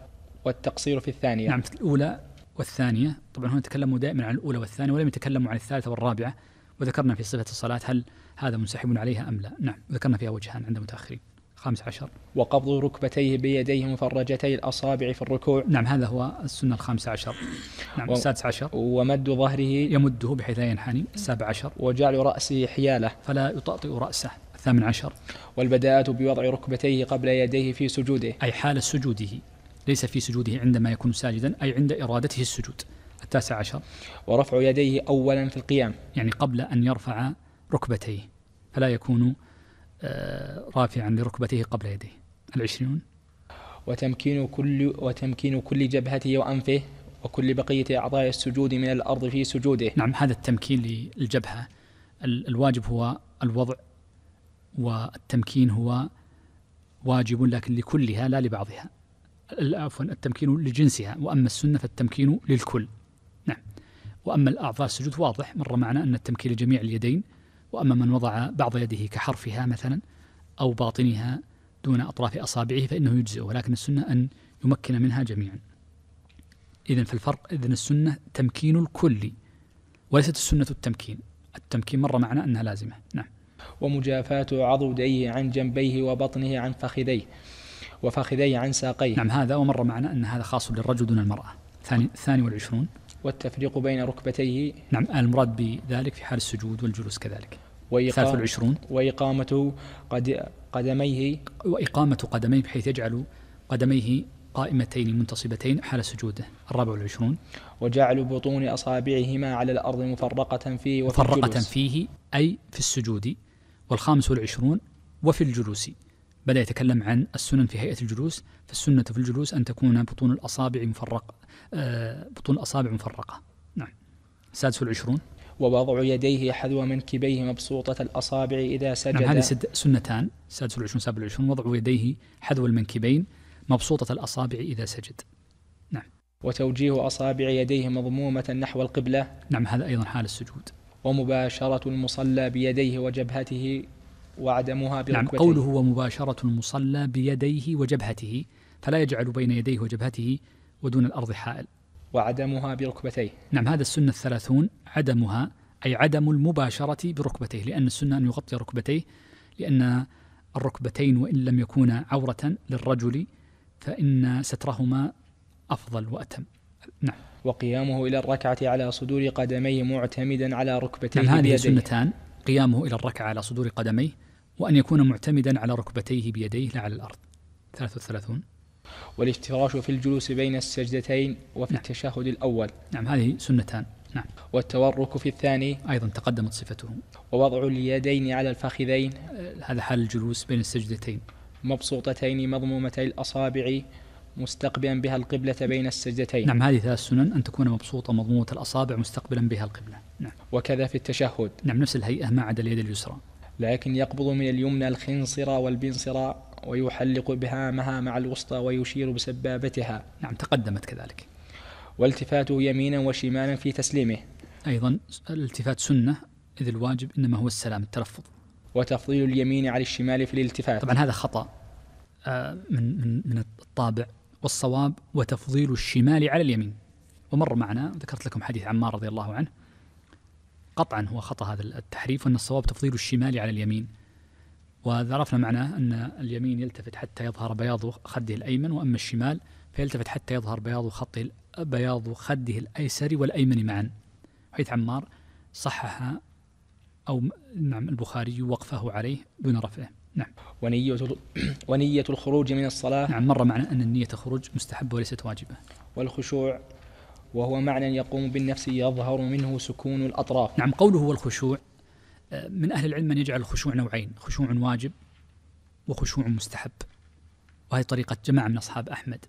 والتقصير في الثانية نعم
في الأولى والثانية طبعا هنا تكلموا دائما عن الأولى والثانية ولم يتكلموا عن الثالثة والرابعة وذكرنا في صفة الصلاة هل هذا منسحب عليها أم لا نعم ذكرنا فيها وجهان عند المتأخرين خامس عشر
وقبض ركبتيه بيديه مفرجتي الأصابع في الركوع نعم
هذا هو السنة الخامسة عشر نعم و... السادس
عشر ومد ظهره يمده بحيث لا ينحني السابع عشر وجعل رأسه حيالة
فلا يطأطئ رأسه الثامن عشر والبداءة بوضع ركبتيه قبل يديه في سجوده أي حال سجوده ليس في سجوده عندما يكون ساجدا أي عند إرادته السجود التاسع عشر ورفع يديه أولا في القيام يعني قبل أن يرفع ركبتيه فلا يكون آه، رافعا لركبتيه قبل يديه العشرون
وتمكين كل وتمكين كل جبهته وأنفه وكل بقية أعضاء السجود من الأرض في سجوده
نعم هذا التمكين للجبهة الواجب هو الوضع والتمكين هو واجب لكن لكلها لا لبعضها عفوا التمكين لجنسها وأما السنة فالتمكين للكل نعم وأما الأعضاء السجود واضح مر معنا أن التمكين لجميع اليدين وأما من وضع بعض يده كحرفها مثلا أو باطنها دون أطراف أصابعه فإنه يجزئ ولكن السنة أن يمكن منها جميعا إذا فالفرق إذن السنة تمكين الكل وليست السنة التمكين التمكين مر معنا أنها لازمة نعم
ومجافاة عضديه عن جنبيه وبطنه عن فخذيه
وفخذيه عن ساقيه نعم هذا ومر معنا أن هذا خاص للرجل دون المرأة ثاني الثاني والعشرون والتفريق بين ركبتيه نعم المراد بذلك في حال السجود والجلوس كذلك ثالث والعشرون وإقامة قد قدميه وإقامة قدميه بحيث يجعل قدميه قائمتين منتصبتين حال سجوده الرابع والعشرون
وجعل بطون أصابعهما على الأرض مفرقة فيه وفي مفرقة الجلوس.
فيه أي في السجود والخامس والعشرون وفي الجلوس بدأ يتكلم عن السنن في هيئة الجلوس فالسنة في الجلوس أن تكون بطون الأصابع مفرقة آه، بطون الأصابع مفرقة نعم السادس والعشرون
ووضع يديه حذو منكبيه مبسوطة الأصابع إذا سجد نعم هذه
سنتان السادس والعشرون سابع والعشرون وضع يديه حذو المنكبين مبسوطة الأصابع إذا سجد
نعم وتوجيه أصابع يديه مضمومة نحو القبلة نعم هذا
أيضا حال السجود
ومباشرة المصلى بيديه
وجبهته وعدمها بركبتيه نعم قوله ومباشرة المصلى بيديه وجبهته فلا يجعل بين يديه وجبهته ودون الأرض حائل وعدمها بركبتيه نعم هذا السنة الثلاثون عدمها أي عدم المباشرة بركبتيه لأن السنة أن يغطي ركبتيه لأن الركبتين وإن لم يكونا عورة للرجل فإن سترهما أفضل وأتم
نعم وقيامه
إلى الركعة على صدور قدميه معتمدا على ركبتيه نعم هذه سنتان قيامه إلى الركعة على صدور قدميه وأن يكون معتمدا على ركبتيه بيديه لا على الأرض 33
والافتراش في الجلوس بين السجدتين وفي نعم. التشهد الأول
نعم هذه سنتان
نعم والتورك في الثاني أيضا تقدمت صفته ووضع اليدين على الفخذين هذا حال الجلوس بين السجدتين مبسوطتين مضمومتي الأصابع مستقبلا بها القبلة بين السجدتين نعم
هذه ثلاث سنن أن تكون مبسوطة مضمومة الأصابع مستقبلا بها القبلة نعم وكذا في التشهد نعم نفس الهيئة ما عدا اليد اليسرى
لكن يقبض من اليمنى الخنصرة والبنصرة ويحلق بهامها مع الوسطى ويشير بسبابتها نعم تقدمت كذلك والتفاته يمينا وشمالا في تسليمه
أيضا الالتفات سنة إذ الواجب إنما هو السلام التلفظ
وتفضيل اليمين على الشمال في الالتفات طبعا هذا خطأ
آه، من من من الطابع والصواب وتفضيل الشمال على اليمين ومر معنا ذكرت لكم حديث عمار رضي الله عنه قطعا هو خطأ هذا التحريف وأن الصواب تفضيل الشمال على اليمين وهذا عرفنا معناه أن اليمين يلتفت حتى يظهر بياض خده الأيمن وأما الشمال فيلتفت حتى يظهر بياض خطه بياض خده الأيسر والأيمن معا حيث عمار صحح أو نعم البخاري وقفه عليه دون رفعه نعم ونية ونية الخروج من الصلاة نعم مر معنا أن النية خروج مستحبة وليست واجبة
والخشوع وهو معنى
يقوم بالنفس يظهر منه سكون الأطراف نعم قوله هو الخشوع آه، من أهل العلم من يجعل الخشوع نوعين خشوع واجب وخشوع مستحب وهذه طريقة جماعة من أصحاب أحمد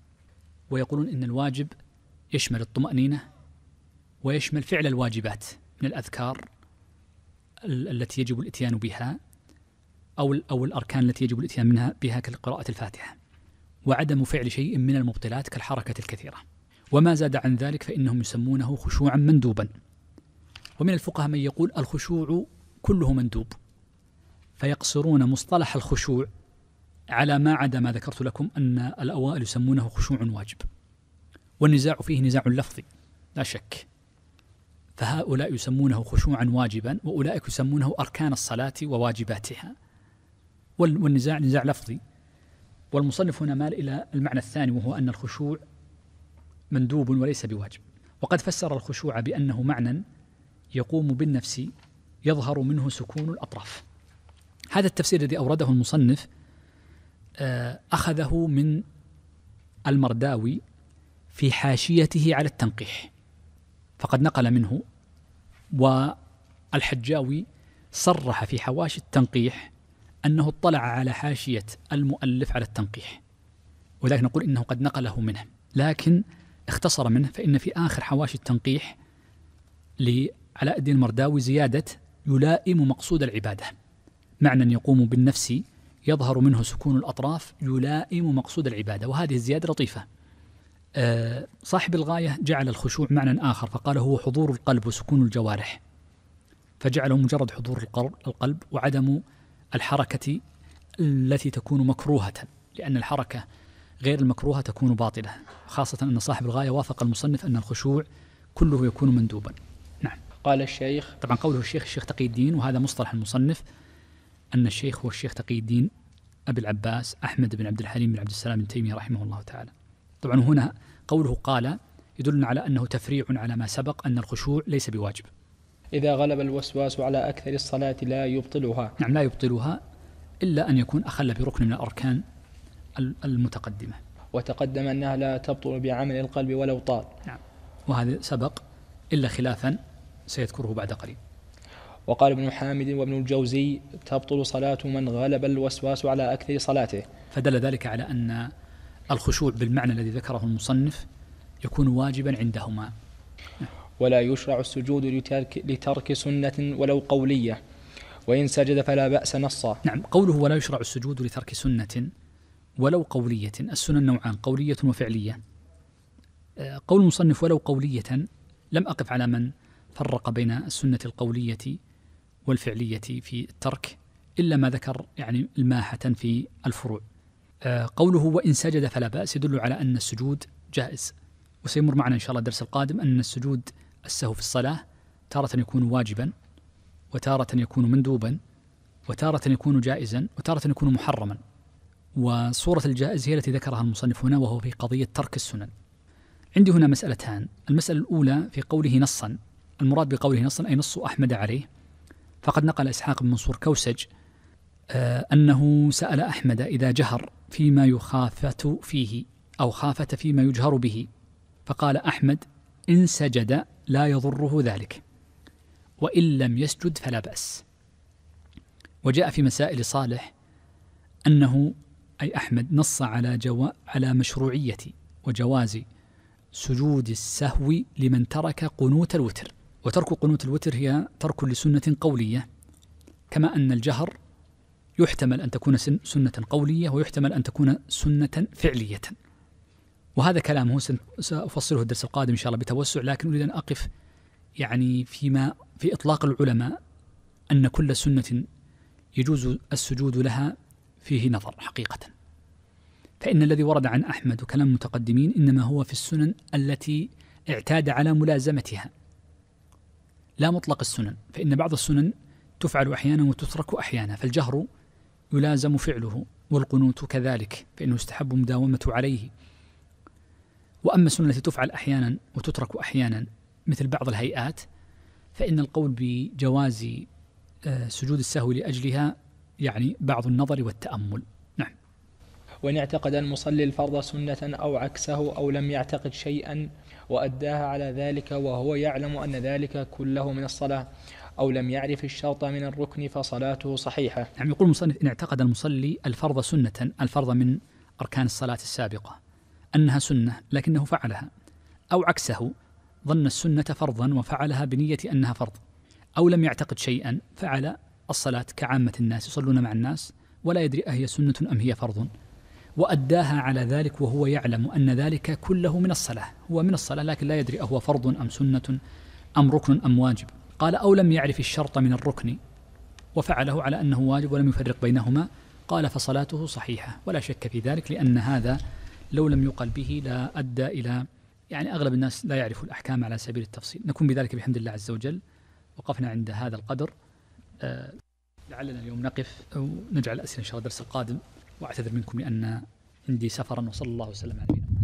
ويقولون إن الواجب يشمل الطمأنينة ويشمل فعل الواجبات من الأذكار التي يجب الإتيان بها أو أو الأركان التي يجب الإتيان منها بها كقراءة الفاتحة وعدم فعل شيء من المبطلات كالحركة الكثيرة وما زاد عن ذلك فإنهم يسمونه خشوعا مندوبا ومن الفقهاء من يقول الخشوع كله مندوب فيقصرون مصطلح الخشوع على ما عدا ما ذكرت لكم أن الأوائل يسمونه خشوع واجب والنزاع فيه نزاع لفظي لا شك فهؤلاء يسمونه خشوعا واجبا وأولئك يسمونه أركان الصلاة وواجباتها والنزاع نزاع لفظي والمصنف هنا مال إلى المعنى الثاني وهو أن الخشوع مندوب وليس بواجب وقد فسر الخشوع بأنه معنى يقوم بالنفس يظهر منه سكون الأطراف هذا التفسير الذي أورده المصنف آه، أخذه من المرداوي في حاشيته على التنقيح فقد نقل منه والحجاوي صرح في حواشي التنقيح أنه اطلع على حاشية المؤلف على التنقيح ولكن نقول إنه قد نقله منه لكن اختصر منه فإن في آخر حواشي التنقيح لعلاء الدين المرداوي زيادة يلائم مقصود العبادة معنى يقوم بالنفس يظهر منه سكون الأطراف يلائم مقصود العبادة وهذه الزيادة لطيفة آه، صاحب الغاية جعل الخشوع معنى آخر فقال هو حضور القلب وسكون الجوارح فجعله مجرد حضور القلب وعدم الحركة التي تكون مكروهة لأن الحركة غير المكروهة تكون باطلة خاصة أن صاحب الغاية وافق المصنف أن الخشوع كله يكون مندوبا نعم قال الشيخ طبعا قوله الشيخ الشيخ تقي الدين وهذا مصطلح المصنف أن الشيخ هو الشيخ تقي الدين أبي العباس أحمد بن عبد الحليم بن عبد السلام بن تيمية رحمه الله تعالى طبعا هنا قوله قال يدلنا على أنه تفريع على ما سبق أن الخشوع ليس بواجب إذا غلب الوسواس على
أكثر الصلاة لا يبطلها
نعم لا يبطلها إلا أن يكون أخل بركن من الأركان المتقدمة
وتقدم أنها لا تبطل بعمل القلب ولو طال نعم
وهذا سبق
إلا خلافا سيذكره بعد قليل وقال ابن حامد وابن الجوزي تبطل صلاة من غلب الوسواس على أكثر صلاته
فدل ذلك على أن الخشوع بالمعنى الذي ذكره المصنف يكون واجبا عندهما
نعم. ولا يشرع السجود لترك, لترك سنة ولو قولية وإن سجد
فلا بأس نصا نعم قوله ولا يشرع السجود لترك سنة ولو قولية السنن نوعان قولية وفعلية آه، قول المصنف ولو قولية لم أقف على من فرق بين السنة القولية والفعلية في الترك إلا ما ذكر يعني الماحة في الفروع آه، قوله وإن سجد فلا بأس يدل على أن السجود جائز وسيمر معنا إن شاء الله الدرس القادم أن السجود السهو في الصلاة تارة يكون واجبا وتارة يكون مندوبا وتارة يكون جائزا وتارة يكون محرما وصورة الجائز هي التي ذكرها المصنف هنا وهو في قضية ترك السنن عندي هنا مسألتان المسألة الأولى في قوله نصا المراد بقوله نصا أي نص أحمد عليه فقد نقل إسحاق بن منصور كوسج آه، أنه سأل أحمد إذا جهر فيما يخافت فيه أو خافت فيما يجهر به فقال أحمد إن سجد لا يضره ذلك وإن لم يسجد فلا بأس وجاء في مسائل صالح أنه أي أحمد نص على, جو... على مشروعية وجواز سجود السهو لمن ترك قنوت الوتر وترك قنوت الوتر هي ترك لسنة قولية كما أن الجهر يحتمل أن تكون سنة قولية ويحتمل أن تكون سنة فعلية وهذا كلامه سأفصله الدرس القادم إن شاء الله بتوسع لكن أريد أن أقف يعني فيما في إطلاق العلماء أن كل سنة يجوز السجود لها فيه نظر حقيقة فإن الذي ورد عن أحمد وكلام المتقدمين إنما هو في السنن التي اعتاد على ملازمتها لا مطلق السنن فإن بعض السنن تفعل أحيانا وتترك أحيانا فالجهر يلازم فعله والقنوت كذلك فإنه يستحب مداومة عليه وأما السنن التي تفعل أحيانا وتترك أحيانا مثل بعض الهيئات فإن القول بجواز آه، سجود السهو لأجلها يعني بعض النظر والتأمل نعم
وإن اعتقد المصلي الفرض سنة أو عكسه أو لم يعتقد شيئا وأداها على ذلك وهو يعلم أن ذلك كله من الصلاة أو لم يعرف الشرط من الركن فصلاته
صحيحة نعم يقول المصنف إن اعتقد المصلي الفرض سنة الفرض من أركان الصلاة السابقة أنها سنة لكنه فعلها أو عكسه ظن السنة فرضا وفعلها بنية أنها فرض أو لم يعتقد شيئا فعل الصلاة كعامة الناس يصلون مع الناس ولا يدري أهي سنة أم هي فرض وأداها على ذلك وهو يعلم أن ذلك كله من الصلاة هو من الصلاة لكن لا يدري أهو فرض أم سنة أم ركن أم واجب قال أو لم يعرف الشرط من الركن وفعله على أنه واجب ولم يفرق بينهما قال فصلاته صحيحة ولا شك في ذلك لأن هذا لو لم يقل به لا أدى إلى يعني أغلب الناس لا يعرف الأحكام على سبيل التفصيل نكون بذلك بحمد الله عز وجل وقفنا عند هذا القدر لعلنا اليوم نقف ونجعل الأسئلة إن شاء الله الدرس القادم وأعتذر منكم لأن عندي سفرا وصلى الله وسلم على نبينا